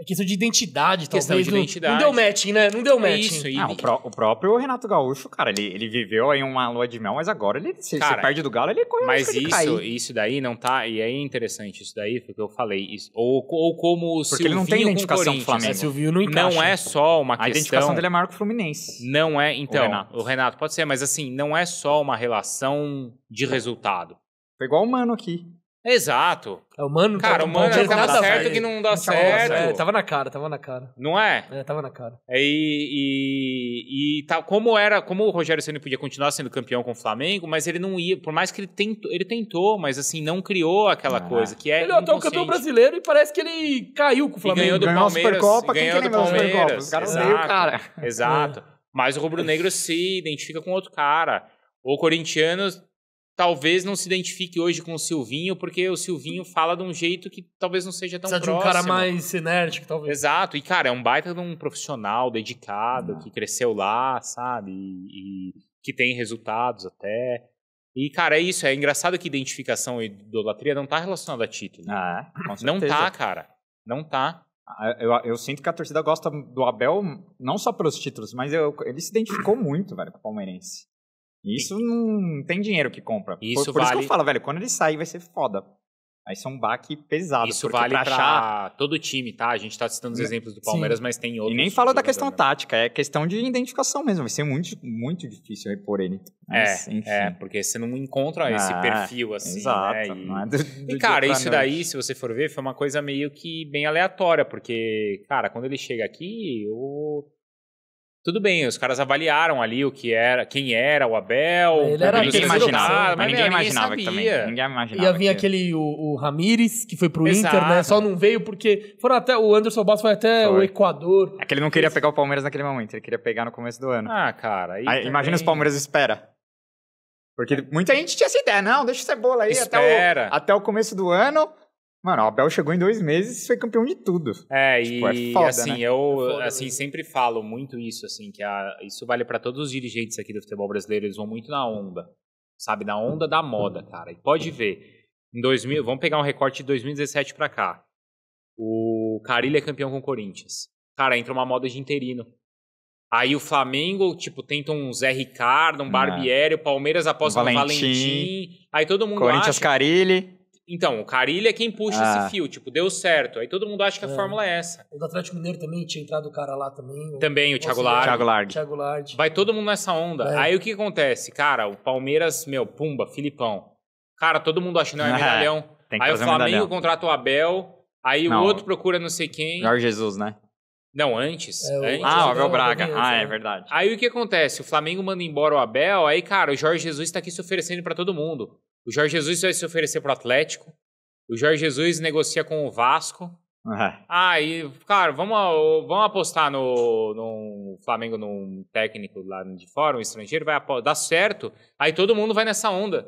É questão de identidade, talvez. Questão de não, identidade. Não deu match, né? Não deu match. É isso, e... Ah, o, pró o, próprio Renato Gaúcho, cara, ele, ele viveu aí uma lua de mel, mas agora ele se, cara, se perde do galo, ele corre Mas isso, cair. isso daí não tá. E é interessante isso daí, porque eu falei. Isso, ou, ou como o Porque Silvinho ele não tem identificação com Flamengo. É, Silvinho não encaixa. Não é só uma questão. A identificação dele é maior que o Fluminense. Não é. Então, o Renato. o Renato pode ser, mas assim, não é só uma relação de resultado. Foi igual o Mano aqui. Exato. É humano, tá cara, o mano tava tá certo certo que não dá não certo. É, tava na cara, tava na cara. Não é? É, tava na cara. É, e, e, e tá, como era, como o Rogério Ceni podia continuar sendo campeão com o Flamengo, mas ele não ia, por mais que ele tentou, ele tentou, mas assim não criou aquela ah. coisa que é Ele é o campeão brasileiro e parece que ele caiu com o Flamengo. E ganhou do ganhou Palmeiras, Supercopa, ganhou quem do Palmeiras. Os caras exato, meio cara. Exato. É. Mas o rubro-negro se identifica com outro cara. O corintiano talvez não se identifique hoje com o Silvinho, porque o Silvinho fala de um jeito que talvez não seja tão Precisa próximo. de um cara mais enérgico, talvez. Exato. E, cara, é um baita de um profissional dedicado, ah. que cresceu lá, sabe? E, e, que tem resultados até. E, cara, é isso. É engraçado que identificação e idolatria não tá relacionada a título. Ah, é? com certeza. Não tá, cara. Não tá. Ah, eu, eu, sinto que a torcida gosta do Abel não só pelos títulos, mas eu, ele se identificou muito, velho, com o palmeirense. Isso não tem dinheiro que compra. Isso por, por vale... isso que eu falo, velho, quando ele sair vai ser foda. Vai ser é um baque pesado. Isso vale pra, pra achar... todo time, tá? A gente tá citando os né? exemplos do Palmeiras, Sim. mas tem outros. E nem fala da questão tática, é questão de identificação mesmo. Vai ser muito, muito difícil repor ele. É, mas, é, enfim. é, porque você não encontra esse ah, perfil assim. Né? Exato. Né? E, é do, do e cara, isso noite. daí, se você for ver, foi uma coisa meio que bem aleatória, porque, cara, quando ele chega aqui, o tudo bem, os caras avaliaram ali o que era, quem era o Abel, ele era ninguém imaginava, ah, mas ninguém imaginava que também. Ninguém imaginava. Ia vir que... aquele o, o Ramires que foi pro Exato. Inter, né? Só não veio porque foram até o Anderson Bastos foi até foi. o Equador. É que ele não queria pegar o Palmeiras naquele momento, ele queria pegar no começo do ano. Ah, cara, aí, imagina os Palmeiras espera. Porque muita gente tinha essa ideia, não, deixa o Cebola aí até o, até o começo do ano Mano, o Abel chegou em dois meses e foi campeão de tudo. É, tipo, e é foda, assim, né? eu é assim, sempre falo muito isso, assim, que a, isso vale para todos os dirigentes aqui do futebol brasileiro, eles vão muito na onda, sabe? Na onda da moda, cara. E pode ver, em 2000, vamos pegar um recorte de 2017 para cá. O Carilho é campeão com o Corinthians. Cara, entra uma moda de interino. Aí o Flamengo, tipo, tenta um Zé Ricardo, um é. Barbieri, o Palmeiras aposta um Valentim. Valentim. Aí todo mundo Corinthians acha... Carilli. Então, o Carilli é quem puxa ah. esse fio, tipo, deu certo. Aí todo mundo acha que a é. fórmula é essa. O do Atlético Mineiro também tinha entrado o cara lá também. Também, o, Thiago Lard. Thiago Lard. Thiago Lard. Vai todo mundo nessa onda. É. Aí o que acontece? Cara, o Palmeiras, meu, pumba, Filipão. Cara, todo mundo acha que não é, é medalhão. aí o Flamengo contrata o Abel, aí não. o outro procura não sei quem. Jorge Jesus, né? Não, antes. É, antes ah, o Abel Braga. Ah, é, é verdade. Aí o que acontece? O Flamengo manda embora o Abel, aí, cara, o Jorge Jesus está aqui se oferecendo para todo mundo. O Jorge Jesus vai se oferecer pro Atlético. O Jorge Jesus negocia com o Vasco. Uhum. Ah, e, cara, vamos, vamos apostar no, no Flamengo, num técnico lá de fora, um estrangeiro, vai dar certo. Aí todo mundo vai nessa onda.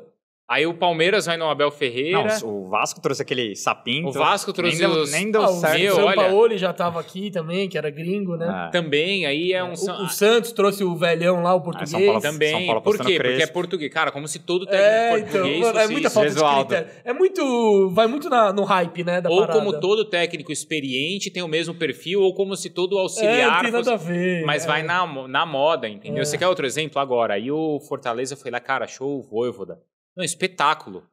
Aí o Palmeiras vai no Abel Ferreira. Não, o Vasco trouxe aquele sapinho. O então Vasco trouxe nem os... Deu, nem deu ah, certo. o Sampaoli já estava aqui também, que era gringo, né? É. Também, aí é um... O, o, Santos trouxe o velhão lá, o ah, português. É, São Paulo, também. São Paulo Por quê? Crespo. Porque é português. Cara, como se todo técnico é, então, português então, fosse É muita isso. falta Gesualdo. de critério. É muito... Vai muito na, no hype, né, da Ou parada. como todo técnico experiente tem o mesmo perfil, ou como se todo auxiliar... É, tem nada fosse... a ver. Mas é. vai na, na moda, entendeu? É. Você quer outro exemplo? Agora. Aí o Fortaleza foi lá, cara, show o Voivoda. Não, espetáculo.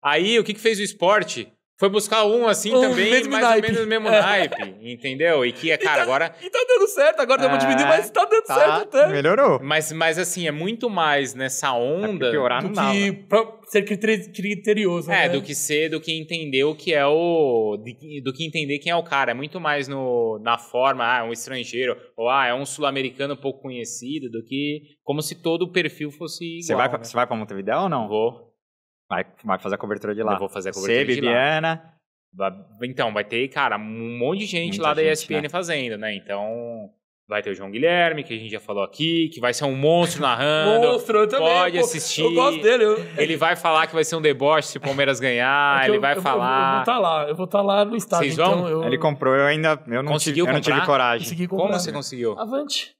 Aí, o que, que fez o esporte? Foi buscar um assim um também, mais naipe. ou menos no mesmo é. naipe, entendeu? E que é, cara, e tá, agora. E tá dando certo, agora deu uma ah, diminuída, mas tá dando tá, certo até. Melhorou. Mas, mas assim, é muito mais nessa onda. É piorar do não que pra ser criterioso. É, né? do que ser, do que entender o que é o. Do que entender quem é o cara. É muito mais no, na forma, ah, é um estrangeiro, ou ah, é um sul-americano pouco conhecido, do que como se todo o perfil fosse. você vai, né? você vai pra Montevideo ou não? Vou. Vai, vai fazer a cobertura de lá. Eu vou fazer a cobertura Você, de Bibiana, lá. Então, vai ter, cara, um monte de gente Muita lá da ESPN né? fazendo, né? Então, vai ter o João Guilherme, que a gente já falou aqui, que vai ser um monstro narrando. monstro, eu também. Pode pô, assistir. Eu gosto dele. Eu... Ele vai falar que vai ser um deboche se o Palmeiras ganhar, é ele eu, vai eu falar. eu vou estar tá lá, eu vou estar tá lá no estádio. Vocês vão? Então ele comprou, eu ainda eu não, Conseguiu tive, não tive coragem. Como você né? conseguiu? Avante.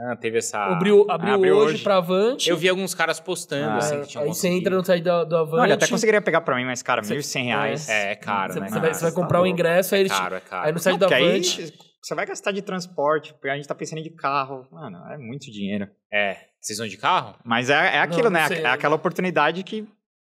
Ah, teve essa. Abriu, abriu, ah, abriu hoje, hoje pra Avante. Eu vi alguns caras postando, ah, assim, que Aí você entra no site do, do Avante. Olha, até conseguiria pegar pra mim, mas, cara, R$ 1.100. Reais. É, é, é caro, você, né? Você vai, vai tá comprar o tá um ingresso, aí é caro, é caro. Aí no site Não, do Avante. Aí você vai gastar de transporte, porque a gente tá pensando de carro. Mano, é muito dinheiro. É. Vocês vão de carro? Mas é, é aquilo, não, não né? Sei. É aquela oportunidade que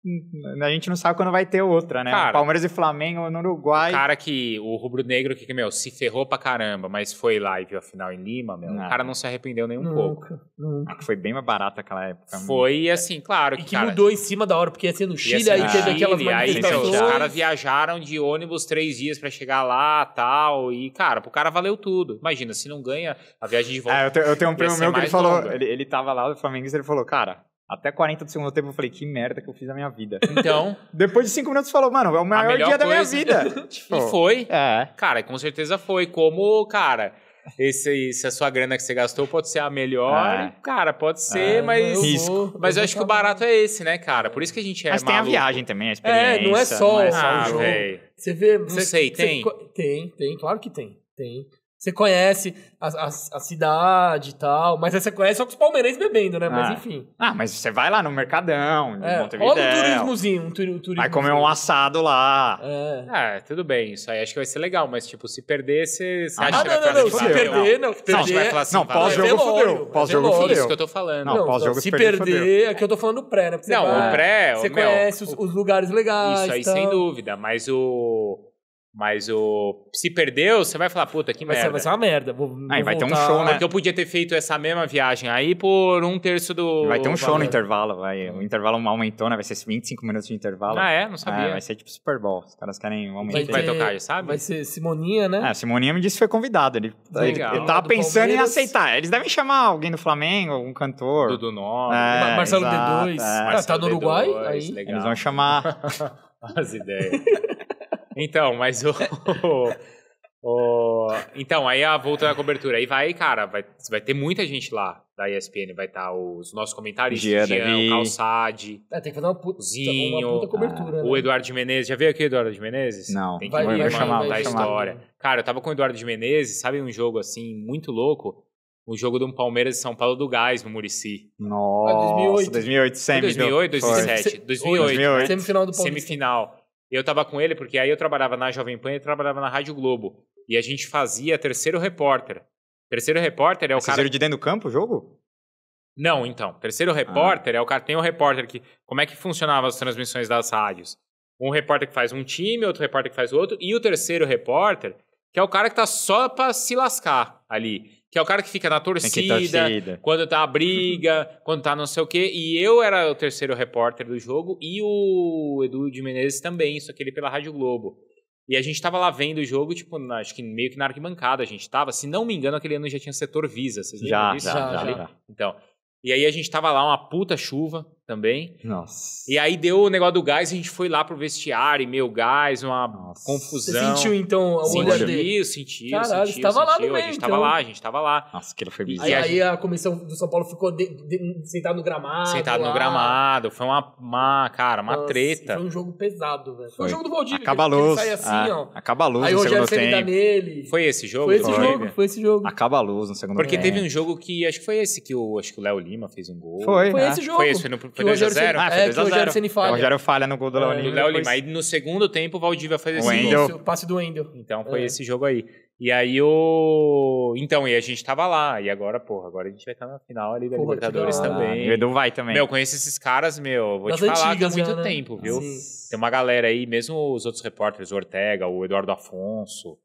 Uhum. a gente não sabe quando vai ter outra, né? Cara, Palmeiras e Flamengo no Uruguai. O cara que, o rubro-negro que, meu, se ferrou pra caramba, mas foi lá e viu a final em Lima, meu, não. o cara não se arrependeu nem um nunca, pouco. Nunca. Foi bem mais barato aquela época. Foi, assim, claro. E que, que cara, mudou em cima da hora, porque ia ser no Chile, ser aí no teve aquelas manifestações. os caras viajaram de ônibus três dias pra chegar lá, tal, e, cara, pro cara valeu tudo. Imagina, se não ganha a viagem de volta. É, eu, tenho, eu tenho um primo meu que ele falou, ele, ele tava lá do Flamengo e ele falou, cara até 40 do segundo tempo eu falei, que merda que eu fiz na minha vida. Então. Depois de 5 minutos falou, mano, é o maior dia coisa... da minha vida. tipo, e foi. É. Cara, com certeza foi. Como, cara, esse, se a sua grana que você gastou pode ser a melhor, é. cara, pode ser, é, mas. Risco. Mas eu acho que o barato é esse, né, cara? Por isso que a gente é. Mas maluco. tem a viagem também, a experiência. É, não é só, não é só ah, o jogo. Véio. Você vê. Não você, sei, você, tem? Você, tem, tem, claro que tem. Tem. Você conhece a, a, a, cidade e tal, mas você conhece só com os palmeirenses bebendo, né? Mas ah. enfim. Ah, mas você vai lá no Mercadão, no é, Montevideo. Olha um turismozinho, um, turi, um turismo. Vai comer um assado lá. É. é. tudo bem, isso aí acho que vai ser legal, mas tipo, se perder, você, você ah, acha não, que vai não, assim, não, se perder, não, se perder. Não, assim, não, pós-jogo fudeu. É pós-jogo é fudeu. isso que eu tô falando. Não, não pós-jogo se perder, fudeu. aqui é eu tô falando pré, né? não, vai, o pré, Você conhece os lugares legais. Isso aí, sem dúvida, mas o mas o. Se perdeu, você vai falar, puta, que vai merda. Ser, vai ser uma merda. Vou, aí vou vai voltar. ter um show, né? Porque é eu podia ter feito essa mesma viagem aí por um terço do. Vai ter um show valor. no intervalo, vai. É. O intervalo aumentou, né? Vai ser 25 minutos de intervalo. Ah, é? Não sabia. É, vai ser tipo Super Bowl. Os caras querem um aumento. Ter... Vai tocar, sabe? Vai ser Simoninha, né? É, Simoninha me disse que foi convidado. Ele, ele, ele tava do pensando Palmeiras. em aceitar. Eles devem chamar alguém do Flamengo, algum cantor. Dudu Nova. É, Marcelo exato, D2. É. Ah, tá no Uruguai? D2, aí. Legal. Eles vão chamar. As ideias. Então, mas o. o então, aí a ah, volta da cobertura. Aí vai, cara, vai, vai ter muita gente lá da ESPN. Vai estar tá os nossos comentaristas, Jean, Jean o Calçade. É, tem que fazer uma puta, Zinho, uma puta cobertura. Ah, né? O Eduardo de Menezes. Já veio aqui o Eduardo de Menezes? Não, tem que vai, vai chamar, da história. Chamar. Cara, eu tava com o Eduardo de Menezes, sabe um jogo assim, muito louco? o jogo de um Palmeiras de São Paulo do Gás no Murici. Ah, Nossa, 2008, 2008 semi. 2008, 2007, 2008. 2008. Semifinal do Palmeiras. Semifinal. Eu estava com ele porque aí eu trabalhava na Jovem Pan e trabalhava na Rádio Globo. E a gente fazia terceiro repórter. Terceiro repórter é o cara. cara. de dentro do campo o jogo? Não, então. Terceiro ah. repórter ah. é o cara. Tem o um repórter que. Como é que funcionavam as transmissões das rádios? Um repórter que faz um time, outro repórter que faz outro. E o terceiro repórter, que é o cara que tá só pra se lascar ali que é o cara que fica na torcida, é torcida. quando tá a briga, quando tá não sei o quê. E eu era o terceiro repórter do jogo e o Edu de Menezes também, só que ele pela Rádio Globo. E a gente tava lá vendo o jogo, tipo, na, acho que meio que na arquibancada a gente tava. Se não me engano, aquele ano já tinha setor Visa. Vocês já, já, já, já, Então. E aí a gente tava lá, uma puta chuva também. Nossa. E aí deu o negócio do gás, a gente foi lá pro vestiário, e meu gás, uma Nossa. confusão. Você sentiu então o sentiu, olhar dele? Sentiu, Caralho, sentiu, tava sentiu. lá no meio, A gente então. tava lá, a gente tava lá. Nossa, aquilo foi bizarro. E aí, aí, a comissão do São Paulo ficou de, de, sentada no gramado. Sentada no gramado. Foi uma, uma cara, uma Nossa, treta. Foi um jogo pesado, velho. Foi. o jogo do Valdívia. Acaba a luz. Ele sai assim, ah, ó. Acaba a luz aí no segundo tempo. Nele. Foi esse jogo? Foi esse jogo, foi esse jogo. Acaba a luz no segundo Porque tempo. Porque teve um jogo que, acho que foi esse que o, acho que o Léo Lima fez um gol. Foi, Foi esse jogo. Foi esse, foi no ah, é, que o Rogério, zero, ah, é, que o Rogério Ceni falha. O Rogério falha no gol do é, Léo Lima. Léo Lima. no segundo tempo o Valdívia faz esse passe do Wendel. Então foi é. esse jogo aí. E aí o. Então, e a gente tava lá. E agora, porra, agora a gente vai estar na final ali da porra, Libertadores também. E o Edu vai também. Meu, eu conheço esses caras, meu. Vou das te falar antigas, há muito né? tempo, viu? Tem uma galera aí, mesmo os outros repórteres, o Ortega, o Eduardo Afonso,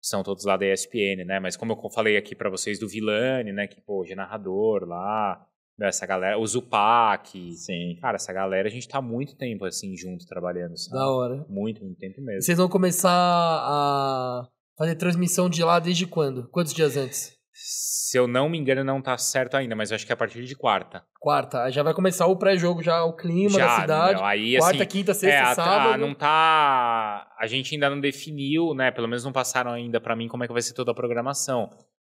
são todos lá da ESPN, né? Mas como eu falei aqui para vocês do Vilani, né? Que, pô, hoje é narrador lá. Né, essa galera, o Zupac. Sim. Cara, essa galera, a gente tá muito tempo assim junto trabalhando, sabe? Da hora. Muito, muito tempo mesmo. Vocês vão começar a fazer transmissão de lá desde quando? Quantos dias antes? Se eu não me engano, não tá certo ainda, mas eu acho que é a partir de quarta. Quarta, já vai começar o pré-jogo, já o clima já, da cidade. Não, aí, quarta, assim, quinta, sexta, é, sábado. A, não tá. A gente ainda não definiu, né? Pelo menos não passaram ainda para mim como é que vai ser toda a programação.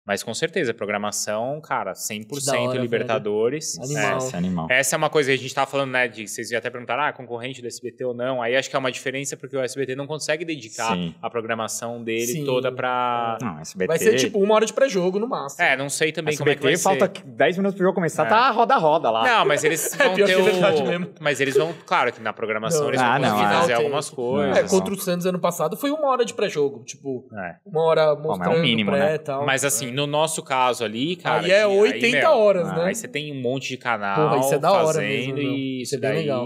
Mas com certeza, programação, cara, 100% Libertadores. Animal. essa, é, animal. essa é uma coisa que a gente tava falando, né? De, vocês já até perguntaram, ah, concorrente do SBT ou não. Aí acho que é uma diferença porque o SBT não consegue dedicar Sim. a programação dele Sim. toda pra. Não, SBT. Vai ser tipo uma hora de pré-jogo no máximo. É, não sei também SBT, como é que vai ser. falta 10 minutos pro jogo começar, tá é. tá roda-roda lá. Não, mas eles é, vão é ter o. Mas eles vão, claro que na programação não. eles ah, vão ah, não, é. fazer algumas coisas. É, contra o Santos ano passado foi uma hora de pré-jogo. Tipo, uma hora mostrando Bom, é o mínimo, né? pré, né? tal. Mas assim, assim, no nosso caso ali, cara. Aí é 80 aí, meu, horas, né? Aí você tem um monte de canal. Porra, isso é da hora mesmo. E isso, isso é daí, legal.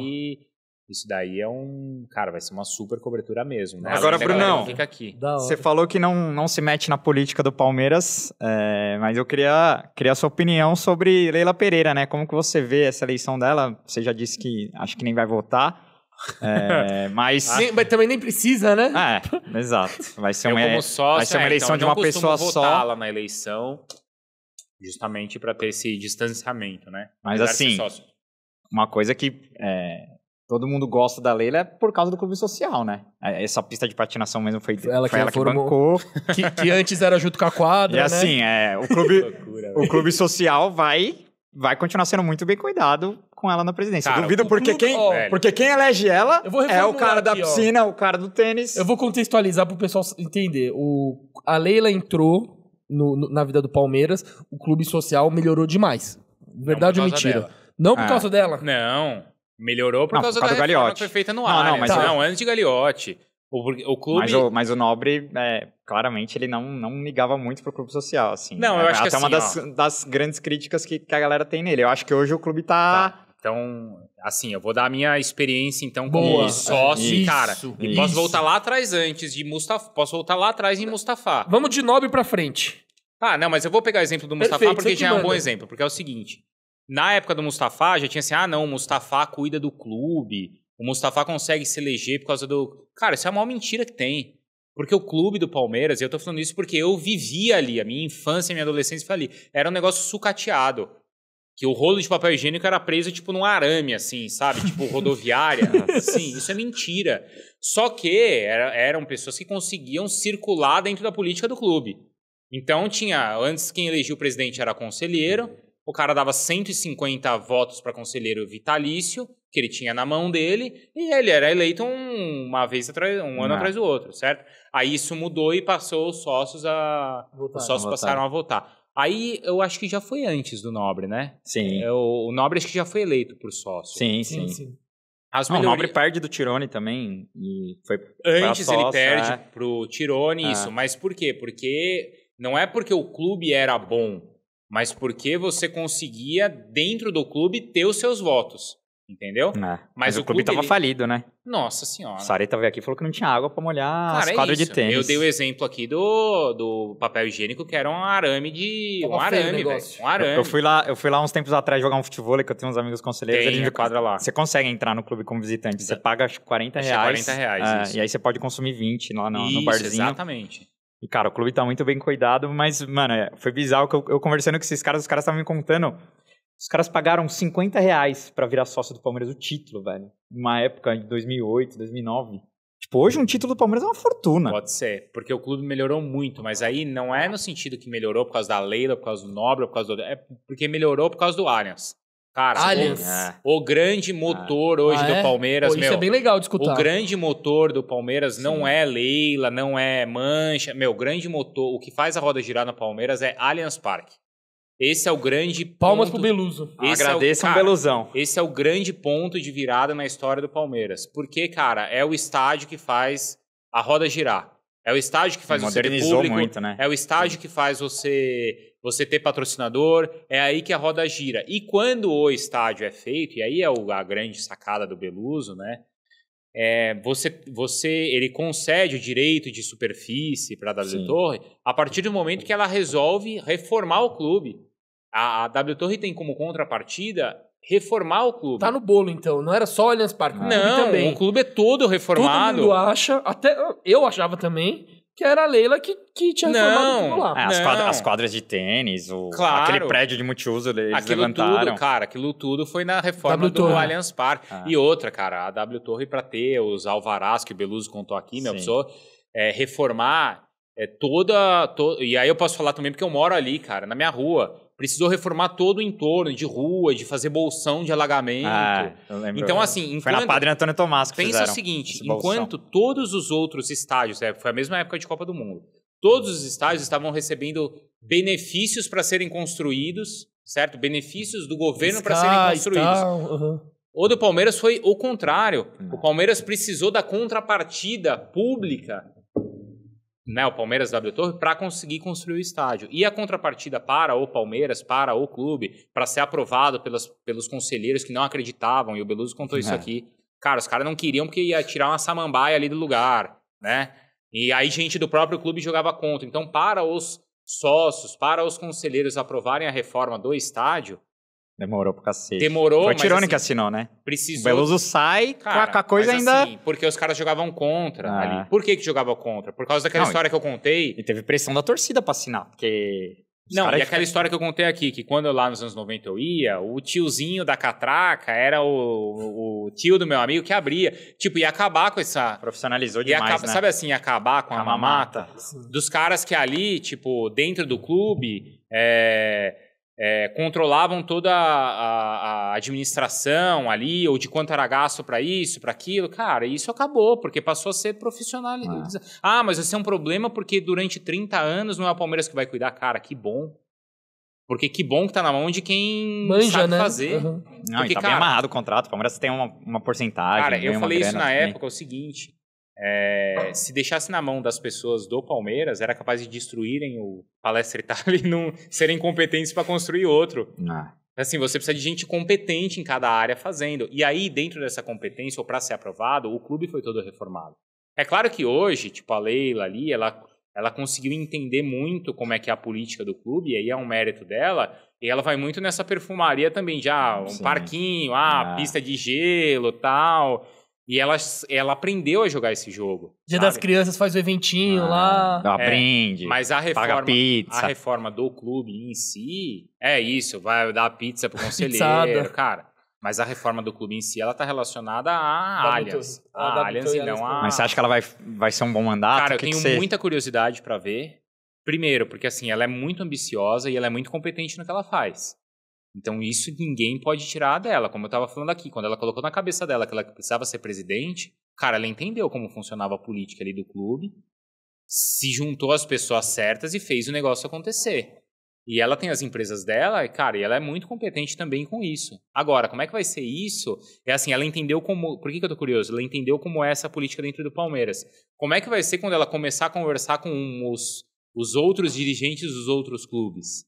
Isso daí é um. Cara, vai ser uma super cobertura mesmo. Né? Agora, Brunão, fica aqui. Você falou que não, não se mete na política do Palmeiras, é, mas eu queria, queria a sua opinião sobre Leila Pereira, né? Como que você vê essa eleição dela? Você já disse que acho que nem vai votar. É, mas... Nem, mas também nem precisa, né? É, exato. Vai ser eu uma, sócio, vai ser uma é, eleição então, de uma pessoa só. lá na eleição, justamente para ter esse distanciamento, né? Mas assim, uma coisa que é, todo mundo gosta da Leila é por causa do clube social, né? É, essa pista de patinação mesmo foi ela, foi que, ela que bancou. Que, que, antes era junto com a quadra, E né? assim, é, o clube, loucura, o clube social vai vai continuar sendo muito bem cuidado com ela na presidência. Cara, Duvido porque, tudo, quem, ó, porque quem elege ela é o cara aqui, da piscina, ó. o cara do tênis. Eu vou contextualizar pro pessoal entender. O, a Leila entrou no, no, na vida do Palmeiras, o clube social melhorou demais. Verdade ou mentira? Dela. Não por é. causa dela? Não. Melhorou por, não, causa, por causa da do Galiote. que foi feita no não, ar. Não, mas tá. não, antes de Gagliotti. O, o clube... Mas o, mas o Nobre, é, claramente, ele não, não ligava muito pro clube social, assim. Não, é eu acho é, que até assim, uma das, das, grandes críticas que, que, a galera tem nele. Eu acho que hoje o clube tá... tá então, assim, eu vou dar a minha experiência, então, como sócio, isso, cara. E posso voltar lá atrás antes de Mustafa. Posso voltar lá atrás em Mustafa. Vamos de nobre pra frente. Ah, não, mas eu vou pegar o exemplo do Mustafa Perfeito, porque já é um bom exemplo. Porque é o seguinte: na época do Mustafa, já tinha assim, ah, não, o Mustafa cuida do clube, o Mustafa consegue se eleger por causa do. Cara, isso é a maior mentira que tem. Porque o clube do Palmeiras, e eu tô falando isso porque eu vivia ali, a minha infância, a minha adolescência foi ali. Era um negócio sucateado que o rolo de papel higiênico era preso tipo num arame, assim, sabe? Tipo rodoviária. Sim, isso é mentira. Só que era, eram pessoas que conseguiam circular dentro da política do clube. Então tinha, antes quem elegia o presidente era conselheiro, o cara dava 150 votos para conselheiro vitalício, que ele tinha na mão dele, e ele era eleito um, uma vez atrás, um ano Não. Ah. atrás do outro, certo? Aí isso mudou e passou os sócios a. os sócios passaram a votar. Aí eu acho que já foi antes do Nobre, né? Sim. É, o, Nobre acho que já foi eleito por sócio. Sim, sim. sim. sim. Melhorias... o Nobre perde do Tirone também. E foi antes sócio, ele perde é. pro Tirone, ah. isso. Mas por quê? Porque não é porque o clube era bom, mas porque você conseguia, dentro do clube, ter os seus votos entendeu? É. Mas, Mas, o, o clube, clube tava falido, né? Nossa senhora. Sareta veio aqui e falou que não tinha água para molhar Cara, as é quadras é de tênis. Eu dei o exemplo aqui do, do papel higiênico que era um arame de um arame, velho. Um arame. Eu, eu, fui lá, eu fui lá uns tempos atrás jogar um futebol que eu tenho uns amigos conselheiros, Tem, eles quadra lá. Você consegue entrar no clube como visitante, você paga acho 40 é reais. Acho 40 reais. É, e aí você pode consumir 20 lá no, isso, no barzinho. Exatamente. E, cara, o clube tá muito bem cuidado, mas, mano, é, foi bizarro que eu, eu conversando com esses caras, os caras estavam me contando os caras pagaram 50 reais pra virar sócio do Palmeiras o título, velho. Uma época, de 2008, 2009. Tipo, hoje um título do Palmeiras é uma fortuna. Pode ser, porque o clube melhorou muito, mas aí não é no sentido que melhorou por causa da Leila, por causa do Nobre, por causa do... É porque melhorou por causa do Allianz. Cara, Allianz. O, o grande ah. motor ah. hoje ah, do é? Palmeiras, Pô, isso é bem legal de escutar. O grande motor do Palmeiras Sim. não é Leila, não é Mancha. Meu, o grande motor, o que faz a roda girar no Palmeiras é Allianz Parque. Esse é o grande ponto, Palmas pro Beluso. Esse Agradeçam, é o, cara, Beluzão. Esse é o grande ponto de virada na história do Palmeiras. Porque, cara, é o estádio que faz a roda girar. É o estádio que faz Modernizou você ter público, muito, né? é o estádio que faz você você ter patrocinador, é aí que a roda gira. E quando o estádio é feito, e aí é a grande sacada do Beluso, né? É, você, você, ele concede o direito de superfície para a W Torre a partir do momento que ela resolve reformar o clube. A, a W Torre tem como contrapartida reformar o clube. Tá no bolo, então. Não era só o Allianz Parque. Não, o clube, o clube é todo reformado. Todo mundo acha, até eu achava também, que era a Leila que, que tinha reformado tudo lá. É, as, quadra, as, quadras de tênis, o, claro. aquele prédio de multiuso eles aquilo levantaram. Tudo, cara, aquilo tudo foi na reforma w do Torre. Allianz Parque. Ah. E outra, cara, a W Torre para ter os alvarás que o Beluso contou aqui, meu, precisou é, reformar é, toda, to, E aí eu posso falar também porque eu moro ali, cara, na minha rua precisou reformar todo o entorno de rua, de fazer bolsão de alagamento. Ah, eu Então, assim. Enquanto, foi na Padre Antônio Tomás que Pensa o seguinte: enquanto todos os outros estádios, é, foi a mesma época de Copa do Mundo, todos os estádios estavam recebendo benefícios para serem construídos, certo? Benefícios do governo para serem construídos. Tal, O do Palmeiras foi o contrário. Não. O Palmeiras precisou da contrapartida pública né, o Palmeiras W Torre para conseguir construir o estádio. E a contrapartida para o Palmeiras, para o clube, para ser aprovado pelos pelos conselheiros que não acreditavam, e o Beluso contou isso é. aqui. Cara, os caras não queriam porque ia tirar uma samambaia ali do lugar, né? E aí gente do próprio clube jogava contra. Então, para os sócios, para os conselheiros aprovarem a reforma do estádio, Demorou pro cacete. Demorou, Foi Tirone assim, que assinou, né? Precisou. O Beluso sai cara, com a coisa ainda... Assim, porque os caras jogavam contra ah. ali. Por que que jogavam contra? Por causa daquela Não, história que eu contei... E teve pressão da torcida pra assinar, porque... Não, e é aquela história que eu contei aqui, que quando eu lá nos anos 90 eu ia, o tiozinho da catraca era o, o tio do meu amigo que abria. Tipo, ia acabar com essa. Profissionalizou demais. Acaba, né? Sabe assim, ia acabar com a, a mamata, mamata dos caras que ali, tipo, dentro do clube, é, é, controlavam toda a, a, administração ali, ou de quanto era gasto para isso, para aquilo. Cara, isso acabou, porque passou a ser profissional. Ah. ah, mas vai é um problema porque durante 30 anos não é o Palmeiras que vai cuidar. Cara, que bom. Porque que bom que tá na mão de quem Manja, sabe né? fazer. Uhum. Não, porque, tá cara, bem amarrado o contrato, o Palmeiras tem uma, uma porcentagem. Cara, eu né, falei isso na época, é o seguinte, é, se deixasse na mão das pessoas do Palmeiras, era capaz de destruírem o Palestra Itália e não serem competentes para construir outro. Assim, você precisa de gente competente em cada área fazendo. E aí, dentro dessa competência, ou para ser aprovado, o clube foi todo reformado. É claro que hoje, tipo, a Leila ali, ela, ela conseguiu entender muito como é que é a política do clube, e aí é um mérito dela, e ela vai muito nessa perfumaria também, já ah, um Sim. parquinho, ah, ah, pista de gelo, tal e ela, ela aprendeu a jogar esse jogo. Dia sabe? das Crianças faz o eventinho ah, lá. Aprende. é, Mas a reforma, a reforma do clube em si é isso, vai dar pizza pro conselheiro, Pizzada. cara. Mas a reforma do clube em si, ela tá relacionada a da Allianz. a, a Allianz e não a... Mas você acha que ela vai, vai ser um bom mandato? Cara, eu que tenho que você... muita curiosidade para ver. Primeiro, porque assim, ela é muito ambiciosa e ela é muito competente no que ela faz. Então isso ninguém pode tirar dela. Como eu estava falando aqui, quando ela colocou na cabeça dela que ela precisava ser presidente, cara, ela entendeu como funcionava a política ali do clube, se juntou às pessoas certas e fez o negócio acontecer. E ela tem as empresas dela, cara, e ela é muito competente também com isso. Agora, como é que vai ser isso? É assim, ela entendeu como. Por que, que eu tô curioso? Ela entendeu como é essa política dentro do Palmeiras. Como é que vai ser quando ela começar a conversar com os, os outros dirigentes dos outros clubes?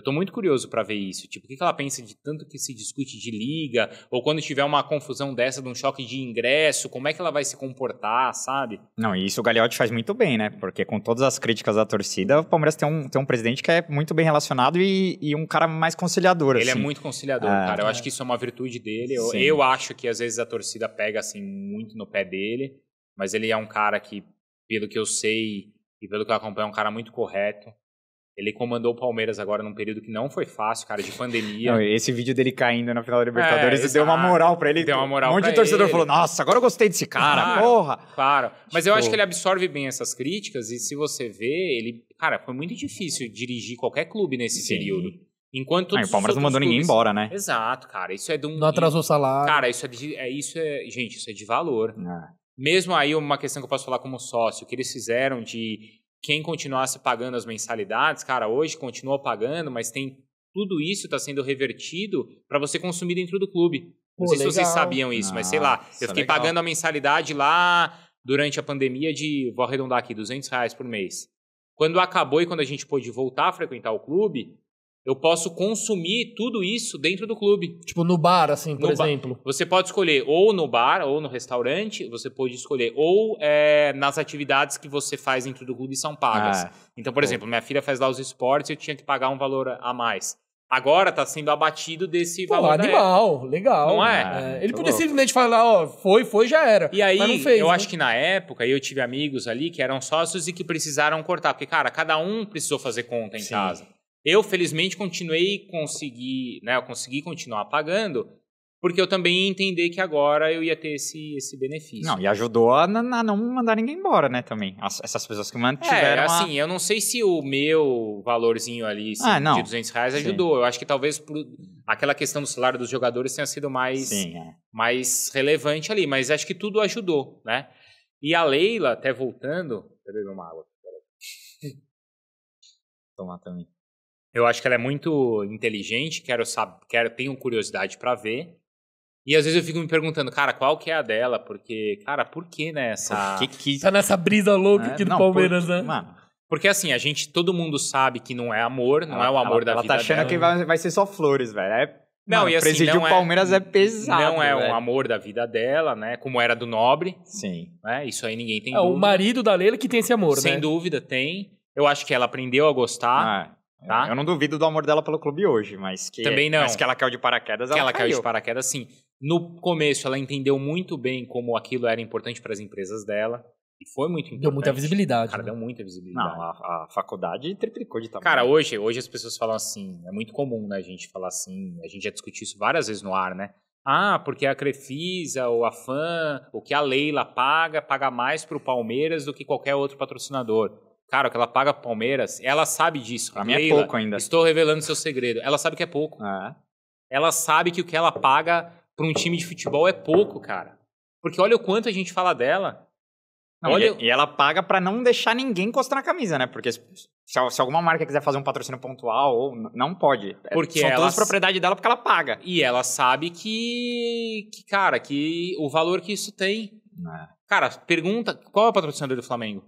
Eu tô muito curioso para ver isso. Tipo, o que, que ela pensa de tanto que se discute de liga, ou quando tiver uma confusão dessa, de um choque de ingresso, como é que ela vai se comportar, sabe? Não, e isso o Gagliotti faz muito bem, né? Porque com todas as críticas da torcida, o Palmeiras tem um, tem um presidente que é muito bem relacionado e, e um cara mais conciliador. Ele é assim. é muito conciliador, é. cara. Eu é. acho que isso é uma virtude dele. Eu, eu acho que às vezes a torcida pega assim muito no pé dele, mas ele é um cara que, pelo que eu sei e pelo que eu acompanho, é um cara muito correto. Ele comandou o Palmeiras agora num período que não foi fácil, cara, de pandemia. Não, esse vídeo dele caindo na final da Libertadores é, deu uma moral para ele. Deu uma moral Um monte de torcedor ele. falou: Nossa, agora eu gostei desse cara, claro, porra. Claro. Mas tipo... eu acho tipo que ele absorve bem essas críticas e se você vê, ele. Cara, foi muito difícil dirigir qualquer clube nesse Sim. período. Enquanto ah, o Palmeiras não mandou clubes... ninguém embora, né? Exato, cara. Isso é de um. Não atrasou salário. Cara, isso é, de... é isso é, gente, isso é de valor. É. Mesmo aí uma questão que eu posso falar como sócio, que eles fizeram de quem continuasse pagando as mensalidades, cara, hoje continua pagando, mas tem tudo isso está sendo revertido para você consumir dentro do clube. Não Pô, sei legal. se vocês sabiam isso, ah, mas sei lá, ah, eu é fiquei é pagando a mensalidade lá durante a pandemia de, vou arredondar aqui, 200 reais por mês. Quando acabou e quando a gente pôde voltar a frequentar o clube, eu posso consumir tudo isso dentro do clube. Tipo no bar, assim, por no exemplo. Você pode escolher ou no bar ou no restaurante, você pode escolher ou é, nas atividades que você faz dentro do clube e são pagas. Ah, então, por bom. É. exemplo, minha filha faz lá os esportes e eu tinha que pagar um valor a mais. Agora tá sendo abatido desse Pô, valor. Animal, época. legal. Não é? é ah, ele tá podia simplesmente falar, ó, foi, foi, já era. E aí, fez, eu né? acho que na época eu tive amigos ali que eram sócios e que precisaram cortar. Porque, cara, cada um precisou fazer conta em Sim. casa. Eu, felizmente, continuei consegui, né, eu consegui continuar pagando, porque eu também ia entender que agora eu ia ter esse, esse benefício. Não, e ajudou a, a não mandar ninguém embora, né, também. As, essas pessoas que mantiveram É, assim, a... eu não sei se o meu valorzinho ali assim, ah, de 200 reais ajudou. Sim. Eu acho que talvez por, aquela questão do salário dos jogadores tenha sido mais, Sim, é. mais relevante ali, mas acho que tudo ajudou, né? E a Leila, até voltando... Deixa eu beber uma água. Tomar também. Eu acho que ela é muito inteligente, quero saber, quero, tenho curiosidade para ver. E às vezes eu fico me perguntando, cara, qual que é a dela? Porque, cara, por que nessa. Por que que... Tá nessa brisa louca é, aqui do não, Palmeiras, por... né? Mano. Porque assim, a gente, todo mundo sabe que não é amor, não ela, é o tá, amor ela, da ela vida. Ela tá achando dela. que vai, vai ser só flores, velho. É não, Mano, e assim, presidir não o é Palmeiras é, é pesado. Não é velho. um amor da vida dela, né? Como era do Nobre. Sim. Né? Isso aí ninguém tem. É dúvida. o marido da Leila que tem esse amor, Sem né? Sem dúvida, tem. Eu acho que ela aprendeu a gostar. Ah. Tá? Eu não duvido do amor dela pelo clube hoje, mas que, Também não. Mas que ela caiu de paraquedas, que ela, ela caiu. de paraquedas, sim. No começo, ela entendeu muito bem como aquilo era importante para as empresas dela. E foi muito importante. Deu muita visibilidade. Cara, né? deu muita visibilidade. Não, a, a, faculdade triplicou de tamanho. Cara, hoje, hoje as pessoas falam assim, é muito comum, né, a gente falar assim, a gente já discutiu isso várias vezes no ar, né? Ah, porque a Crefisa ou a Fã, o que a Leila paga, paga mais para o Palmeiras do que qualquer outro patrocinador. Cara, o que ela paga pro Palmeiras, ela sabe disso. Pra mim é pouco ainda. Estou revelando seu segredo. Ela sabe que é pouco. É. Ela sabe que o que ela paga pra um time de futebol é pouco, cara. Porque olha o quanto a gente fala dela. Não, olha... e, ela paga para não deixar ninguém encostar na camisa, né? Porque se, se, alguma marca quiser fazer um patrocínio pontual, ou não pode. É, porque São ela... todas propriedade dela porque ela paga. E ela sabe que, que cara, que o valor que isso tem. É. Cara, pergunta qual é o patrocinador do Flamengo?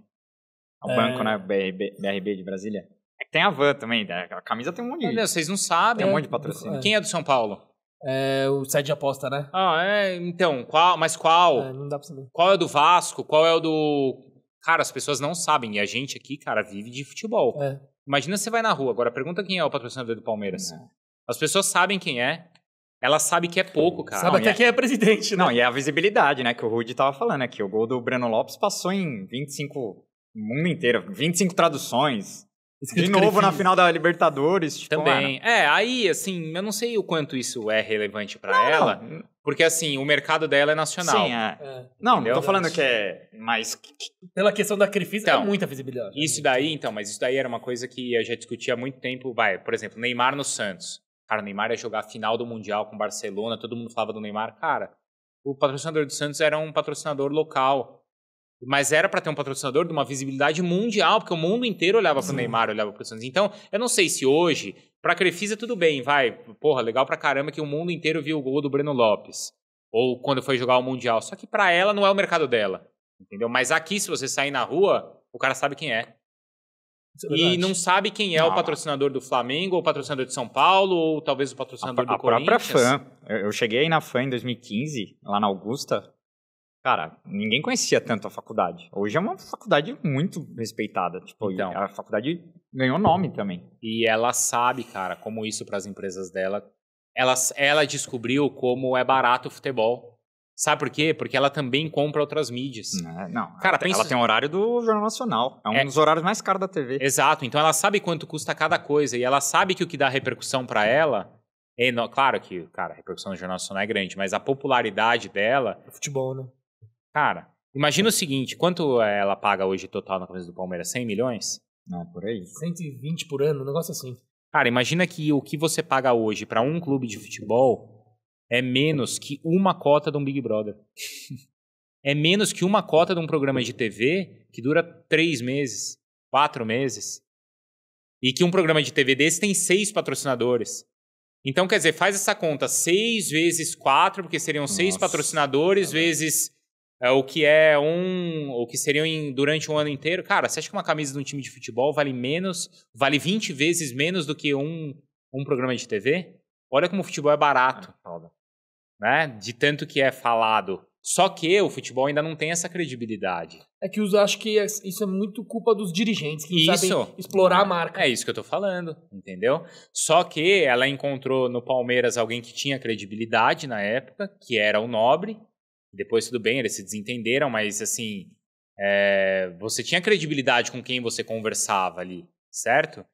É o é... banco, né? BRB, BRB de Brasília. É que tem a van também, né? a camisa tem um monte de. Olha, vocês não sabem. Tem um monte de patrocínio. É. Quem é do São Paulo? É o site de aposta, né? Ah, é. Então, qual, mas qual? É, não dá pra saber. Qual é o do Vasco? Qual é o do. Cara, as pessoas não sabem. E a gente aqui, cara, vive de futebol. É. Imagina você vai na rua, agora pergunta quem é o patrocinador do Palmeiras. É. As pessoas sabem quem é. Elas sabem que é pouco, cara. Sabe não, até é... quem é presidente, né? Não, e é a visibilidade, né? Que o Rudy tava falando aqui. O gol do Breno Lopes passou em 25 mundo inteiro, 25 traduções. de novo na final da Libertadores. Tipo, Também. É, aí, assim, eu não sei o quanto isso é relevante para ela, porque, assim, o mercado dela é nacional. Sim, é. é. Não, não tô falando que é mais... Pela questão da Crefisa, é então, é muita visibilidade. Isso daí, então, mas isso daí era uma coisa que eu já discutia há muito tempo. Vai, por exemplo, Neymar no Santos. Cara, o Neymar ia jogar a final do Mundial com Barcelona, todo mundo falava do Neymar. Cara, o patrocinador do Santos era um patrocinador local mas era para ter um patrocinador de uma visibilidade mundial, porque o mundo inteiro olhava para o Neymar, olhava para o Santos. Então, eu não sei se hoje, para a Crefisa tudo bem, vai, porra, legal para caramba que o mundo inteiro viu o gol do Breno Lopes. Ou quando foi jogar o Mundial. Só que para ela não é o mercado dela, entendeu? Mas aqui, se você sair na rua, o cara sabe quem é. É e não sabe quem é não, o patrocinador do Flamengo, ou o patrocinador de São Paulo, ou talvez o patrocinador a, do a Corinthians. A própria fã. Eu, eu cheguei aí na fã em 2015, lá na Augusta, cara, ninguém conhecia tanto a faculdade. Hoje é uma faculdade muito respeitada. Tipo, então, a faculdade ganhou nome também. E ela sabe, cara, como isso para as empresas dela. Ela, ela descobriu como é barato o futebol. Sabe por quê? Porque ela também compra outras mídias. Não, não. Cara, ela, ela tem o horário do Jornal Nacional. É um é, dos horários mais caros da TV. Exato. Então ela sabe quanto custa cada coisa. E ela sabe que o que dá repercussão para ela é, claro que, cara, a repercussão do Jornal Nacional é grande, mas a popularidade dela. É futebol, né? Cara, imagina o seguinte: quanto eh, ela paga hoje total na camisa do Palmeiras? 100 milhões? Não, por aí. 120 por ano, um negócio assim. Cara, imagina que o que você paga hoje para um clube de futebol é menos que uma cota de um Big Brother. é menos que uma cota de um programa de TV que dura três meses, quatro meses. E que um programa de TV desse tem seis patrocinadores. Então, quer dizer, faz essa conta. Seis vezes quatro, porque seriam Nossa, seis patrocinadores, tá vezes é, o que é um. O que seriam em, durante um ano inteiro. Cara, você acha que uma camisa de um time de futebol vale menos, vale 20 vezes menos do que um, um programa de TV? Olha como o futebol é barato, ah, Né? De tanto que é falado. Só que o futebol ainda não tem essa credibilidade. É que eu acho que é, isso é muito culpa dos dirigentes que isso, sabem explorar a marca. É isso que eu tô falando, entendeu? Só que ela encontrou no Palmeiras alguém que tinha credibilidade na época, que era o Nobre, depois tudo bem, eles se desentenderam, mas assim, é, você tinha credibilidade com quem você conversava ali, certo?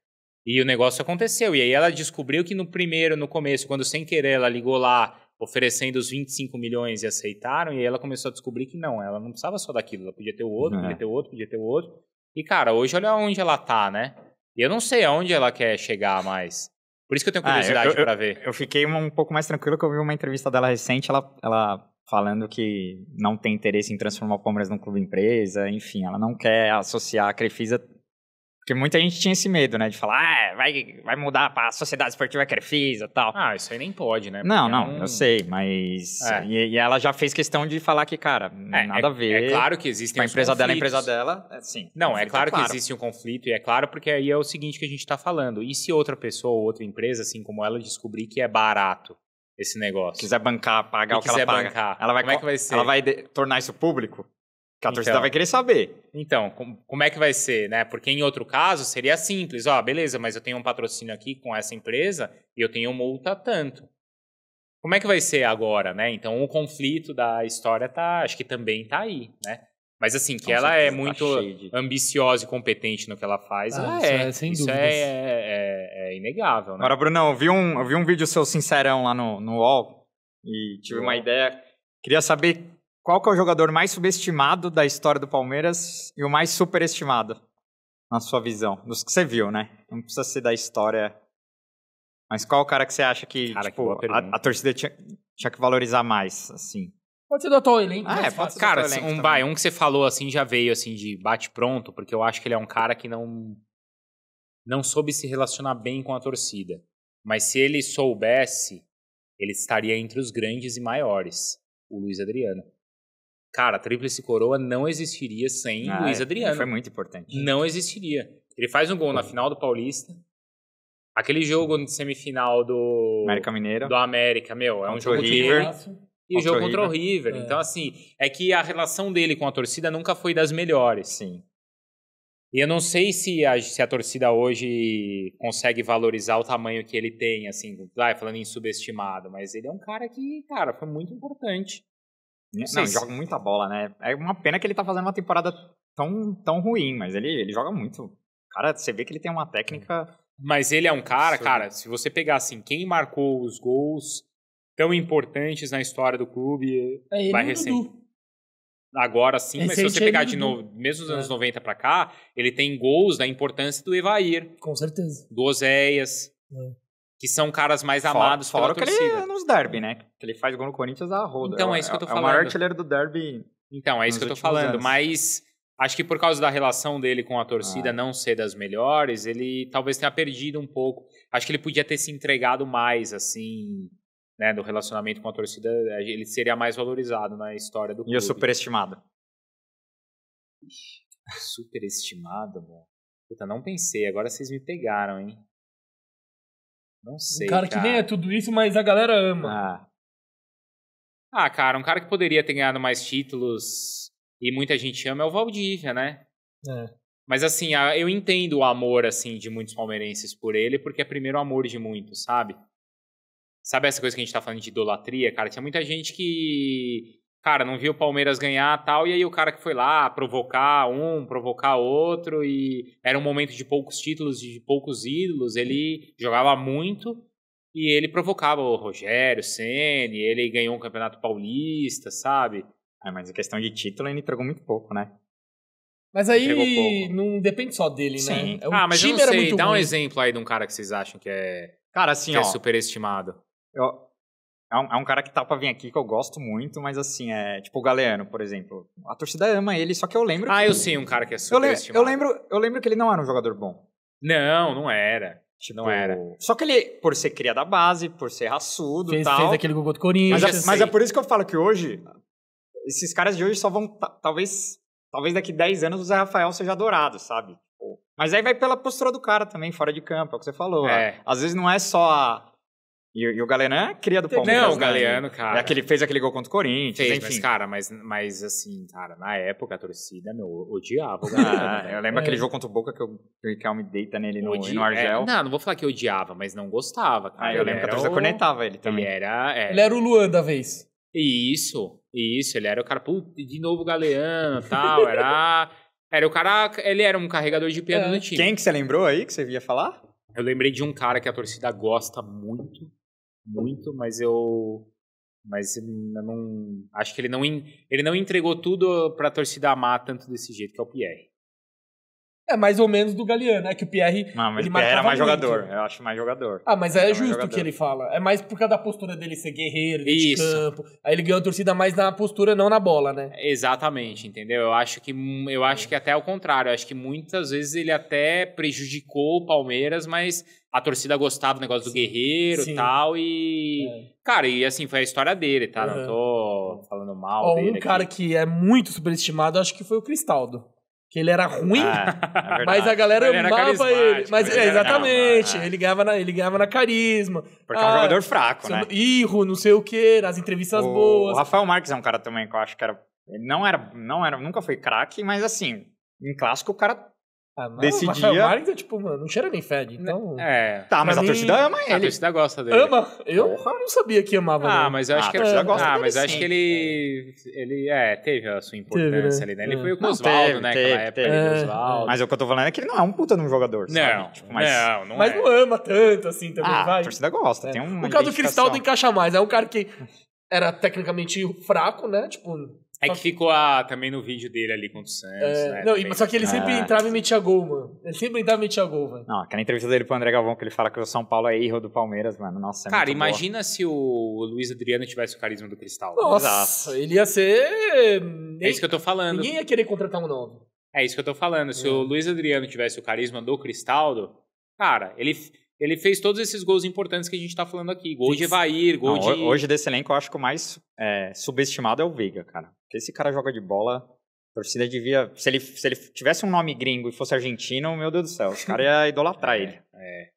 E o negócio aconteceu. E aí ela descobriu que no primeiro, no começo, quando sem querer ela ligou lá oferecendo os 25 milhões e aceitaram, e aí ela começou a descobrir que não, ela não precisava só daquilo, ela podia ter o outro, é. podia ter o outro, podia ter o outro. E cara, hoje olha onde ela tá, né? E eu não sei aonde ela quer chegar mais. Por isso que eu tenho ah, curiosidade ah, para ver. Eu fiquei um pouco mais tranquilo que eu vi uma entrevista dela recente, ela, ela falando que não tem interesse em transformar o Palmeiras num clube empresa, enfim, ela não quer associar a Crefisa. Porque muita gente tinha esse medo, né? De falar, ah, vai, vai mudar para a sociedade esportiva Crefisa e tal. Ah, isso aí nem pode, né? não, não, é eu sei, mas. É. E, e, ela já fez questão de falar que, cara, é, nada é a ver. É claro que existe uma empresa conflitos. dela, a empresa dela. É, sim. Não, é claro, claro, que existe um conflito, e é claro porque aí é o seguinte que a gente está falando. E se outra pessoa ou outra empresa, assim como ela, descobrir que é barato esse negócio. Quiser bancar, pagar e o que ela paga. Bancar, ela vai, como é que vai ser? Ela vai de, tornar isso público? Que a então, torcida vai querer saber. Então, com, como é que vai ser, né? Porque em outro caso seria simples, ó, beleza, mas eu tenho um patrocínio aqui com essa empresa e eu tenho multa tanto. Como é que vai ser agora, né? Então o conflito da história tá, acho que também tá aí, né? Mas assim, que Nossa, ela tá é muito de... ambiciosa e competente no que ela faz, ah, ela isso é. é sem isso é, dúvidas. É, é, é, inegável, né? Agora, Brunão, eu vi um, eu vi um vídeo seu sincerão lá no, no UOL e tive uma ideia. Queria saber qual que é o jogador mais subestimado da história do Palmeiras e o mais superestimado, na sua visão. Dos que você viu, né? Não precisa ser da história. Mas qual o cara que você acha que, cara, tipo, que a, a, torcida tinha, tinha que valorizar mais, assim? Pode ser do atual elenco. Ah, né? é, pode ser cara, elenco um, vai, um que você falou assim já veio assim de bate pronto, porque eu acho que ele é um cara que não não soube se relacionar bem com a torcida. Mas se ele soubesse, ele estaria entre os grandes e maiores, o Luiz Adriano. Cara, a Tríplice Coroa não existiria sem ah, Luiz é, Adriano. Foi muito importante. Não existiria. Ele faz um gol na final do Paulista. Aquele jogo de semifinal do América Mineiro. Do América, meu, é um jogo River. de e jogou o jogo contra o River. O River. É. Então, assim, é que a relação dele com a torcida nunca foi das melhores, sim. E eu não sei se a, se a torcida hoje consegue valorizar o tamanho que ele tem, assim, ah, falando em subestimado, mas ele é um cara que, cara, foi muito importante. Não, não se... joga muita bola, né? É uma pena que ele tá fazendo uma temporada tão, tão ruim, mas ele, ele joga muito. Cara, você vê que ele tem uma técnica. Mas ele é um cara, cara, se você pegar assim, quem marcou os gols tão importantes na história do clube. É ele vai recém. Agora sim, mas se você pegar é de novo, mesmo dos é. anos 90 para cá, ele tem gols da importância do Evair. Com certeza. Do Oséias. É. Que são caras mais amados fora pela torcida. é nos derby, né? Que ele faz gol no Corinthians a roda. Então, é, é isso que eu tô falando. É o maior artilheiro do derby. Então, é isso que eu tô falando. Anos. Mas acho que por causa da relação dele com a torcida ah. não ser das melhores, ele talvez tenha perdido um pouco. Acho que ele podia ter se entregado mais, assim né, do relacionamento com a torcida, é, ele seria mais valorizado na história do clube. E o superestimado? superestimado, mano? Puta, não pensei. Agora vocês me pegaram, hein? Não sei, um cara, cara. que nem é tudo isso, mas a galera ama. Ah. ah, cara, um cara que poderia ter ganhado mais títulos e muita gente ama é o Valdívia, né? É. Mas assim, eu entendo o amor assim de muitos palmeirenses por ele, porque é primeiro amor de muitos, sabe? Sabe essa coisa que a gente tá falando de idolatria, cara? Tinha muita gente que, cara, não viu o Palmeiras ganhar tal, e aí o cara que foi lá provocar um, provocar outro, e era um momento de poucos títulos, de poucos ídolos, ele jogava muito e ele provocava o Rogério, o Ceni, ele ganhou um campeonato paulista, sabe? É, mas a questão de título ele entregou muito pouco, né? Mas aí não depende só dele, né? Sim. né? É um ah, mas time eu não sei. Dá um exemplo aí de um cara que vocês acham que é, cara, assim, que ó, é superestimado. Eu, é um, é um, cara que tá pra vir aqui que eu gosto muito, mas assim, é tipo o Galeano, por exemplo. A torcida ama ele, só que eu lembro. Ah, que... eu sei um cara que é super eu, le eu, lembro, eu lembro que ele não era um jogador bom. Não, não era. Tipo, não era. Só que ele, por ser cria da base, por ser raçudo e tal. Fez aquele gol do Corinthians. Mas, é, mas é, por isso que eu falo que hoje, esses caras de hoje só vão. Talvez talvez daqui 10 anos o Zé Rafael seja adorado, sabe? Tipo, mas aí vai pela postura do cara também, fora de campo, é o que você falou. É. Às vezes não é só a, e, e o Galeano é cria do Palmeiras. Não, o Galeano, né? cara. É aquele, fez aquele gol contra o Corinthians. Fez, enfim. Mas, cara, mas, mas assim, cara, na época a torcida, meu, odiava o Galeano. Ah, eu lembro é. aquele jogo contra o Boca que o Riquelme deita nele no, Odi... no Argel. É, não, não vou falar que odiava, mas não gostava. Cara. Ah, eu lembro que a torcida o... cornetava ele também. Ele era. É... Ele era o Luan da vez. Isso, isso. Ele era o cara, puta, de novo Galeano tal. Era. Era o cara, ele era um carregador de piano é. no time. Quem que você lembrou aí que você ia falar? Eu lembrei de um cara que a torcida gosta muito, muito, mas eu mas eu não acho que ele não ele não entregou tudo para a torcida amar tanto desse jeito que é o Pierre. É mais ou menos do Galeano, é que o Pierre. Não, mas ele Pierre era mais muito. jogador, eu acho mais jogador. Ah, mas é, é justo o que ele fala. É mais por causa da postura dele ser guerreiro, de campo. Aí ele ganhou a torcida mais na postura, não na bola, né? Exatamente, entendeu? Eu acho que eu acho que até ao contrário, eu acho que muitas vezes ele até prejudicou o Palmeiras, mas a torcida gostava do negócio do guerreiro e tal e é. cara, e assim foi a história dele, tá? Uhum. Não tô falando mal Ó, dele. Um aqui. cara que é muito superestimado, acho que foi o Cristaldo. Que ele era ruim, ah, é mas a galera ele amava ele. Mas, ele exatamente, ele, ligava na, ele ligava na carisma. Porque ah, é um ah, jogador fraco, né? Irro, não sei o quê, nas entrevistas o, boas. O Rafael Marques é um cara também que eu acho que era. Ele não era, não era, nunca foi craque, mas assim, em clássico o cara ah, mas desse Rafael dia. tipo, mano, não cheira nem fede, né, então. É. Tá, mas a torcida ama ele. A torcida gosta dele. Ama? É. Eu não sabia que amava. Ah, mas eu acho ah, que a torcida gosta é gosta Ah, mas acho que ele. Ele, é, teve a sua né? importância teve, ali, né? Ele é. foi com o Oswaldo, né? Teve, época teve. É. Osvaldo. Mas o que eu tô falando é que ele não é um puta de um jogador. Sabe? Não, tipo, mas, não, não Mas é. não ama tanto assim também, ah, vai. A torcida gosta, tem é. um. No caso do Cristaldo encaixa mais. É um cara que era tecnicamente fraco, né? Tipo, é que ficou a, também no vídeo dele ali com o Santos, é, né? Não, também. mas só que ele sempre ah, entrava e metia gol, mano. Ele sempre entrava e metia gol, velho. Não, aquela entrevista dele pro André Galvão que ele fala que o São Paulo é erro do Palmeiras, mano. Nossa, é Cara, imagina boa. se o Luiz Adriano tivesse o carisma do Cristal. Nossa, Exato. ele ia ser... É isso que eu tô falando. Ninguém ia querer contratar um novo. É isso que eu tô falando. Se é. o Luiz Adriano tivesse o carisma do Cristaldo, cara, ele ele fez todos esses gols importantes que a gente está falando aqui. Gol de Evair, gol Não, de... Hoje desse elenco eu acho que o mais é, subestimado é o Veiga, cara. Porque esse cara joga de bola, a torcida devia... Se ele, se ele tivesse um nome gringo e fosse argentino, meu Deus do céu, os caras iam idolatrar é, ele. É, é.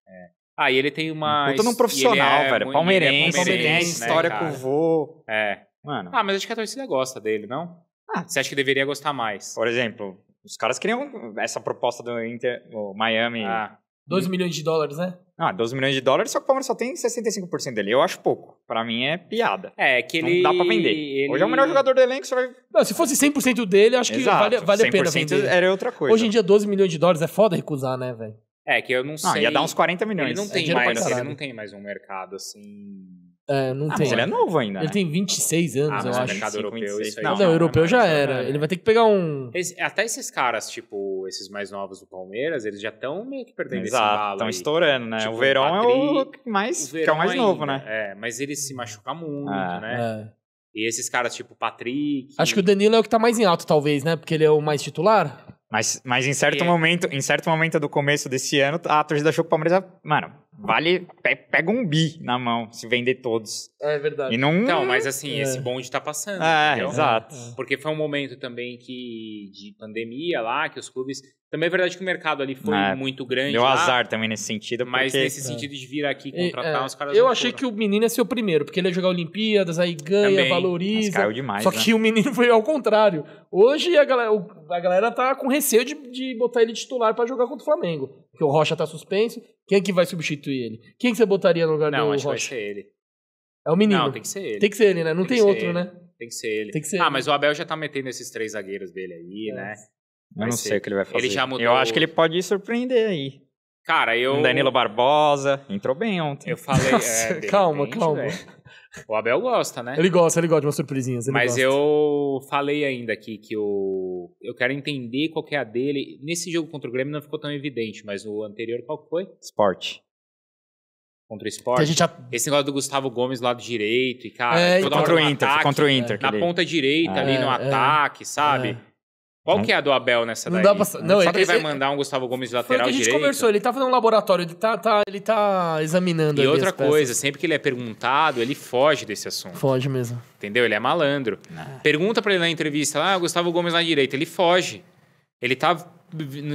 Ah, e ele tem uma... Puta num profissional, é velho. É palmeirense, palmeirense, palmeirense né, história cara? com o vô. É. Mano. Ah, mas acho que a torcida gosta dele, não? Ah. Você acha que deveria gostar mais? Por exemplo, os caras queriam essa proposta do Inter, o Miami... Ah 12 milhões de dólares, né? Ah, 12 milhões de dólares, só que o Palmeiras só tem 65% dele. Eu acho pouco. Pra mim é piada. É, é que ele. Não dá pra vender. Ele... Hoje é o melhor jogador do elenco, você vai. Não, se fosse 100% dele, acho Exato. que vale, vale a pena vender. era outra coisa. Hoje em dia, 12 milhões de dólares é foda recusar, né, velho? É, que eu não, não sei. Não, ia dar uns 40 milhões. Ele não é tem, é mais, ele não tem mais um mercado assim é, não ah, tem. Mas ele é novo ainda. Ele né? tem 26 anos, ah, mas eu acho. mercado europeu, isso aí. Não, é não, não europeu já era. Ele vai ter que pegar um. Esse, até esses caras, tipo, esses mais novos do Palmeiras, eles já estão meio que perdendo Exato, esse balo. Estão estourando, né? Tipo, o Verão Patrick, é o mais. O é o mais ainda, novo, né? É, mas ele se machuca muito, ah, né? É. E esses caras, tipo, Patrick. Acho que o Danilo é o que tá mais em alto, talvez, né? Porque ele é o mais titular. Mas, mas em certo momento, em certo momento do começo desse ano, a torcida achou que o Palmeiras, mano, vale. pega um bi na mão se vender todos. É verdade. E não. Então, mas assim, é. esse bonde tá passando. É, exato. É. Porque foi um momento também que. de pandemia lá, que os clubes. Também é verdade que o mercado ali foi é, muito grande. Deu lá, azar também nesse sentido. Mas porque... nesse sentido de vir aqui é. contratar e, os caras. Eu achei foram. que o menino ia ser o primeiro, porque ele ia jogar Olimpíadas, aí ganha, também, valoriza. Mas caiu demais. Só né? que o menino foi ao contrário. Hoje a galera, a galera tá com receio de, de botar ele titular para jogar contra o Flamengo. Porque o Rocha tá suspenso, quem é que vai substituir ele? Quem é que você botaria no lugar não, do Rocha? Não, acho que vai ser ele. É o menino. Não, tem que ser ele. Tem que ser ele, né? Não tem, tem outro, ele. né? Tem que ser ele. Tem que ser ah, ele. mas o Abel já tá metendo esses três zagueiros dele aí, é. né? Vai eu não ser. sei o que ele vai fazer. Ele já mudou... Eu acho que ele pode surpreender aí. Cara, eu... Danilo Barbosa, entrou bem ontem. Eu falei... Nossa, é, calma, repente, calma. Véio. O Abel gosta, né? Ele gosta, ele gosta de umas surpresinhas. Mas gosta. eu falei ainda aqui que eu eu quero entender qual que é a dele. Nesse jogo contra o Grêmio não ficou tão evidente, mas no anterior qual foi? Esporte. Contra o esporte. já... Esse negócio do Gustavo Gomes lá do direito e, cara, é, e contra, o Inter, ataque, contra o Inter. Na ponta direita, é, ali no é, ataque, sabe? É. Qual não. que é a do Abel nessa daí? Não, dá pra... não, não ele, ele, vai é- mandar um Gustavo Gomes de lateral direito? a gente direito? conversou, ele tá fazendo um laboratório, ele tá, tá ele tá examinando E outra coisa, peças. sempre que ele é perguntado, ele foge desse assunto. Foge mesmo. Entendeu? Ele é malandro. Ah. Pergunta para ele na entrevista, ah, Gustavo Gomes na direita, ele foge. Ele tá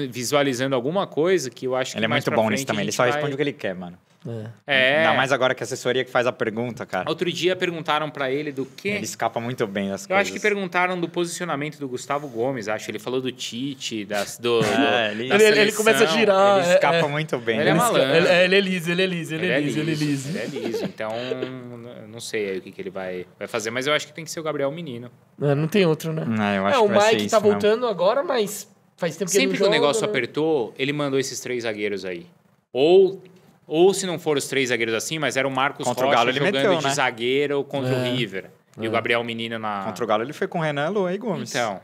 visualizando alguma coisa que eu acho ele que Ele é muito bom nisso também, ele só vai... responde o que ele quer, mano. É. é. Ainda é. mais agora que a assessoria que faz a pergunta, cara. Outro dia perguntaram para ele do que. Ele escapa muito bem das Eu coisas. acho que perguntaram do posicionamento do Gustavo Gomes, acho. Ele falou do Tite, das, do. É, ele, da ele, ele começa a girar. Ele é. escapa é, muito bem. Ele é malandro. Ele, ele é liso, ele é liso, ele, ele é liso, ele é liso. Ele é, é liso. Então, não sei aí o que, que ele vai, vai fazer, mas eu acho que tem que ser o Gabriel Menino. Não, não tem outro, né? Não, eu acho é, o que Mike tá voltando agora, mas faz tempo que Sempre ele não que joga, o negócio né? apertou, ele mandou esses três zagueiros aí. Ou ou se não foram os três zagueiros assim, mas era o Marcos contra Rocha o Galo, ele jogando meteu, de né? zagueiro contra é, o River. É. E o Gabriel Menino na... Contra o Galo ele foi com o Renan Lua e Gomes. Então,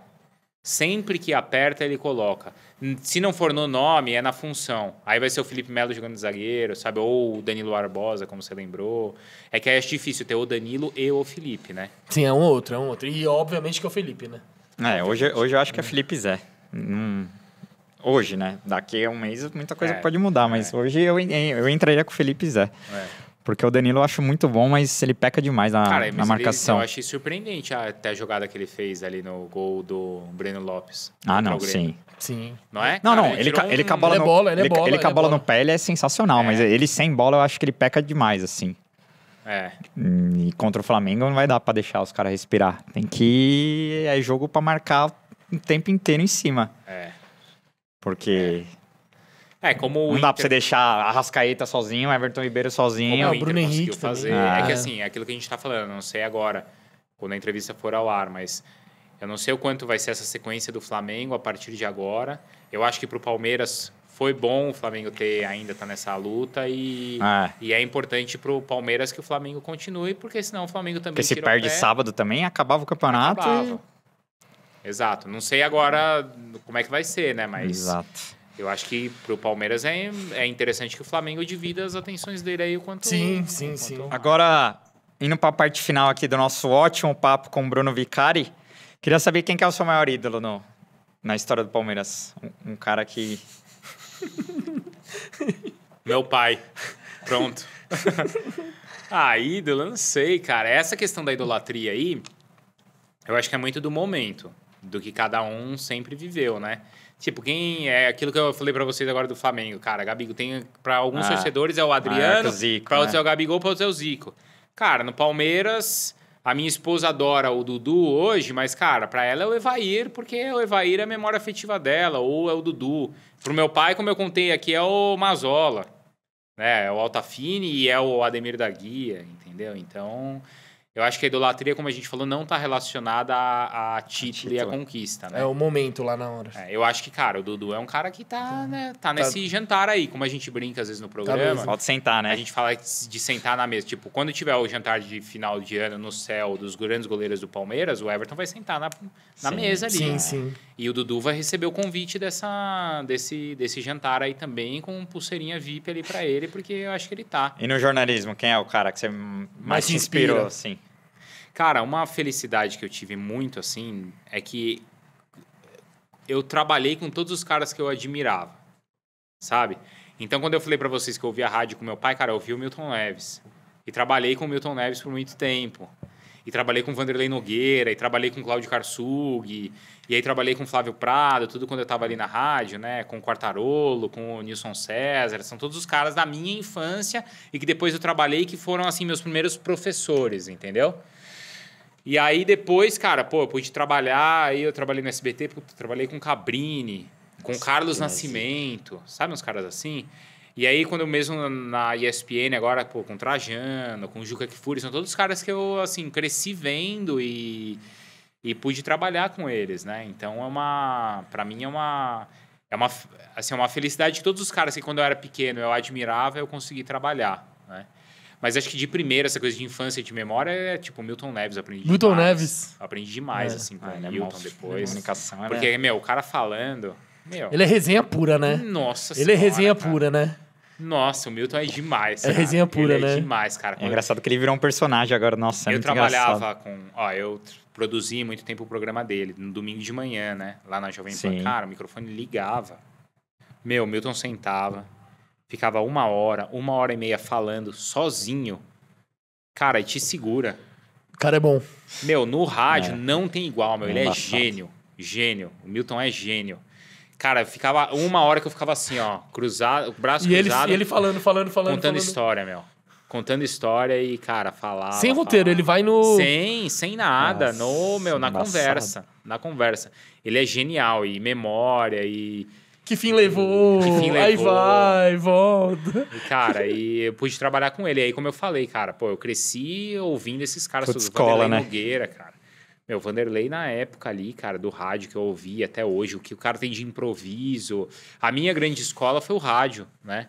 sempre que aperta ele coloca. Se não for no nome, é na função. Aí vai ser o Felipe Melo jogando de zagueiro, sabe? Ou o Danilo Barbosa, como você lembrou. É que aí é difícil ter o Danilo e o Felipe, né? Sim, é um outro, é um outro. E obviamente que é o Felipe, né? É, hoje, hoje eu acho que é Felipe Zé. Hum. Hoje, né? Daqui a um mês muita coisa é, pode mudar, mas é. hoje eu, eu entraria com o Felipe Zé. É. Porque o Danilo eu acho muito bom, mas ele peca demais na, Cara, na marcação. Ele, eu achei surpreendente até a jogada que ele fez ali no gol do Breno Lopes. Ah, não, sim. Sim. Não é? Não, não, ele, ele, um... ele com a bola, ele no, a bola, no pé, ele é sensacional, mas é. ele sem bola eu acho que ele peca demais, assim. É. Hum, e contra o Flamengo não vai dar para deixar os caras respirar. Tem que. É jogo para marcar o tempo inteiro em cima. É. Porque. É, como o Não dá pra você deixar a Rascaeta sozinho, Everton Ribeiro sozinho. Como é, o, Bruno Henrique fazer. Também. É. que ah. assim, é aquilo que a gente tá falando, não sei agora, quando a entrevista for ao ar, mas eu não sei o quanto vai ser essa sequência do Flamengo a partir de agora. Eu acho que pro Palmeiras foi bom o Flamengo ter ainda tá nessa luta e é, e é importante pro Palmeiras que o Flamengo continue, porque senão o Flamengo também. Porque se perde sábado também, acabava o campeonato. Acabava. E... Exato. Não sei agora como é que vai ser, né? Mas Exato. eu acho que pro Palmeiras é, é interessante que o Flamengo divida as atenções dele aí o quanto. Sim, sim, quanto sim. Agora, indo para a parte final aqui do nosso ótimo papo com o Bruno Vicari, queria saber quem que é o seu maior ídolo no, na história do Palmeiras. Um, um cara que. Meu pai. Pronto. ah, ídolo, não sei, cara. Essa questão da idolatria aí, eu acho que é muito do momento do que cada um sempre viveu, né? Tipo, quem é aquilo que eu falei para vocês agora do Flamengo, cara, Gabigol tem para alguns ah, torcedores é o Adriano, para outros né? é o Gabigol, para outros é o Zico. Cara, no Palmeiras, a minha esposa adora o Dudu hoje, mas cara, para ela é o Evair, porque o Evair é a memória afetiva dela, ou é o Dudu. Pro meu pai, como eu contei aqui, é o Mazola, né? É o Altafine e é o Ademir da Guia, entendeu? Então, eu acho que a idolatria, como a gente falou, não está relacionada a, a, título a e a conquista, né? É o momento lá na hora. É, eu acho que, cara, o Dudu é um cara que tá, tá. né, tá, tá nesse jantar aí, como a gente brinca às vezes no programa. Tá Pode sentar, né? A gente fala de sentar na mesa. Tipo, quando tiver o jantar de final de ano no céu dos grandes goleiros do Palmeiras, o Everton vai sentar na, na mesa ali. Sim, né? sim. E o Dudu vai receber o convite dessa, desse, desse jantar aí também, com pulseirinha VIP ali para ele, porque eu acho que ele tá. E no jornalismo, quem é o cara que você mais, mais inspirou, inspira. assim? Cara, uma felicidade que eu tive muito, assim, é que eu trabalhei com todos os caras que eu admirava, sabe? Então, quando eu falei para vocês que eu ouvia rádio com meu pai, cara, eu ouvi o Milton Neves. E trabalhei com o Milton Neves por muito tempo. E trabalhei com Vanderlei Nogueira, e trabalhei com Cláudio Karsug, e aí trabalhei com Flávio Prado, tudo quando eu tava ali na rádio, né? Com o Quartarolo, com o Nilson César, são todos os caras da minha infância e que depois eu trabalhei que foram, assim, meus primeiros professores, entendeu? E aí depois, cara, pô, eu pude trabalhar, aí eu trabalhei no SBT, trabalhei com Cabrini, com Carlos Nascimento, sabe uns caras assim? E aí, quando eu mesmo na ESPN agora, pô, com Trajano, com Juca Kfouri, são todos os caras que eu, assim, cresci vendo e, e pude trabalhar com eles, né? Então, é uma... para mim, é uma... É uma, assim, é uma felicidade que todos os caras que, quando eu era pequeno, eu admirava, eu consegui trabalhar, né? Mas acho que de primeira, essa coisa de infância e de memória é tipo Milton Neves. Aprendi Milton demais. Neves. Aprendi demais, é. assim, com ah, é Milton é depois. Comunicação, é Porque, meu, o cara falando. Meu, ele é resenha pura, né? Nossa Ele é senhora, é resenha cara. pura, né? Nossa, o Milton é demais. É cara. É resenha pura, ele né? É demais, cara. É engraçado que ele virou um personagem agora, nossa. É eu trabalhava engraçado. com. Ó, eu produzi muito tempo o programa dele, no domingo de manhã, né? Lá na Jovem Pan. Cara, o microfone ligava. Meu, o Milton sentava ficava uma hora, uma hora e meia falando sozinho, cara, e te segura. O cara é bom. Meu, no rádio é. não tem igual, meu. Ele é gênio. Gênio. O Milton é gênio. Cara, ficava uma hora que eu ficava assim, ó, cruzado, o braço e cruzado. Ele, ele falando, falando, falando. Contando falando. história, meu. Contando história e, cara, falar. Sem falava. roteiro, ele vai no. Sem, sem nada. Nossa, no, meu, na embaçado. conversa. Na conversa. Ele é genial, e memória, e que fim levou? Que fim levou? Aí vai, volta. cara, e eu pude trabalhar com ele. E aí, como eu falei, cara, pô, eu cresci ouvindo esses caras. Putz, escola, né? Nogueira, cara. Meu, Vanderlei na época ali, cara, do rádio que eu ouvi até hoje, o que o cara tem de improviso. A minha grande escola foi o rádio, né?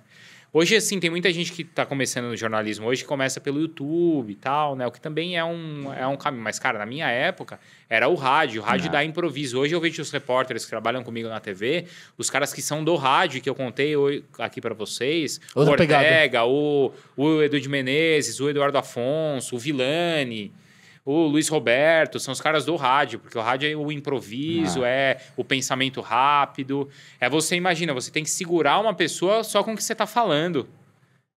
Hoje, assim, tem muita gente que está começando no jornalismo hoje que começa pelo YouTube e tal, né? O que também é um, é um caminho. Mas, cara, na minha época era o rádio. O rádio é. dá improviso. Hoje eu vejo os repórteres que trabalham comigo na TV, os caras que são do rádio, que eu contei aqui para vocês. Outra o Ortega, o, o Edu de Menezes, o Eduardo Afonso, o Vilani o Luiz Roberto, são os caras do rádio, porque o rádio é o improviso, ah. é o pensamento rápido. É você, imagina, você tem que segurar uma pessoa só com o que você está falando.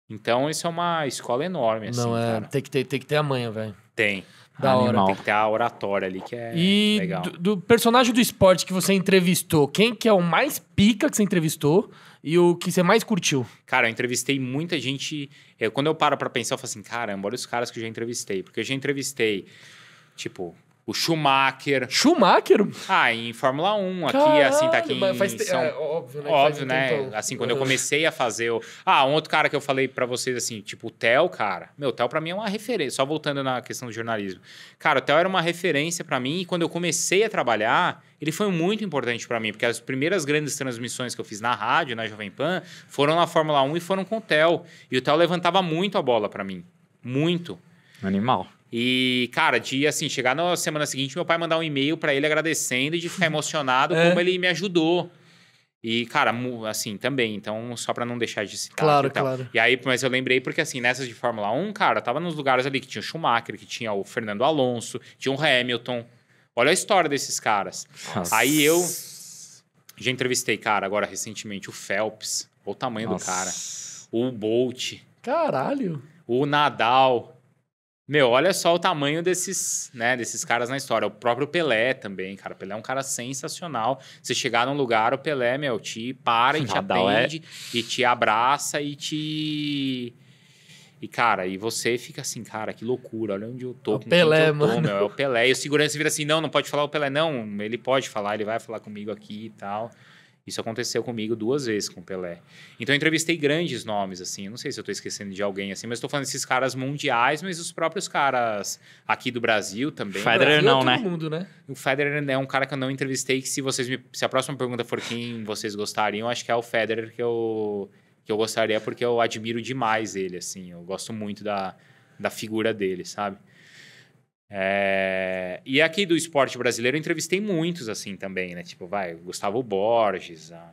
Então, isso é uma escola enorme, assim, Não, é, cara. Tem, que ter, tem que ter a manha, velho. Tem. Da Animal. hora. Tem que ter a oratória ali, que é e legal. Do, do personagem do esporte que você entrevistou, quem que é o mais pica que você entrevistou? e o que você mais curtiu? Cara, eu entrevistei muita gente. quando eu paro para pensar, eu falo assim: caramba, olha os caras que eu já entrevistei. Porque eu já entrevistei, tipo, o Schumacher. Schumacher? Ah, em Fórmula 1, Caralho, aqui, assim, tá aqui em São... É, óbvio, né? Óbvio, né? assim, quando eu é. comecei a fazer... O... Ah, um outro cara que eu falei para vocês, assim, tipo, o Theo, cara... Meu, o Theo pra mim é uma referência, só voltando na questão do jornalismo. Cara, o Theo era uma referência para mim e quando eu comecei a trabalhar, ele foi muito importante para mim, porque as primeiras grandes transmissões que eu fiz na rádio, na Jovem Pan, foram na Fórmula 1 e foram com o Theo. E o Theo levantava muito a bola para mim. Muito. Animal. E, cara, de assim, chegar na semana seguinte, meu pai mandar um e-mail para ele agradecendo e de ficar emocionado é. como ele me ajudou. E, cara, assim, também. Então, só para não deixar de citar. Claro, e claro. E aí, mas eu lembrei porque, assim, nessas de Fórmula 1, cara, tava nos lugares ali que tinha o Schumacher, que tinha o Fernando Alonso, tinha o Hamilton. Olha a história desses caras. Nossa. Aí eu já entrevistei, cara, agora recentemente, o Phelps. Olha o tamanho Nossa. do cara. O Bolt. Caralho. O Nadal. Meu, olha só o tamanho desses, né, desses caras na história. O próprio Pelé também, cara. O Pelé é um cara sensacional. Você chegar num lugar, o Pelé, meu, te para e te é atende, e te abraça e te. E, cara, e você fica assim, cara, que loucura, olha onde eu tô. É o Pelé, eu tô, mano. Meu, é o Pelé. E o segurança vira assim, não, não pode falar o Pelé, não. Ele pode falar, ele vai falar comigo aqui e tal. Isso aconteceu comigo duas vezes com o Pelé. Então eu entrevistei grandes nomes, assim. não sei se eu estou esquecendo de alguém, assim, mas estou falando desses caras mundiais, mas os próprios caras aqui do Brasil também. Federer é não, né? Mundo, né? O Federer é né, um cara que eu não entrevistei, que se vocês me, Se a próxima pergunta for quem vocês gostariam, acho que é o Federer que eu, que eu gostaria, porque eu admiro demais ele, assim. Eu gosto muito da, da figura dele, sabe? É... E aqui do esporte brasileiro eu entrevistei muitos assim também, né? Tipo, vai, Gustavo Borges, a...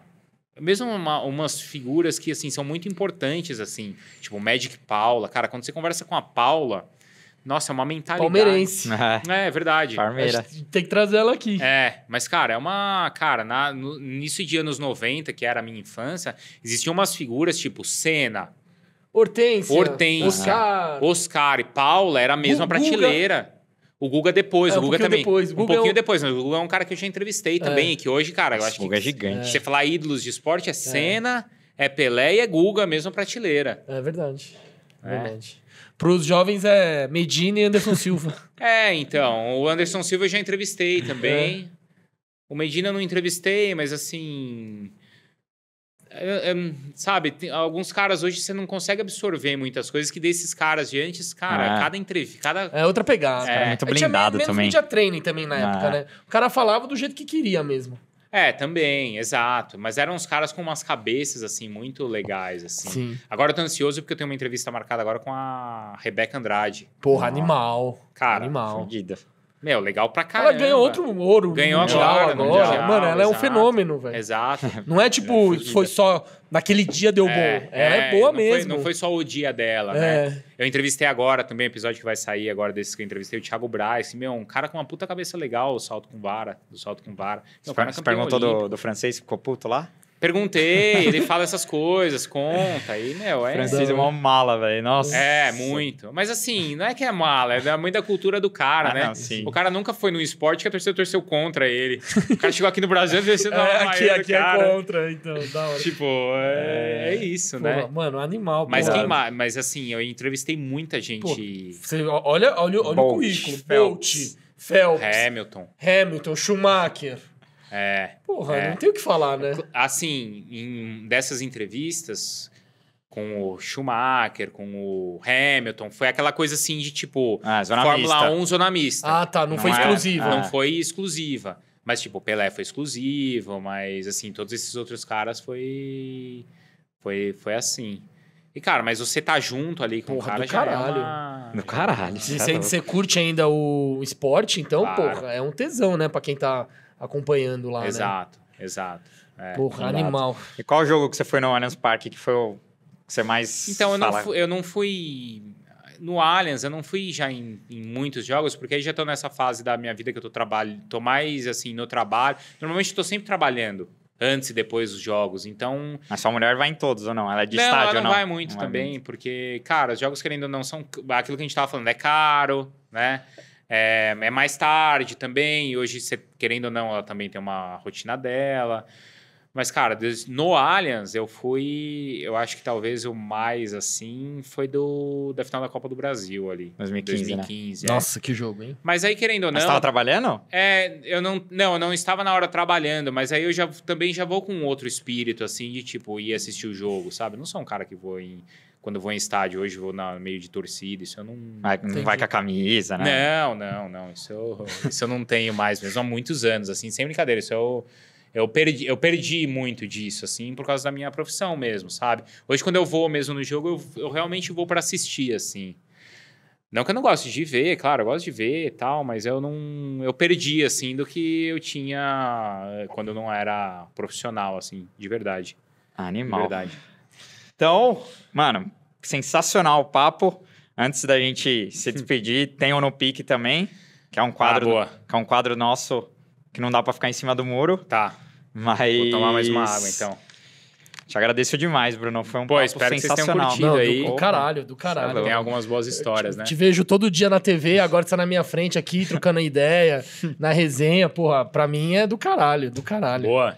mesmo uma, umas figuras que assim são muito importantes assim, tipo Magic Paula, cara, quando você conversa com a Paula, nossa, é uma mentalidade. Palmeirense. é, é verdade. Palmeira. Tem que trazer ela aqui. É, mas, cara, é uma. Cara, na, no, nisso de anos 90, que era a minha infância, existiam umas figuras tipo Senna, Hortência, Hortência Oscar. Oscar e Paula era a mesma Guga. prateleira. O Guga é depois, é, o Guga um também. Depois. Guga um é pouquinho é o... depois, mas o Guga é um cara que eu já entrevistei é. também, é. que hoje, cara, eu acho que. O Guga é gigante. Você falar ídolos de esporte é, Senna, é Pelé e é Guga, mesmo prateleira. É verdade. É. Verdade. Para os jovens é Medina e Anderson Silva. é, então. O Anderson Silva eu já entrevistei também. O Medina eu não entrevistei, mas assim. É, é, é, sabe, tem, alguns caras hoje você não consegue absorver muitas coisas que desses caras de antes, cara, é. cada entrevista, cada... É outra pegada, é. muito blindado tinha também. media training também na é. época, né? O cara falava do jeito que queria mesmo. É, também, exato. Mas eram uns caras com umas cabeças, assim, muito legais, assim. Sim. Agora eu tô ansioso porque eu tenho uma entrevista marcada agora com a Rebeca Andrade. Porra, animal. Cara, animal. Meu, legal pra caramba. Ela ganhou outro ouro ganhou mundial agora. agora. Mundial, Mano, ela exato. é um fenômeno, velho. Exato. Não é tipo, é, foi só naquele dia deu é, bom. Ela é, é boa não mesmo. Foi, não foi só o dia dela, né? é. né? Eu entrevistei agora também, episódio que vai sair agora desses que eu entrevistei, o Thiago Braz. Assim, meu, um cara com uma puta cabeça legal, o salto com vara, do salto com vara. Meu, é você, cara, você perguntou do, do francês, ficou puto lá? Perguntei, ele fala essas coisas, conta, e, meu, é. Francisco é uma mala, velho. Nossa. É, muito. Mas assim, não é que é mala, é da mãe da cultura do cara, ah, né? Não, sim. O cara nunca foi num esporte que a torcida torceu contra ele. O cara chegou aqui no Brasil e disse, é, não, é, Aqui, aqui é contra, então, da hora. Tipo, é, é, isso, Pô, né? Mano, animal, mas quem Mas assim, eu entrevistei muita gente. Pô, você olha, olha, olha o currículo. Phelps. Bolt, Phelps. Hamilton. Hamilton, Schumacher. É, Porra, é, não tem o que falar, né? Assim, em dessas entrevistas com o Schumacher, com o Hamilton, foi aquela coisa assim de tipo ah, Fórmula mista. 1 zona mista. Ah, tá, não, não foi é- exclusiva. Não ah. foi exclusiva. Mas, tipo, o Pelé foi exclusivo, mas, assim, todos esses outros caras foi. Foi, foi assim. E, cara, mas você tá junto ali com porra, o cara do já é caralho. É uma... Do caralho. Tá você, você curte ainda o esporte, então, claro. porra, é um tesão, né? Pra quem tá acompanhando lá, né? Exato, né? exato. É, Porra, exato. animal. E qual jogo que você foi no Allianz Parque que foi o que você mais Então, eu não, fui, eu não fui... No Allianz, eu não fui já em, em muitos jogos, porque aí já estou nessa fase da minha vida que eu tô trabalho, tô mais assim no trabalho. Normalmente estou sempre trabalhando, antes e depois dos jogos. Então. A sua mulher vai em todos ou não? Ela é de não, estádio ela não ou não? vai muito não também, vai muito. porque, cara, os jogos querendo ou não são. Aquilo que a gente tava falando, é caro, né? É, é mais tarde também, hoje, você, querendo ou não, ela também tem uma rotina dela. Mas, cara, no Allianz eu fui. Eu acho que talvez o mais assim foi do da final da Copa do Brasil ali. 2015. 2015 né? é. Nossa, que jogo, hein? Mas aí, querendo ou não. Você estava trabalhando? É, eu não. Não, eu não estava na hora trabalhando, mas aí eu já também já vou com outro espírito, assim, de tipo, ir assistir o jogo, sabe? Eu não sou um cara que vou em quando eu vou em estádio, hoje vou no meio de torcida, isso eu não. não vai com a camisa, né? Não, não, não. Isso eu, isso eu não tenho mais, mesmo há muitos anos, assim, sem brincadeira. Isso eu. Eu perdi, eu perdi muito disso, assim, por causa da minha profissão mesmo, sabe? Hoje, quando eu vou mesmo no jogo, eu, eu realmente vou para assistir, assim. Não que eu não gosto de ver, claro, eu gosto de ver e tal, mas eu não. Eu perdi, assim, do que eu tinha quando eu não era profissional, assim, de verdade. Animal. De verdade. Então, mano, sensacional o papo. Antes da gente se despedir, tem o No Pique também, que é um quadro, ah, que é um quadro nosso que não dá para ficar em cima do muro. Tá. Mas Vou tomar mais uma água então. Te agradeço demais, Bruno. Foi um Pô, papo espero sensacional. Que vocês tenham curtido não, aí. Do, do caralho, do é caralho. Tem algumas boas histórias, te, né? Te vejo todo dia na TV, agora você tá na minha frente aqui, trocando ideia, na resenha. Porra, pra mim é do caralho, do caralho. Boa.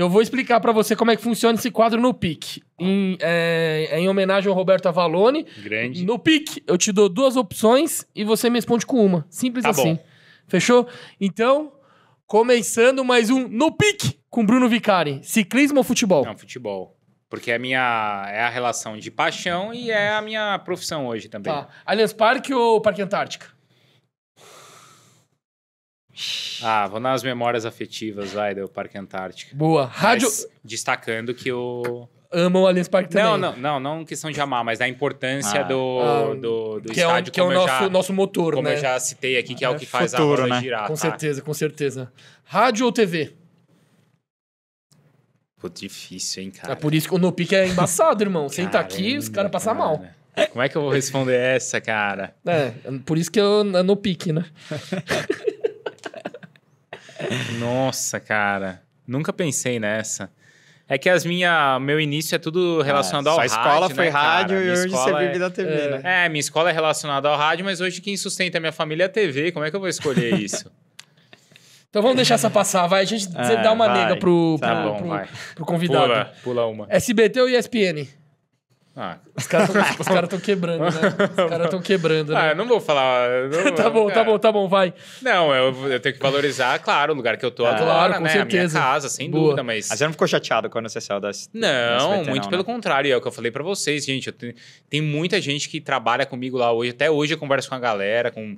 Eu vou explicar para você como é que funciona esse quadro no PIC. Em, é, é, em homenagem ao Roberto Avalone. Grande. No PIC, eu te dou duas opções e você me responde com uma. Simples tá assim. Bom. Fechou? Então, começando mais um No PIC com Bruno Vicari. Ciclismo ou futebol? Não, futebol. Porque é minha é a relação de paixão e é a minha profissão hoje também. Tá. Parque ou Parque Antártica? Ah, vou nas memórias afetivas, vai, do Parque Antártico. Boa. Rádio. Mas destacando que o. Amam o Allianz Parque também. Não, não, não, não questão de amar, mas da importância ah. do, ah, do, do que é estádio. É um, que é o nosso, já, nosso motor, como né? Como eu já citei aqui, que é, é o que faz futuro, a roda né? girar. Com tá. certeza, com certeza. Rádio ou TV? Pô, difícil, hein, cara. É por isso que o No Pique é embaçado, irmão. Você Caramba, aqui, os caras passam cara. mal. Como é que eu vou responder essa, cara? É, por isso que eu é no pique, né? Nossa, cara. Nunca pensei nessa. É que as minha, meu início é tudo é, relacionado é, ao rádio. Sua escola foi né, rádio e hoje você é vive é... da TV, é. né? É, minha escola é relacionada ao rádio, mas hoje quem sustenta a minha família é a TV. Como é que eu vou escolher isso? então vamos deixar essa passar, vai. A gente é, dá uma vai. nega pro, tá pro, bom, pro, pro, convidado. Pula, pula uma. SBT ou ESPN? Ah. Os caras estão cara quebrando, né? Os caras estão quebrando, né? Ah, eu não vou falar. Não, tá bom, tá é. bom, tá bom, vai. Não, eu, eu tenho que valorizar, claro, o lugar que eu tô ah, agora, claro, com né? Certeza. A minha casa, sem Boa. dúvida, mas. Mas você não ficou chateado quando você saiu das. Não, SBT, muito não, pelo né? contrário, é o que eu falei para vocês, gente. Eu tenho, tem muita gente que trabalha comigo lá hoje. Até hoje eu converso com a galera, com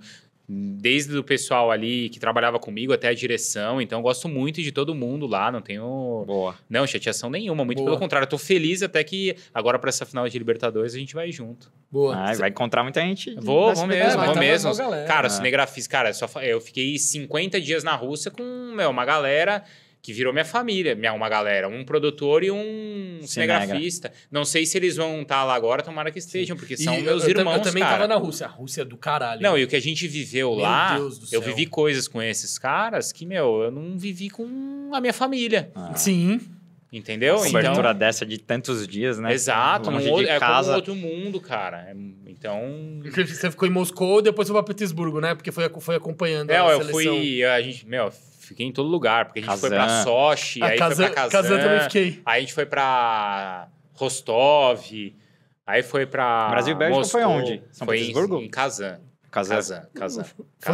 desde o pessoal ali que trabalhava comigo até a direção. Então, gosto muito de todo mundo lá, não tenho. Boa. Não, chateação nenhuma, muito Boa. pelo contrário. estou feliz até que agora para essa final de Libertadores a gente vai junto. Boa. Ah, Vai encontrar muita gente. Vou, vou mesmo, é, vou mesmo. Cara, ah. cinegrafista, é. cara, só, eu fiquei 50 dias na Rússia com meu, uma galera que virou minha família, minha, uma galera, um produtor e um cinegrafista. Não sei se eles vão estar tá lá agora, tomara que estejam, porque são e meus eu, irmãos. Eu também estava na Rússia, a Rússia é do caralho. Não, né? e o que a gente viveu meu lá, eu vivi coisas com esses caras que, meu, eu não vivi com a minha família. Ah. ah. Sim. Entendeu? Uma então cobertura então, dessa de tantos dias, né? Exato, Longe um outro, é como outro mundo, cara. É, então. Você ficou em Moscou depois foi pra Petersburgo, né? Porque foi, foi acompanhando. É, a eu seleção. fui. A gente, meu, Fiquei em todo lugar, porque a gente Kazan. foi pra Sochi, a ah, aí Kazan, foi pra Kazan. Kazan também fiquei. Aí a gente foi pra Rostov, aí foi pra Brasil e Bélgica foi onde? São foi Petersburgo? Em, em Kazan. Kazan. Kazan. Kazan.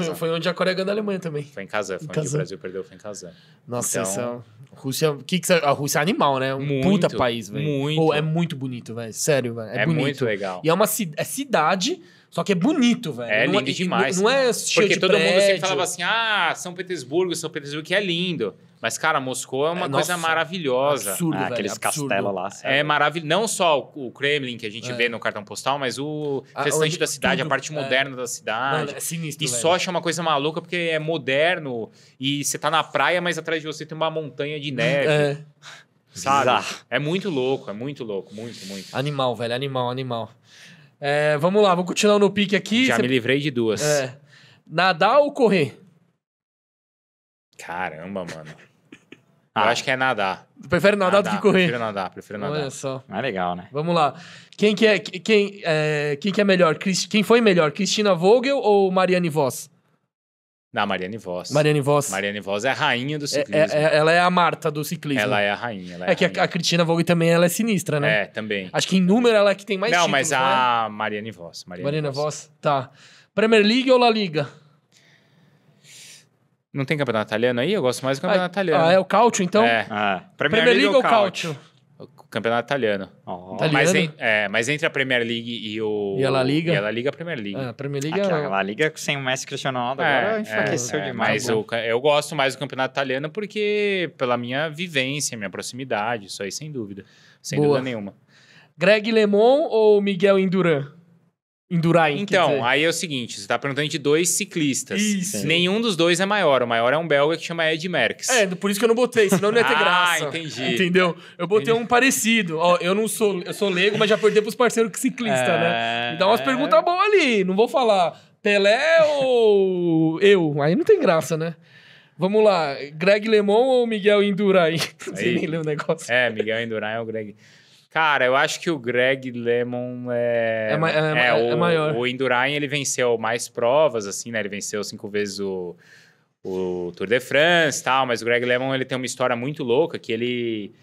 Foi, foi, onde a Coreia ganhou da Alemanha também. Foi em Kazan, foi em onde o Brasil perdeu, foi em Kazan. Nossa, então... São... Rússia, que que, a Rússia é animal, né? Um muito, puta país, velho. Muito. Oh, é muito bonito, velho. Sério, velho. É, é bonito. muito legal. E é uma é cidade só que é bonito, velho. É não lindo é, demais. Não, não é cheio Porque de todo prédio. mundo sempre falava assim, ah, São Petersburgo, São Petersburgo que é lindo. Mas, cara, Moscou é uma é, coisa nossa, maravilhosa. Absurdo, ah, velho, Aqueles castelos lá. É sabe? É maravilhoso. Não só o Kremlin, que a gente é. vê no cartão postal, mas o ah, restante da cidade, tudo, a parte é. moderna da cidade. Mano, é sinistro, E só é uma coisa maluca porque é moderno e você tá na praia, mas atrás de você tem uma montanha de neve. É. Sabe? É muito louco, é muito louco, muito, muito. Animal, velho, animal, animal. É, vamos lá, vamos continuar no pique aqui. Já Cê... me livrei de duas. É. Nadar ou correr? Caramba, mano. Ah. Eu acho que é nadar. prefere nadar, nadar, do que correr? Prefiro nadar, prefiro nadar. Olha só. Mas é legal, né? Vamos lá. Quem que é, quem, é, quem que é melhor? quem foi melhor? Cristina Vogel ou Mariane Voss? Da Mariane Voss. Mariane Voss. Mariane Voss é a rainha do é, é, ciclismo. É, é, ela é a Marta do ciclismo. Ela é a rainha. é, é a que rainha. A, a Cristina Vogue também ela é sinistra, né? É, também. Acho que em número ela é que tem mais Não, títulos, mas a né? Mariane Voss. Mariane, Mariane Voss. Voss, tá. Premier League ou La Liga? Não tem campeonato italiano aí? Eu gosto mais do ah, campeonato ah, italiano. Ah, é o Cautio, então? É. Ah, Premier, Premier League, League ou Cautio? Cautio? O campeonato italiano. Oh. italiano? Mas, en, é, mas, entre a Premier League e o. E a La Liga? E a La Liga, a Premier League. É, a Premier League Aquela, é... La Liga sem o Messi Cristiano Ronaldo é, agora é, enfraqueceu é, demais. Mas né? o, eu gosto mais do campeonato italiano porque pela minha vivência, minha proximidade, isso aí sem dúvida. Sem Boa. dúvida nenhuma. Greg Lemon ou Miguel Induran? Endurain. Então, aí é o seguinte: você está perguntando de dois ciclistas. Isso. Nenhum dos dois é maior. O maior é um belga que chama Ed Merckx. É, por isso que eu não botei, senão não ia ter ah, graça. Ah, entendi. Entendeu? Eu botei entendi. um parecido. Ó, eu não sou, eu sou leigo, mas já para pros parceiros que ciclista, né? é... né? Me dá umas perguntas boas ali. Não vou falar Pelé ou eu. Aí não tem graça, né? Vamos lá, Greg Lemon ou Miguel Indurain? Não nem ler o negócio. É, Miguel Indurain ou Greg. Cara, eu acho que o Greg Lemon é. É, ma é, é, o, é maior. O Indurain, ele venceu mais provas, assim, né? Ele venceu cinco vezes o, o Tour de France e tal, mas o Greg Lemon, ele tem uma história muito louca que ele.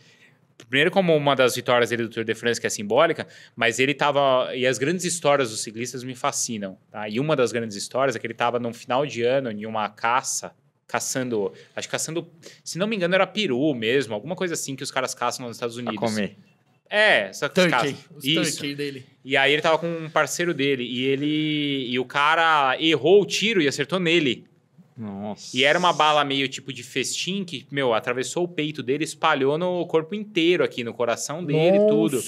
Primeiro, como uma das vitórias dele do Tour de France, que é simbólica, mas ele tava. E as grandes histórias dos ciclistas me fascinam, tá? E uma das grandes histórias é que ele tava num final de ano em uma caça caçando, acho que caçando, se não me engano, era peru mesmo, alguma coisa assim que os caras caçam nos Estados Unidos. A comer. É, só que turkey, os Isso. turkey dele. E aí ele tava com um parceiro dele e ele e o cara errou o tiro e acertou nele. Nossa. E era uma bala meio tipo de festim que, meu, atravessou o peito dele, espalhou no corpo inteiro aqui, no coração dele, e tudo.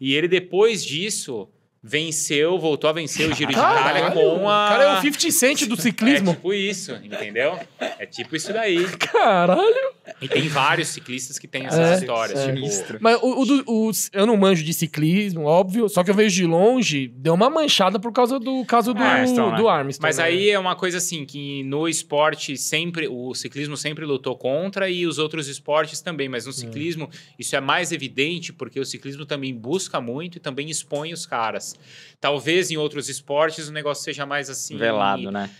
E ele depois disso, venceu, voltou a vencer o Giro de Itália com a. O cara é o 50 Cent do é ciclismo. É tipo isso, entendeu? É tipo isso daí. Caralho! E tem vários ciclistas que têm essas é, histórias. É. Tipo... Mas o, o, o, eu não manjo de ciclismo, óbvio, só que eu vejo de longe, deu uma manchada por causa do caso do Armstrong. Do né? Armstrong Mas né? aí é uma coisa assim, que no esporte sempre, o ciclismo sempre lutou contra e os outros esportes também, mas no ciclismo isso é mais evidente porque o ciclismo também busca muito e também expõe os caras. Talvez em outros esportes o negócio seja mais assim. Velado, né?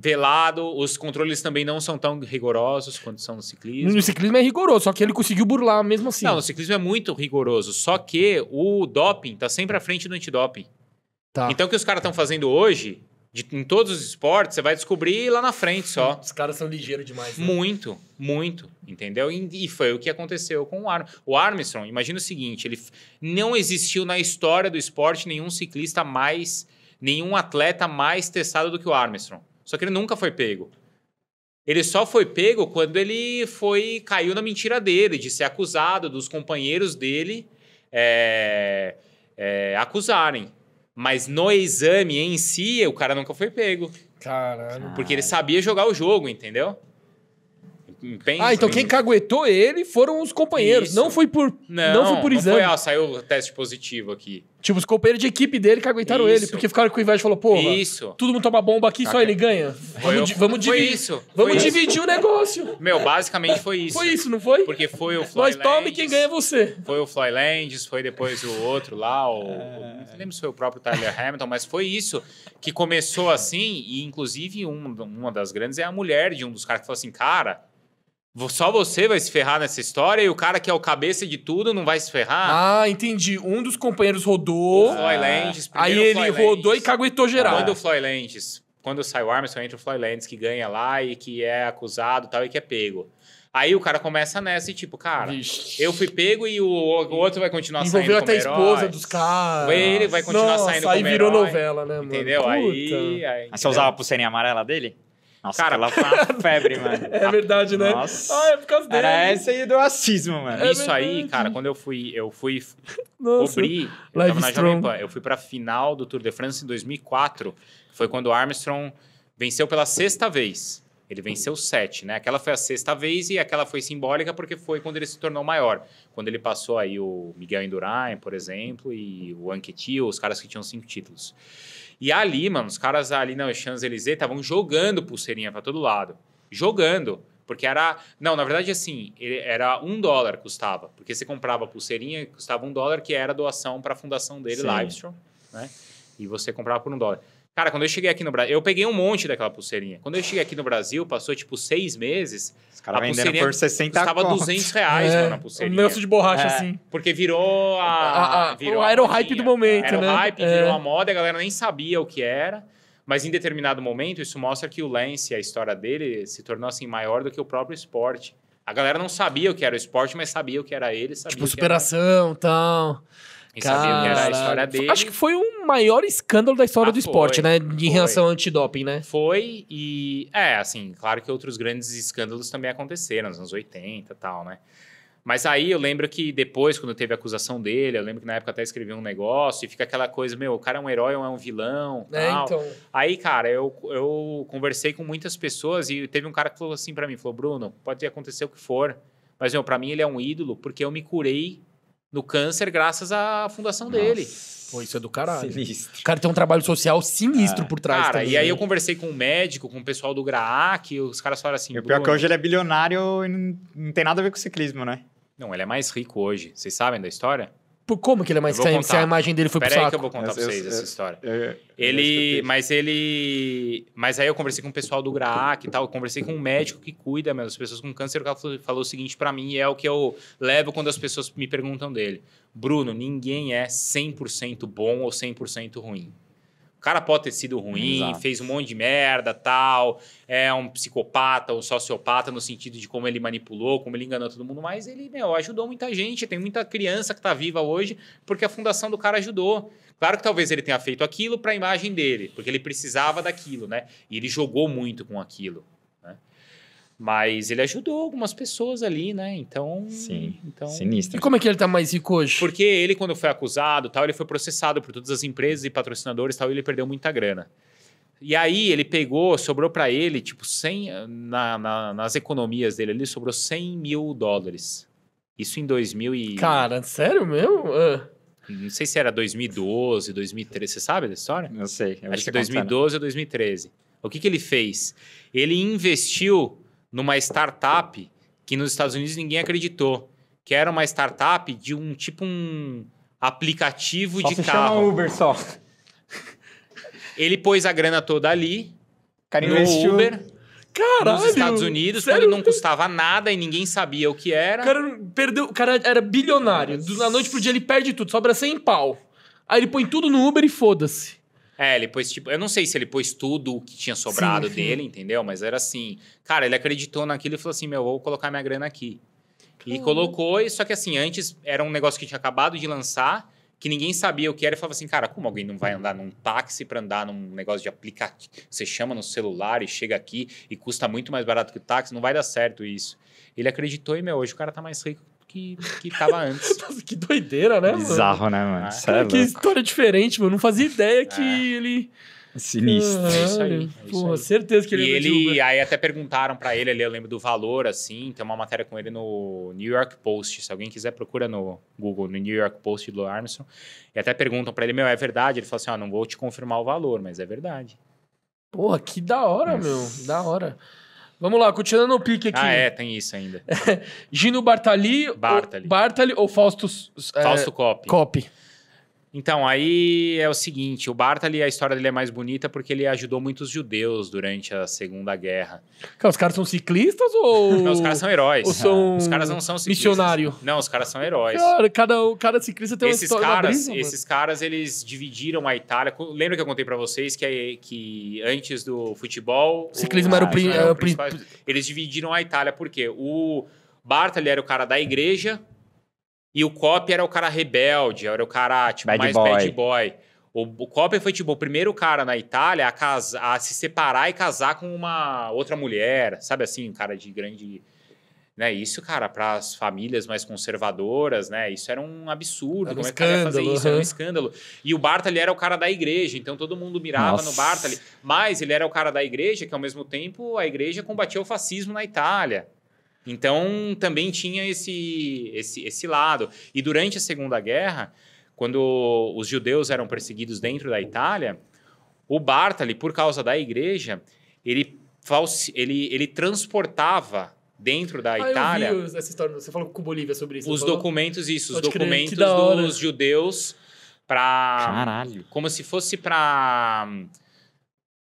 velado, os controles também não são tão rigorosos quanto são no ciclismo. No ciclismo é rigoroso, só que ele conseguiu burlar mesmo assim. Não, no ciclismo é muito rigoroso, só que o doping tá sempre à frente do antidoping. Tá. Então o que os caras estão fazendo hoje de, em todos os esportes, você vai descobrir lá na frente só. Os caras são ligeiros demais. Né? Muito, muito, entendeu? E, e, foi o que aconteceu com o Armstrong. O Armstrong, imagina o seguinte, ele não existiu na história do esporte nenhum ciclista mais, nenhum atleta mais testado do que o Armstrong. Só que ele nunca foi pego. Ele só foi pego quando ele foi caiu na mentira dele, de ser acusado dos companheiros dele é, é, acusarem. Mas no exame em si, o cara nunca foi pego. Caralho. Porque ele sabia jogar o jogo, entendeu? Ah, então quem caguetou ele foram os companheiros. Isso. Não foi por não, não foi por não exame. Foi, ah, saiu o teste positivo aqui. Tipo, os companheiros de equipe dele que isso. ele, porque ficaram com inveja e falou, pô isso. todo mundo toma bomba aqui, só ele ganha. Foi vamos, eu... vamos dividir. isso. Vamos foi dividir isso. o negócio. Meu, basicamente foi isso. Foi isso, não foi? Porque foi o Floyd Nós tome quem ganha é você. Foi o Fly foi depois o outro lá, o... É... não lembro se foi o próprio Tyler Hamilton, mas foi isso que começou assim, e inclusive um, uma das grandes é a mulher de um dos caras que falou assim, cara, só você vai se ferrar nessa história e o cara que é o cabeça de tudo não vai se ferrar? Ah, entendi. Um dos companheiros rodou. O Floyd ah. Aí ele Floyd rodou Lendes. e caguetou geral. Quando o Floyd Lendes, quando sai o Armstrong, entra o Floyd Lendes que ganha lá e que é acusado tal e que é pego. Aí o cara começa nessa e tipo, cara, eu fui pego e o, o outro vai continuar Envolveu saindo Envolveu até a esposa dos caras. Ele vai continuar Nossa, saindo aí como virou novela, né, mano? Entendeu? Puta. Aí, aí, ah, aí Você usava a pulseirinha amarela dele? Nossa, cara, lá foi uma febre, mano. É verdade, né? Nossa. Ah, é por causa dele. Era essa aí do racismo, mano. É Isso verdade. aí, cara, quando eu fui, eu fui Nossa. cobrir, eu Live tava na Jovem Pan, eu fui pra final do Tour de France em 2004, foi quando o Armstrong venceu pela sexta vez. Ele venceu sete, né? Aquela foi a sexta vez e aquela foi simbólica porque foi quando ele se tornou maior. Quando ele passou aí o Miguel Indurain, por exemplo, e o Anquetil, os caras que tinham cinco títulos. E ali, mano, os caras ali na Champs-Élysées estavam jogando pulseirinha para todo lado. Jogando. Porque era. Não, na verdade, assim, era um dólar custava. Porque você comprava pulseirinha, custava um dólar, que era doação para a fundação dele, Livestream, né? E você comprava por um dólar. Cara, quando eu cheguei aqui no Brasil, eu peguei um monte daquela pulseirinha. Quando eu cheguei aqui no Brasil, passou tipo seis meses. Os caras vendendo por 60 Estava conto. 200 reais é, na pulseirinha. Um lenço de borracha, é. assim. Porque virou a. a, a virou era o hype do momento, era né? Era o hype, é. virou a moda, a galera nem sabia o que era. Mas em determinado momento, isso mostra que o Lance, a história dele, se tornou assim maior do que o próprio esporte. A galera não sabia o que era o esporte, mas sabia o que era ele. Sabia tipo, superação e tal. Cara... sabia que era a história dele. Acho que foi o maior escândalo da história ah, do esporte, foi, né? Em foi. relação ao antidoping, né? Foi, e é, assim, claro que outros grandes escândalos também aconteceram, nos anos 80 e tal, né? Mas aí eu lembro que depois, quando teve a acusação dele, eu lembro que na época até escrevi um negócio e fica aquela coisa, meu, o cara é um herói ou é um vilão? É, tal. Então... Aí, cara, eu, eu conversei com muitas pessoas e teve um cara que falou assim para mim, falou, Bruno, pode acontecer o que for, mas, meu, pra mim ele é um ídolo porque eu me curei no câncer graças à fundação Nossa. dele. Pô, isso é do caralho. Sinistro. O cara tem um trabalho social sinistro é. por trás. Cara, também. e aí né? eu conversei com um médico, com o pessoal do GRAAC, os caras falaram assim... E o pior é que hoje ele é bilionário e não, não tem nada a ver com ciclismo, né? Não, ele é mais rico hoje. Vocês sabem da história? Por como que ele é mais creme se a imagem dele foi Pera pro saco? que eu vou contar essa, pra vocês essa história. ele... Mas ele... Mas aí eu conversei com o pessoal do GRAAC e tal, eu conversei com um médico que cuida mesmo das pessoas com câncer, que cara falou o seguinte para mim, e é o que eu levo quando as pessoas me perguntam dele. Bruno, ninguém é 100% bom ou 100% ruim. O cara pode ter sido ruim, Exato. fez um monte de merda, tal, é um psicopata um sociopata no sentido de como ele manipulou, como ele enganou todo mundo, mas ele, meu, ajudou muita gente, tem muita criança que tá viva hoje porque a fundação do cara ajudou. Claro que talvez ele tenha feito aquilo para a imagem dele, porque ele precisava daquilo, né? E ele jogou muito com aquilo. Mas ele ajudou algumas pessoas ali, né? Então. Sim. Então... Sinistro. E como é que ele tá mais rico hoje? Porque ele, quando foi acusado, tal, ele foi processado por todas as empresas e patrocinadores tal, e ele perdeu muita grana. E aí ele pegou, sobrou para ele, tipo, 100, na, na, nas economias dele ali, sobrou 100 mil dólares. Isso em 2000 e... Cara, sério mesmo? Uh. Não sei se era 2012, 2013, você sabe dessa história? Não sei. Acho que 2012 contar, né? ou 2013. O que, que ele fez? Ele investiu numa startup que nos Estados Unidos ninguém acreditou, que era uma startup de um tipo um aplicativo só de se carro. Chama Uber só. Ele pôs a grana toda ali Cara no investiu... Uber. Caralho, nos Estados Unidos, sério? quando não custava nada e ninguém sabia o que era. O cara, perdeu, o cara era bilionário. Da noite pro dia ele perde tudo, sobra 100 pau. Aí ele põe tudo no Uber e foda-se. É, ele pôs, tipo, eu não sei se ele pôs tudo o que tinha sobrado sim, dele, entendeu? Mas era assim, cara, ele acreditou naquilo e falou assim: meu, vou colocar minha grana aqui. E colocou, só que assim, antes era um negócio que tinha acabado de lançar, que ninguém sabia o que era, e falava assim, cara, como alguém não vai andar num táxi para andar num negócio de aplicativo? Você chama no celular e chega aqui e custa muito mais barato que o táxi, não vai dar certo isso. Ele acreditou e, meu, hoje o cara tá mais rico que, que tava antes. Nossa, que doideira, né, Bizarro, mano? né, mano? Ah, é cara, é que história diferente, mano. Não fazia ideia que é. ele... Sinistro. É isso aí. É Porra, certeza que ele E é ele, aí até perguntaram para ele ali, eu lembro do valor, assim, tem uma matéria com ele no New York Post. Se alguém quiser, procura no Google, no New York Post do Armstrong. E até perguntam para ele, meu, é verdade? Ele falou assim, ó, ah, não vou te confirmar o valor, mas é verdade. Porra, que da hora, Nossa. meu. Da hora. Vamos lá, continuando o pique aqui. Ah, é, tem isso ainda. Gino Bartali, Bartali. Ou, Bartali ou Fausto... É, Fausto é, Coppi. Coppi. Então, aí é o seguinte, o Bartali, a história dele é mais bonita porque ele ajudou muitos judeus durante a Segunda Guerra. os caras são ciclistas ou... não, os caras são heróis. Ou são... Os caras não são ciclistas. Missionário. Não, os caras são heróis. Cara, cada, cada ciclista tem esses uma história caras, brisa, Esses caras, eles dividiram a Itália. Lembra que eu contei para vocês que, que antes do futebol... Ciclismo o, era, o, prim... era o é, principal. Eles dividiram a Itália, porque o Bartali era o cara da igreja e o Copy era o cara rebelde, era o cara tipo, bad mais boy. bad boy. O, o Copy foi tipo o primeiro cara na Itália a, casa, a se separar e casar com uma outra mulher, sabe assim, um cara de grande. Né? Isso, cara, para as famílias mais conservadoras, né? Isso era um absurdo. Era um Como escândalo, é que fazer isso? Era um escândalo. E o Bartali era o cara da igreja, então todo mundo mirava Nossa. no Bartali. Mas ele era o cara da igreja, que ao mesmo tempo a igreja combatia o fascismo na Itália. Então, também tinha esse, esse, esse lado. E durante a Segunda Guerra, quando os judeus eram perseguidos dentro da Itália, o Bartali, por causa da igreja, ele, ele, ele transportava dentro da ah, Itália. Eu vi essa história, você falou com Bolívia sobre isso. Os documentos, isso, os documentos crer, dos judeus para Caralho. Como se fosse para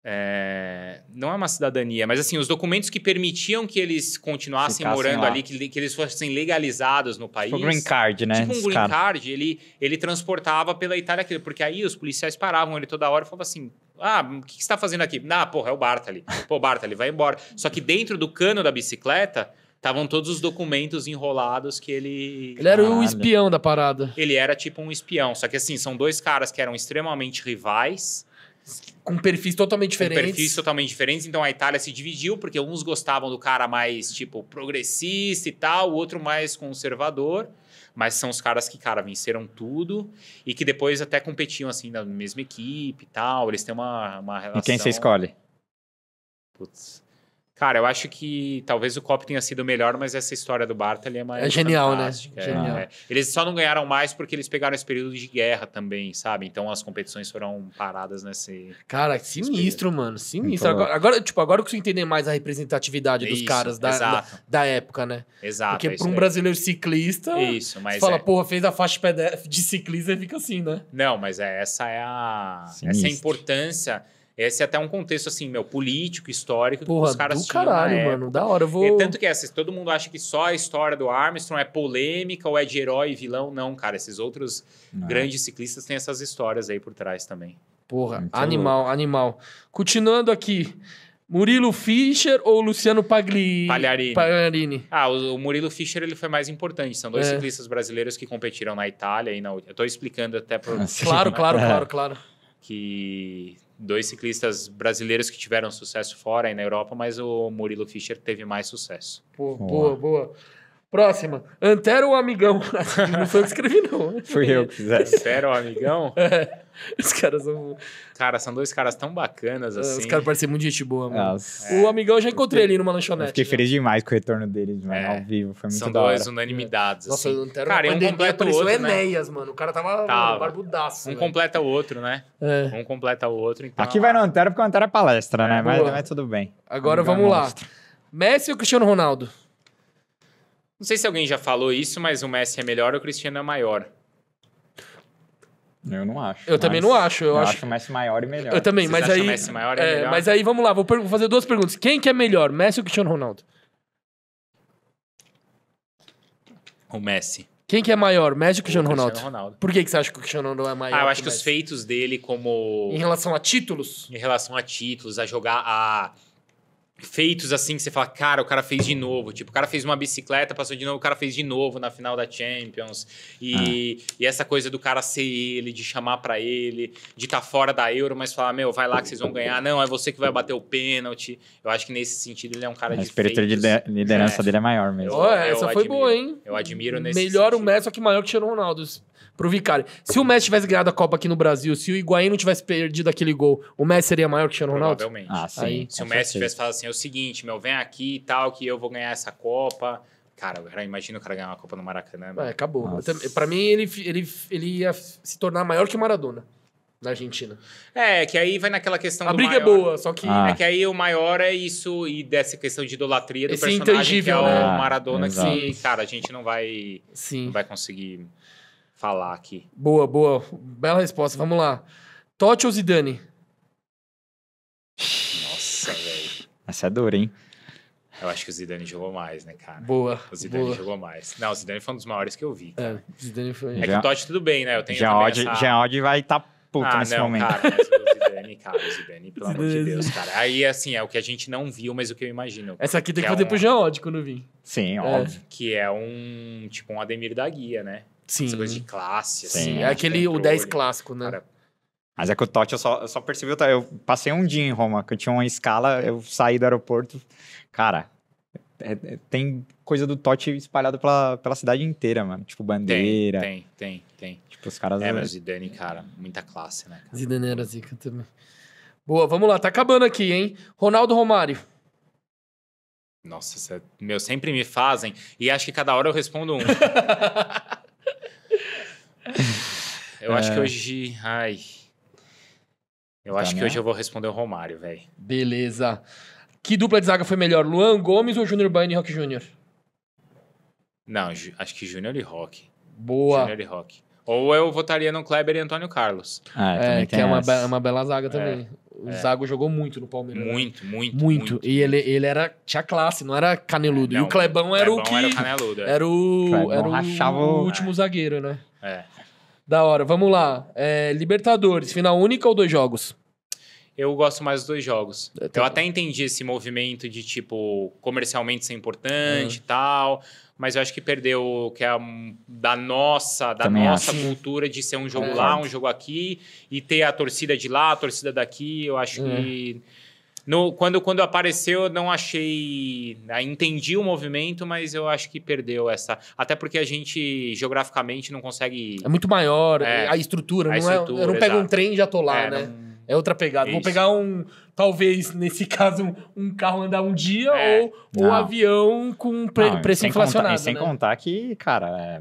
é, não é uma cidadania, mas assim, os documentos que permitiam que eles continuassem Ficassem morando lá. ali, que, que, eles fossem legalizados no país. Tipo green card, né? Tipo um green cara. card, ele, ele transportava pela Itália aquilo, porque aí os policiais paravam ele toda hora e falavam assim: ah, o que, que você está fazendo aqui? Ah, porra, é o Bartali. Pô, Bartali, vai embora. Só que dentro do cano da bicicleta, Estavam todos os documentos enrolados que ele. Ele era Caralho. um espião da parada. Ele era tipo um espião. Só que assim, são dois caras que eram extremamente rivais com perfis totalmente diferentes. Com perfis totalmente diferentes. Então a Itália se dividiu, porque uns gostavam do cara mais, tipo, progressista e tal, o outro mais conservador. Mas são os caras que, cara, venceram tudo e que depois até competiam, assim, na mesma equipe e tal. Eles têm uma, uma relação. E quem você escolhe? Putz. Cara, eu acho que talvez o Cop tenha sido melhor, mas essa história do Bartali é mais. É genial, né? É, genial. É. Eles só não ganharam mais porque eles pegaram esse período de guerra também, sabe? Então as competições foram paradas nesse. Cara, sinistro, mano. Sinistro. Então... Agora, é. agora, tipo, agora eu consigo entender mais a representatividade dos caras da, da, da, época, né? Exato. Porque é para um brasileiro ciclista. Isso, mas. Você fala, é... porra, fez a faixa de ciclista e fica assim, né? Não, mas é, essa é a. Sinistro. Essa é a importância esse é até um contexto, assim, meu, político, histórico, Porra, que os caras do tinham caralho, mano, da hora, eu vou... E tanto que é, essa, todo mundo acha que só a história do Armstrong é polêmica ou é de herói e vilão. Não, cara, esses outros Não. É. grandes ciclistas têm essas histórias aí por trás também. Porra, Muito animal, louco. animal. Continuando aqui... Murilo Fischer ou Luciano Pagli... Pagliarini. Pagliarini? Ah, o, Murilo Fischer ele foi mais importante. São dois é. ciclistas brasileiros que competiram na Itália e na. Eu tô explicando até por. claro, claro, é. claro, claro. Que dois ciclistas brasileiros que tiveram sucesso fora e na Europa, mas o Murilo Fischer teve mais sucesso. Boa, boa. boa. Próxima. Antero ou amigão? não foi eu que escrevi, não. Fui eu que fiz Antero ou amigão? É. Os caras são. Cara, são dois caras tão bacanas é, assim. Os caras parecem muito gente boa, mano. O amigão eu já encontrei eu ali numa lanchonete. fiquei feliz demais com o retorno deles, mano, é. ao vivo. Foi muito São dois unanimidades. Nossa, assim. Antero cara, um completa o outro. Né? Enéas, né? mano. O cara tava, tava. Mano, barbudaço. Um completa o outro, né? É. Um completa o outro. Então... Aqui vai no Antero porque o Antero é palestra, é, né? Mas, mas, tudo bem. Agora vamos é lá. messi ou Cristiano Ronaldo? Não sei se alguém já falou isso, mas o Messi é melhor ou o Cristiano é maior? Eu não acho. Eu também não acho. Eu, eu acho... acho o Messi maior e melhor. Eu também, Vocês mas aí. O Messi maior e é, melhor? Mas aí vamos lá, vou, vou fazer duas perguntas. Quem que é melhor, Messi ou Cristiano Ronaldo? O Messi. Quem que é maior, Messi ou Cristiano, Ronaldo? Ronaldo? Por que, que você acha que o Cristiano Ronaldo é maior? Ah, eu acho que, que os feitos dele como... Em relação a títulos? Em relação a títulos, a jogar, a feitos assim que você fala, cara, o cara fez de novo. Tipo, o cara fez uma bicicleta, passou de novo, o cara fez de novo na final da Champions. E, ah. e essa coisa do cara ser ele, de chamar para ele, de estar tá fora da Euro, mas falar, meu, vai lá que vocês vão ganhar. Não, é você que vai bater o pênalti. Eu acho que nesse sentido ele é um cara A de espírito feitos. de liderança é. dele é maior mesmo. Oh, essa foi boa, hein? Eu admiro nesse Melhor sentido. o Messi, só que maior que o Ronaldo pro Vicari. Se o Messi tivesse ganhado a Copa aqui no Brasil, se o Higuaín não tivesse perdido aquele gol, o Messi seria maior que o Ronaldo? Provavelmente. Ah, sim. Aí, se o Messi certeza. tivesse falado assim, eu o seguinte, meu, vem aqui e tal, que eu vou ganhar essa Copa. Cara, cara imagina o cara ganhar uma Copa no Maracanã. Mano. É, acabou. Para mim, ele, ele, ele ia se tornar maior que o Maradona na Argentina. É, é que aí vai naquela questão a do briga é maior. é boa, só que... Ah. É que aí o maior é isso, e dessa questão de idolatria do Esse personagem, que é o né? Ah, Maradona, Exato. que, cara, a gente não vai, Sim. Não vai conseguir falar aqui. Boa, boa. Bela resposta. Vamos lá. Totti ou Zidane? Essa é dura, hein? Eu acho que o Zidane jogou mais, né, cara? Boa. O Zidane boa. jogou mais. Não, o Zidane foi um dos maiores que eu vi. Cara. É, o Zidane foi. É que o Totti tudo bem, né? Eu tenho Jean Odd, essa... Jean Odd vai estar tá puto ah, nesse não, momento. Cara, mas o Zidane, cara, o Zidane, pelo amor de Deus, cara. Aí, assim, é o que a gente não viu, mas o que eu imagino. Essa aqui tem que, que é fazer é um... pro Jean Odd quando vir. Sim, é. óbvio. Que é um, tipo, um Ademir da Guia, né? Sim. Essa coisa de classe, Sim. assim. É aquele, o 10 clássico, né? Cara, mas é que o Totti, eu só, eu só percebi, eu passei um dia em Roma, que eu tinha uma escala, eu saí do aeroporto, cara, é, é, tem coisa do Totti espalhada pela, pela cidade inteira, mano. Tipo, bandeira. Tem, tem, tem. tem. Tipo, os caras... É, é, mas Zidane, cara, muita classe, né? Cara? Zidane era zica também. Boa, vamos lá, tá acabando aqui, hein? Ronaldo Romário. Nossa, cê, meu, sempre me fazem. E acho que cada hora eu respondo um. eu é... acho que é. hoje. Ai. Eu tá acho né? que hoje eu vou responder o Romário, velho. Beleza. Que dupla de zaga foi melhor, Luan Gomes ou Júnior Baiano e Rock Júnior? Não, acho que Júnior e Rock. Boa. Júnior e Rock. Ou eu votaria no Kleber e Antônio Carlos. É, ah, é, que é uma, be uma bela zaga é, também. É. O é. Zago jogou muito no Palmeiras. Muito, muito, muito. muito. E ele, ele era, tinha classe, não era caneludo. Não, e o Clebão, era o que... É. Era o caneludo. Era o, era o, rachava, o último é. zagueiro, né? É. Da hora. Vamos lá. É, Libertadores, final única ou dois jogos? Eu gosto mais dos dois jogos. É, tá eu, até entendi esse movimento de, tipo, comercialmente ser importante uhum. e tal, mas eu acho que perdeu o que é da nossa, da Também nossa acho. cultura de ser um é. jogo é. lá, um jogo aqui, e ter a torcida de lá, a torcida daqui. Eu acho uhum. que no, quando, quando apareceu, eu não achei. Né, entendi o movimento, mas eu acho que perdeu essa. Até porque a gente, geograficamente, não consegue. É muito maior é, a estrutura, a não estrutura, é? Eu não pego exato. um trem e já tô lá, é, né? Não... É outra pegada. Isso. Vou pegar um. Talvez, nesse caso, um, carro andar um dia é, ou um avião com pre, não, preço inflacionado. Contar, né? Sem contar que, cara. É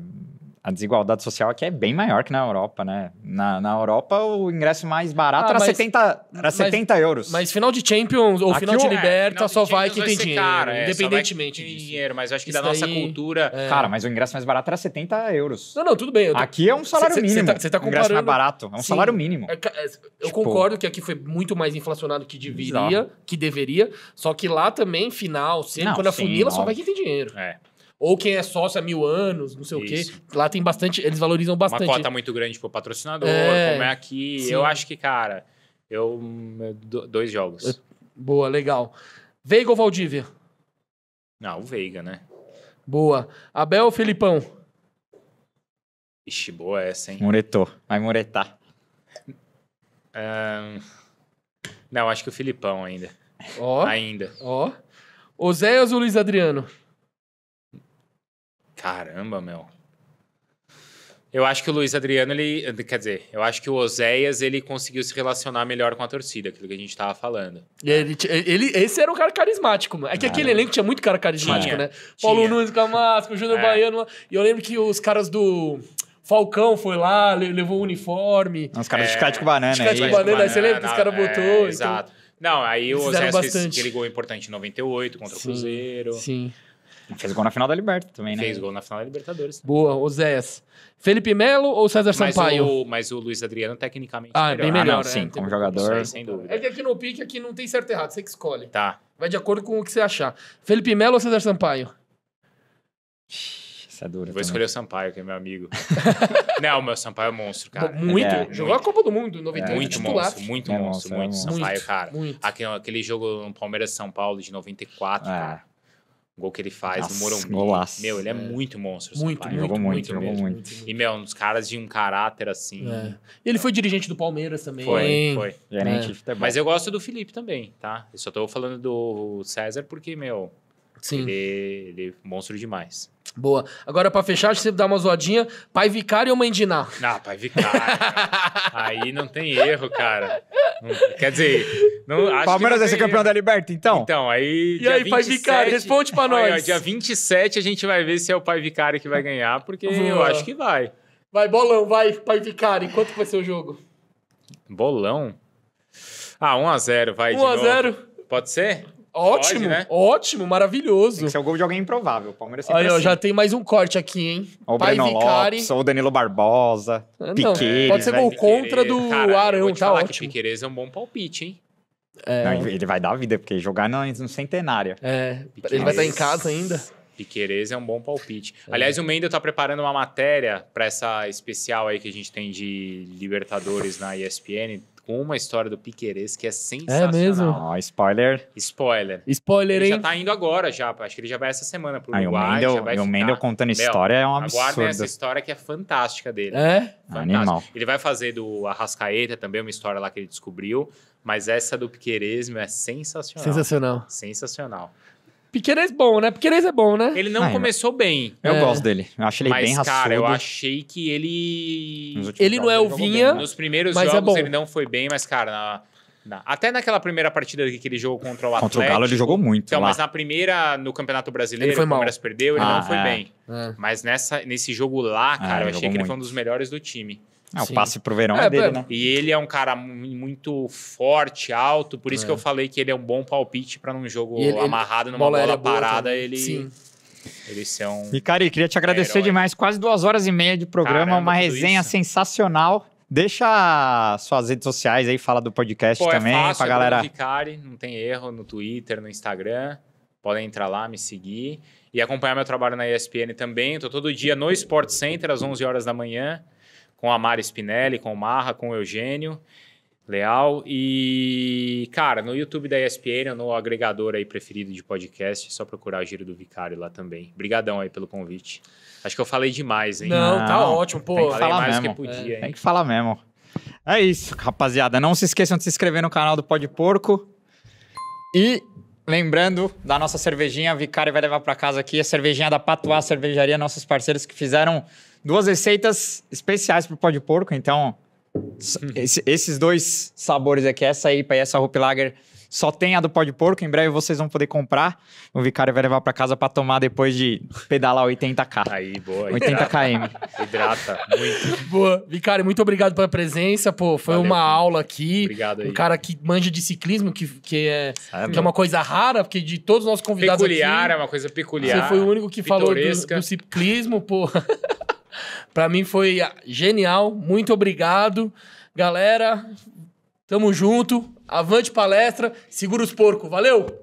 a desigualdade social aqui é bem maior que na Europa, né? Na, na Europa, o ingresso mais barato ah, era, mas, 70, era mas, 70 euros. Mas final de Champions ou aqui final de é, Liberta só vai quem tem dinheiro, cara, é, independentemente tem disso. dinheiro, mas acho que Isso da nossa daí, cultura... É... Cara, mas o ingresso mais barato era 70 euros. Não, não, tudo bem. Aqui é um salário cê, mínimo. Você tá, tá comparando... O ingresso mais barato é um Sim, salário mínimo. É, é, eu tipo... concordo que aqui foi muito mais inflacionado que deveria, que deveria, só que lá também, final, sempre, não, quando a funila, só vai quem tem dinheiro. É. Ou quem é sócio há mil anos, não sei Isso. o quê. Lá tem bastante, eles valorizam bastante. Uma cota muito grande pro patrocinador, é... como é aqui. Sim. Eu acho que, cara, eu. É, dois jogos. É, boa, legal. Veiga ou Valdívia? Não, o Veiga, né? Boa. Abel ou Felipão? Ixi, boa essa, hein? Muretou. Vai muretar. Um... Não, acho que o Filipão ainda. Ó. Ainda. Ó. Oséias ou Luiz Adriano? Caramba, meu. Eu acho que o Luiz Adriano, ele. Quer dizer, eu acho que o Oséias ele conseguiu se relacionar melhor com a torcida, aquilo que a gente estava falando. Ele, ele, esse era um cara carismático, mano. É que aquele não. elenco tinha muito cara carismático, tinha, né? Tinha. Paulo Nunes Camasco, Júnior é. Baiano. E eu lembro que os caras do. Falcão foi lá, levou o uniforme. Os caras é, de chiclete com banana. Chiclete com banana, você lembra que os caras é, botou? É, então, exato. Não, aí o Oséias fez aquele gol importante em 98 contra Sim. o Cruzeiro. Sim. Fez gol na final da Libertadores também, né? Fez gol na final da Libertadores. Também. Boa, Zéas. Felipe Melo ou César mas Sampaio? O, mas o Luiz Adriano, tecnicamente, ah, é é bem melhor. Ah, não, sim, é, como jogador. Aí, sem dúvida. É que aqui no pique aqui não tem certo e errado, você que escolhe. Tá. Vai de acordo com o que você achar. Felipe Melo ou César Sampaio? Essa é dura. Vou também. escolher o Sampaio, que é meu amigo. não, o meu Sampaio é monstro, cara. Muito. É, Jogou muito. a Copa do Mundo, em É. Muito titular. monstro, muito é monstro, monstro, muito. Sampaio, cara. Muito. Aquele, aquele jogo no Palmeiras São Paulo de 94, é. cara. O gol que ele faz Nossa, no Morumbi. Golaço. Meu, ele é, é. muito monstro. Muito, muito, jogou muito, muito, jogou muito, E, meu, uns caras de um caráter assim. É. E ele foi dirigente do Palmeiras também. Foi, foi. Gerente é. de futebol. Mas eu gosto do Felipe também, tá? Eu só tô falando do César porque, meu, Sim. ele, ele é monstro demais. Boa. Agora, para fechar, deixa eu dar uma zoadinha. Pai Vicário ou Mãe Diná? Ah, Pai Vicário. Aí não tem erro, cara. quer dizer, não, acho Palmeiras vai ser campeão da Liberta, então? Então, aí. E aí, 27, Pai Vicário, responde para nós. Aí, ó, dia 27 a gente vai ver se é o Pai Vicário que vai ganhar, porque Boa. eu acho que vai. Vai, bolão, vai, Pai Vicário. Quanto vai ser o jogo? Bolão? Ah, 1x0, vai 1 de 1x0. Pode ser? Ótimo, Pode, né? ótimo, maravilhoso. Esse é o gol de alguém improvável. O Palmeiras sempre Aí, ó, assim. já tem mais um corte aqui, hein? o Pai Breno Vicari. Lopes, ou o Danilo Barbosa, ah, não, Piqueires, Pode ser gol contra do Cara, Arão, tá falar ótimo. Que Piqueires é um bom palpite, hein? É... Não, ele vai dar vida, porque jogar no, no centenário. É, Piqueires. ele vai estar tá em casa ainda. Piqueires é um bom palpite. É. Aliás, o Mendel está preparando uma matéria para essa especial aí que a gente tem de Libertadores na ESPN com uma história do Piqueires que é sensacional. É mesmo? spoiler. Spoiler. Spoiler, ele já tá indo agora já, acho que ele já vai essa semana pro ah, Uruguai. Aí, o Mendel, já vai e o Mendel contando Meu, história é um absurdo. Aguardem essa história que é fantástica dele. É? Fantástica. Animal. Ele vai fazer do Arrascaeta também, uma história lá que ele descobriu, mas essa do Piqueires é sensacional. Sensacional. Sensacional é bom, né? Piqueires é bom, né? Ele não Ah, começou bem. Eu É. gosto dele. Eu acho ele mas, bem Mas cara, eu achei que ele. Ele não é o bem, Vinha, Nos primeiros mas é jogos ele não foi bem, mas, cara, na- na- até naquela primeira partida que ele jogou contra o Atlético. Contra o Galo ele jogou muito Então, lá. mas na primeira, no Campeonato Brasileiro, Ele foi o mal. Palmeiras perdeu, ele Ah, não foi é. bem. É. Mas nessa, nesse jogo lá, ah, cara, eu achei que ele foi um dos melhores do time. É, o passe pro verão é, é dele, é, né? E ele é um cara muito forte, alto, por isso é. que eu falei que ele é um bom palpite para num jogo ele, amarrado, numa bola, bola parada, também. ele. Sim. Eles são. E, queria te agradecer herói. demais. Quase duas horas e meia de programa, Caramba, uma resenha isso. sensacional. Deixa suas redes sociais aí, fala do podcast Pô, é também, é fácil, pra galera. Vicari, não tem erro, no Twitter, no Instagram. Podem entrar lá, me seguir. E acompanhar meu trabalho na ESPN também. Tô todo dia no Sport Center, às 11 horas da manhã com a Mari Spinelli, com o Marra, com o Eugênio Leal. E, cara, no YouTube da ESPN, no agregador aí preferido de podcast, é só procurar o Giro do Vicário lá também. Obrigadão aí pelo convite. Acho que eu falei demais, hein? Não, tá Não tá ótimo, pô. Tem que falar mais mesmo. que podia, é, Tem que falar mesmo. É isso, rapaziada. Não se esqueçam de se inscrever no canal do Pode Porco. E lembrando da nossa cervejinha, a Vicari vai levar para casa aqui a cervejinha da Patuá Cervejaria, nossos parceiros que fizeram duas receitas especiais para pó de porco. Então, hum. esse, esses dois sabores aqui, essa aí e essa Hope Lager, só tem a do pó de porco. Em breve vocês vão poder comprar. O Vicário vai levar para casa para tomar depois de pedalar 80k. Aí, boa. 80 km. Hidrata, muito. Boa. Vicário, muito obrigado pela presença. Pô, foi Valeu, uma aula aqui. Obrigado aí. Um cara que manja de ciclismo, que, que, é, ah, é que é uma coisa rara, porque de todos os nossos convidados peculiar, aqui... Peculiar, é uma coisa peculiar. Você foi o único que falou do, do ciclismo, pô. Para mim foi genial. Muito obrigado. Galera, tamo junto. Avante palestra. Segura os porcos. Valeu!